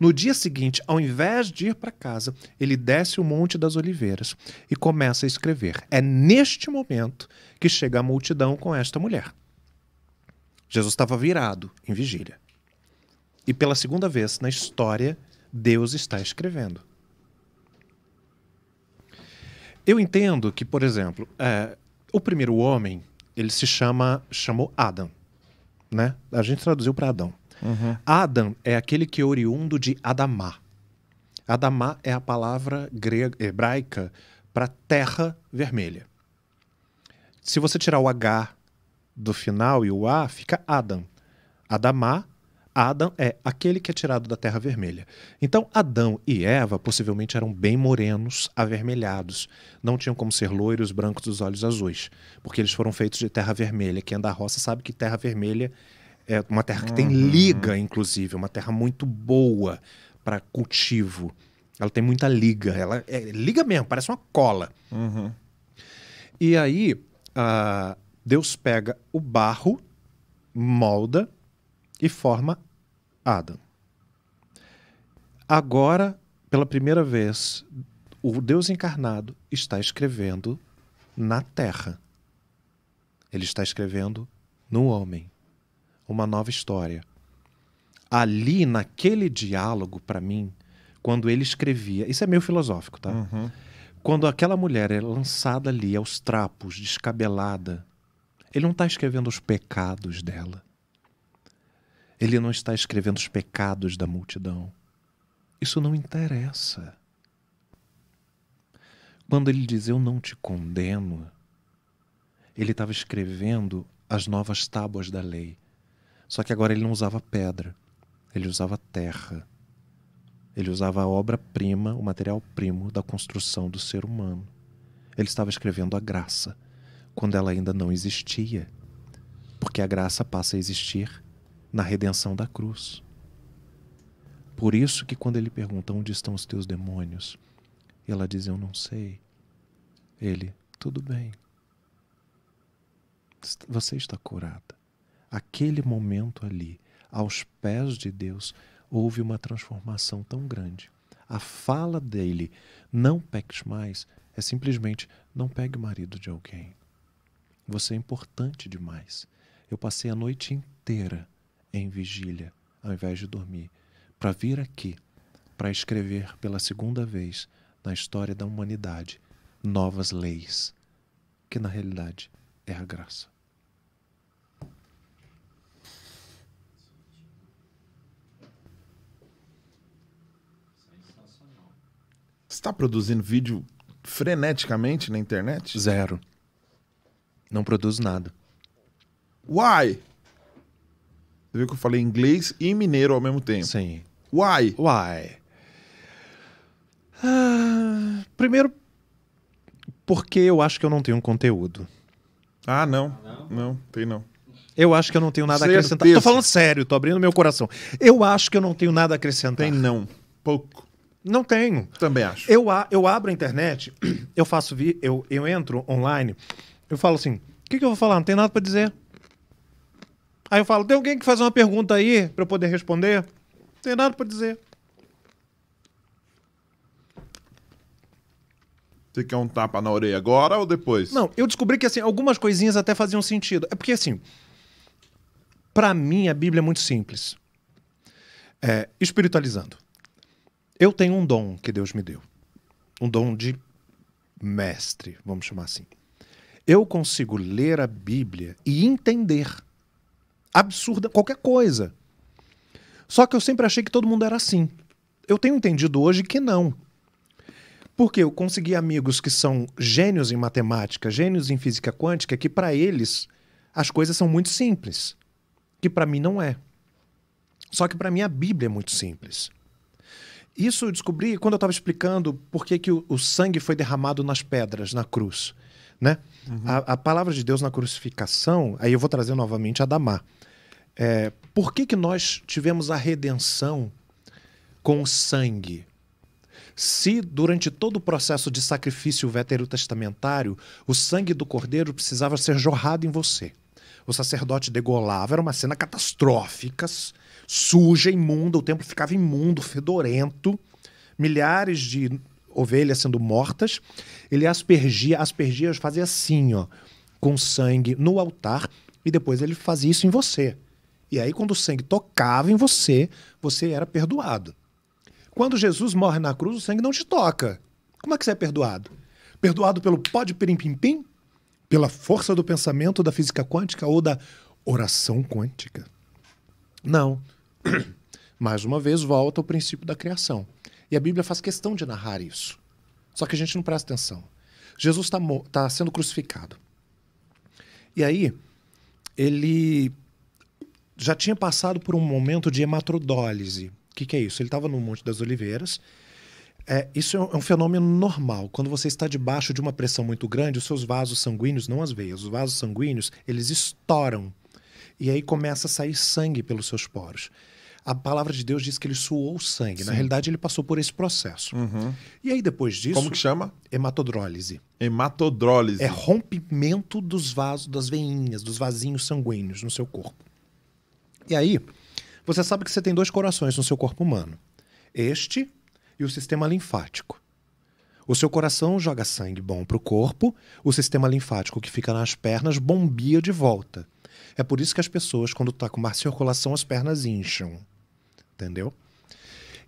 No dia seguinte, ao invés de ir para casa, ele desce o Monte das Oliveiras e começa a escrever. É neste momento que chega a multidão com esta mulher. Jesus estava virado em vigília. E pela segunda vez na história, Deus está escrevendo. Eu entendo que, por exemplo, é, o primeiro homem ele se chama chamou Adam, né? A gente traduziu para Adão. Uhum. Adam é aquele que é oriundo de Adamá. Adamá é a palavra grega, hebraica para terra vermelha. Se você tirar o H do final e o A, fica Adam. Adamá Adam é aquele que é tirado da terra vermelha. Então, Adão e Eva possivelmente eram bem morenos, avermelhados. Não tinham como ser loiros, brancos dos olhos azuis, porque eles foram feitos de terra vermelha. Quem anda à roça sabe que terra vermelha é uma terra que tem uhum. liga, inclusive, é uma terra muito boa para cultivo. Ela tem muita liga, ela é liga mesmo, parece uma cola. Uhum. E aí, uh, Deus pega o barro, molda e forma Adam. Agora, pela primeira vez, o Deus encarnado está escrevendo na terra. Ele está escrevendo no homem uma nova história. Ali, naquele diálogo, para mim, quando ele escrevia, isso é meio filosófico, tá? Uhum. Quando aquela mulher é lançada ali aos trapos, descabelada, ele não está escrevendo os pecados dela. Ele não está escrevendo os pecados da multidão. Isso não interessa. Quando ele diz eu não te condeno, ele estava escrevendo as novas tábuas da lei. Só que agora ele não usava pedra, ele usava terra. Ele usava a obra-prima, o material primo da construção do ser humano. Ele estava escrevendo a graça, quando ela ainda não existia. Porque a graça passa a existir na redenção da cruz. Por isso que quando ele pergunta onde estão os teus demônios, ela diz eu não sei. Ele, tudo bem. Você está curada. Aquele momento ali, aos pés de Deus, houve uma transformação tão grande. A fala dele, não peques mais, é simplesmente não pegue o marido de alguém. Você é importante demais. Eu passei a noite inteira em vigília, ao invés de dormir, para vir aqui, para escrever pela segunda vez na história da humanidade novas leis, que na realidade é a graça. está produzindo vídeo freneticamente na internet? Zero. Não produzo nada. Why? Você viu que eu falei inglês e mineiro ao mesmo tempo. Sim. Why? Why? Ah, primeiro, porque eu acho que eu não tenho conteúdo. Ah, não. Não, não tem não. Eu acho que eu não tenho nada Certeza. a acrescentar. Tô falando sério, tô abrindo meu coração. Eu acho que eu não tenho nada a acrescentar. Tem não. Pouco. Não tenho. Também acho. Eu, a, eu abro a internet, <clears throat> eu faço vi, eu, eu entro online, eu falo assim: o que, que eu vou falar? Não tem nada para dizer. Aí eu falo: tem alguém que faz uma pergunta aí para eu poder responder? Não tem nada para dizer. Você quer um tapa na orelha agora ou depois? Não, eu descobri que assim, algumas coisinhas até faziam sentido. É porque assim, para mim a Bíblia é muito simples. É, espiritualizando. Eu tenho um dom que Deus me deu. Um dom de mestre, vamos chamar assim. Eu consigo ler a Bíblia e entender absurda qualquer coisa. Só que eu sempre achei que todo mundo era assim. Eu tenho entendido hoje que não. Porque eu consegui amigos que são gênios em matemática, gênios em física quântica, que para eles as coisas são muito simples, que para mim não é. Só que para mim a Bíblia é muito simples. Isso eu descobri quando eu estava explicando por que, que o, o, sangue foi derramado nas pedras, na cruz. Né? Uhum. A, a, palavra de Deus na crucificação, aí eu vou trazer novamente a Damar. É, por que, que nós tivemos a redenção com o sangue? Se durante todo o processo de sacrifício veterotestamentário, o sangue do cordeiro precisava ser jorrado em você. O sacerdote degolava, era uma cena catastrófica, suja, imunda, o templo ficava imundo, fedorento, milhares de ovelhas sendo mortas. Ele aspergia, aspergia, fazia assim, ó, com sangue no altar, e depois ele fazia isso em você. E aí, quando o sangue tocava em você, você era perdoado. Quando Jesus morre na cruz, o sangue não te toca. Como é que você é perdoado? Perdoado pelo pó de pirim-pim-pim? Pela força do pensamento da física quântica ou da oração quântica? Não. <clears throat> Mais uma vez, volta ao princípio da criação. E a Bíblia faz questão de narrar isso. Só que a gente não presta atenção. Jesus está tá sendo crucificado. E aí, ele já tinha passado por um momento de hematrodólise. O que, que é isso? Ele estava no Monte das Oliveiras. É, isso é, é um fenômeno normal. Quando você está debaixo de uma pressão muito grande, os seus vasos sanguíneos, não as veias, os vasos sanguíneos, eles estouram. E aí começa a sair sangue pelos seus poros. A palavra de Deus diz que ele suou sangue. Sim. Na realidade, ele passou por esse processo. Uhum. E aí, depois disso. Como que chama? Hematodrólise. Hematodrólise. É rompimento dos vasos, das veinhas, dos vasinhos sanguíneos no seu corpo. E aí, você sabe que você tem dois corações no seu corpo humano: este e o sistema linfático. O seu coração joga sangue bom para o corpo, o sistema linfático que fica nas pernas bombia de volta. É por isso que as pessoas, quando está com má circulação, as pernas incham. Entendeu?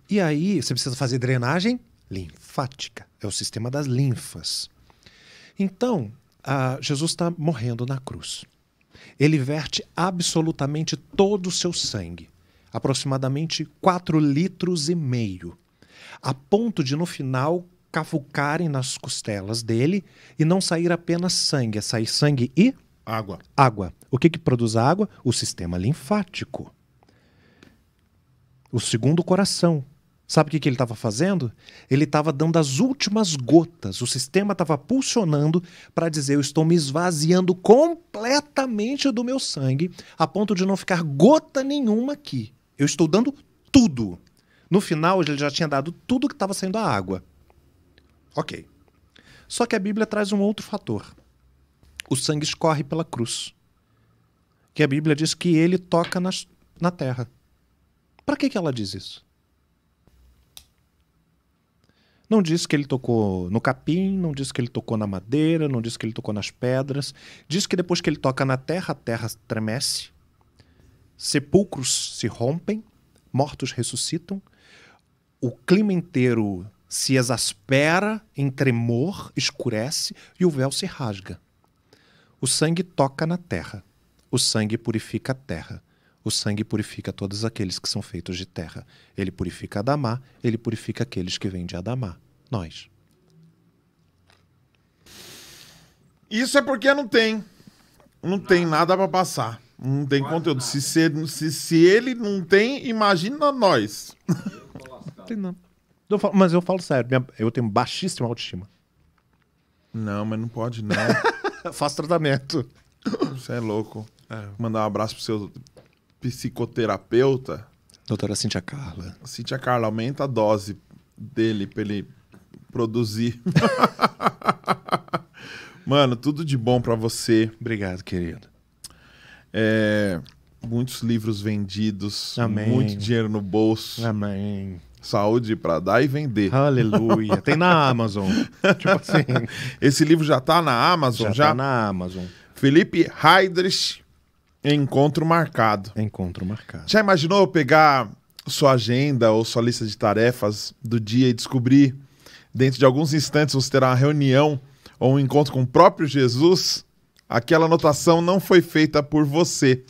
E aí, você precisa fazer drenagem linfática. É o sistema das linfas. Então, ah, Jesus está morrendo na cruz ele verte absolutamente todo o seu sangue, aproximadamente 4 litros e meio, a ponto de no final cavucarem nas costelas dele e não sair apenas sangue, é sair sangue e água. Água. O que que produz água? O sistema linfático. O segundo coração, Sabe o que, que ele estava fazendo? Ele estava dando as últimas gotas. O sistema estava pulsionando para dizer: eu estou me esvaziando completamente do meu sangue, a ponto de não ficar gota nenhuma aqui. Eu estou dando tudo. No final, ele já tinha dado tudo que estava saindo a água. Ok. Só que a Bíblia traz um outro fator: o sangue escorre pela cruz. Que a Bíblia diz que ele toca nas, na terra. Para que, que ela diz isso? Não disse que ele tocou no capim, não disse que ele tocou na madeira, não disse que ele tocou nas pedras. Diz que depois que ele toca na terra, a terra tremece, sepulcros se rompem, mortos ressuscitam, o clima inteiro se exaspera em tremor, escurece e o véu se rasga. O sangue toca na terra. O sangue purifica a terra. O sangue purifica todos aqueles que são feitos de terra. Ele purifica Adamá, ele purifica aqueles que vêm de Adamá, nós. Isso é porque não tem. Não, tem nada para passar. Não tem Quase conteúdo. Se, se, se, ele não tem, imagina nós. não <laughs> tem, não. Eu falo, mas eu falo sério, eu tenho baixíssima autoestima. Não, mas não pode, não. <laughs> Faz tratamento. Você é louco. É. Mandar um abraço pro seu psicoterapeuta. Doutora Cintia Carla. Cintia Carla, aumenta a dose dele pra ele produzir. <laughs> Mano, tudo de bom para você. Obrigado, querido. É, muitos livros vendidos. Amém. Muito dinheiro no bolso. Amém. Saúde para dar e vender. Aleluia. <laughs> Tem na Amazon. tipo assim. Esse livro já tá na Amazon? Já, já? tá na Amazon. Felipe Heidrich Encontro marcado. Encontro marcado. Já imaginou pegar sua agenda ou sua lista de tarefas do dia e descobrir dentro de alguns instantes você terá uma reunião ou um encontro com o próprio Jesus? Aquela anotação não foi feita por você.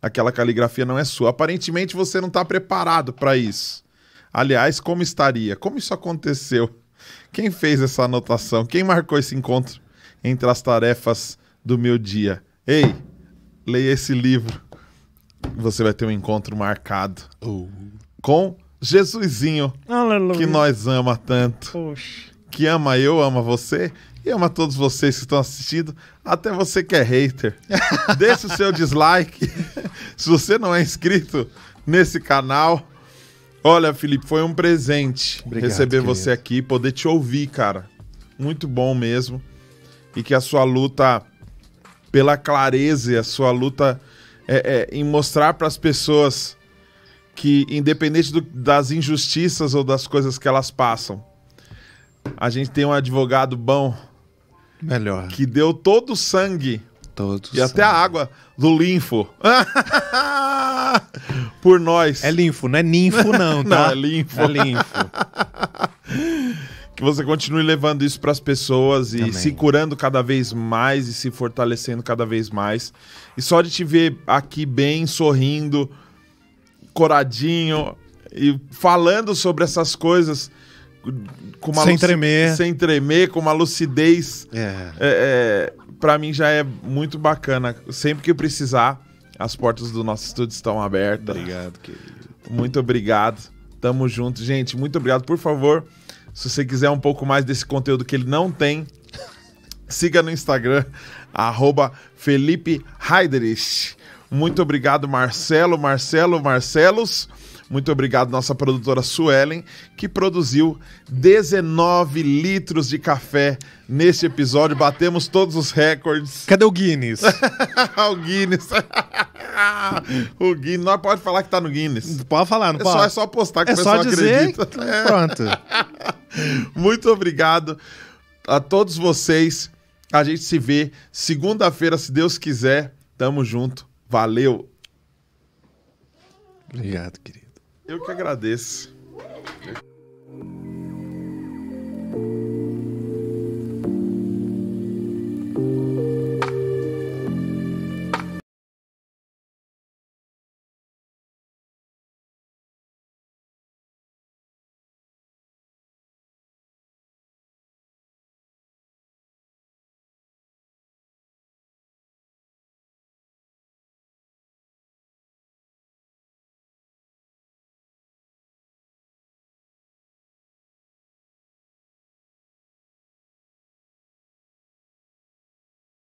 Aquela caligrafia não é sua. Aparentemente você não está preparado para isso. Aliás, como estaria? Como isso aconteceu? Quem fez essa anotação? Quem marcou esse encontro entre as tarefas do meu dia? Ei! leia esse livro. Você vai ter um encontro marcado oh. com Jesusinho, Aleluia. que nós ama tanto. Poxa. Que ama eu, ama você e ama todos vocês que estão assistindo, até você que é hater. <laughs> Deixe o seu dislike. <laughs> Se você não é inscrito nesse canal, olha, Felipe, foi um presente Obrigado, receber querido. você aqui, poder te ouvir, cara. Muito bom mesmo. E que a sua luta pela clareza e a sua luta é, é, em mostrar para as pessoas que, independente do, das injustiças ou das coisas que elas passam, a gente tem um advogado bom. Melhor. Que deu todo o sangue. Todo e sangue. até a água do linfo. <laughs> Por nós. É linfo, não é ninfo, não, tá? não, é linfo. É linfo. <laughs> que você continue levando isso para as pessoas e se curando cada vez mais e se fortalecendo cada vez mais. E só de te ver aqui bem, sorrindo, coradinho e falando sobre essas coisas com uma sem tremer, sem tremer, com uma lucidez, é. é, é para mim já é muito bacana. Sempre que precisar, as portas do nosso estúdio estão abertas. Obrigado, querido. Muito obrigado. Tamo junto, gente. Muito obrigado. Por favor, se você quiser um pouco mais desse conteúdo que ele não tem, siga no Instagram, arroba Felipe Heiderich. Muito obrigado, Marcelo, Marcelo, Marcelos. Muito obrigado, nossa produtora Suelen, que produziu 19 litros de café neste episódio. Batemos todos os recordes. <laughs> Cadê o Guinness? <laughs> o Guinness. <laughs> o Guinness. Nós pode falar que tá no Guinness. pode falar, não é pode. Só, é só postar que é o pessoal só dizer acredita. Que... É. Pronto. Muito obrigado a todos vocês. A gente se vê segunda-feira, se Deus quiser. Tamo junto. Valeu. Obrigado, querido. Eu que agradeço.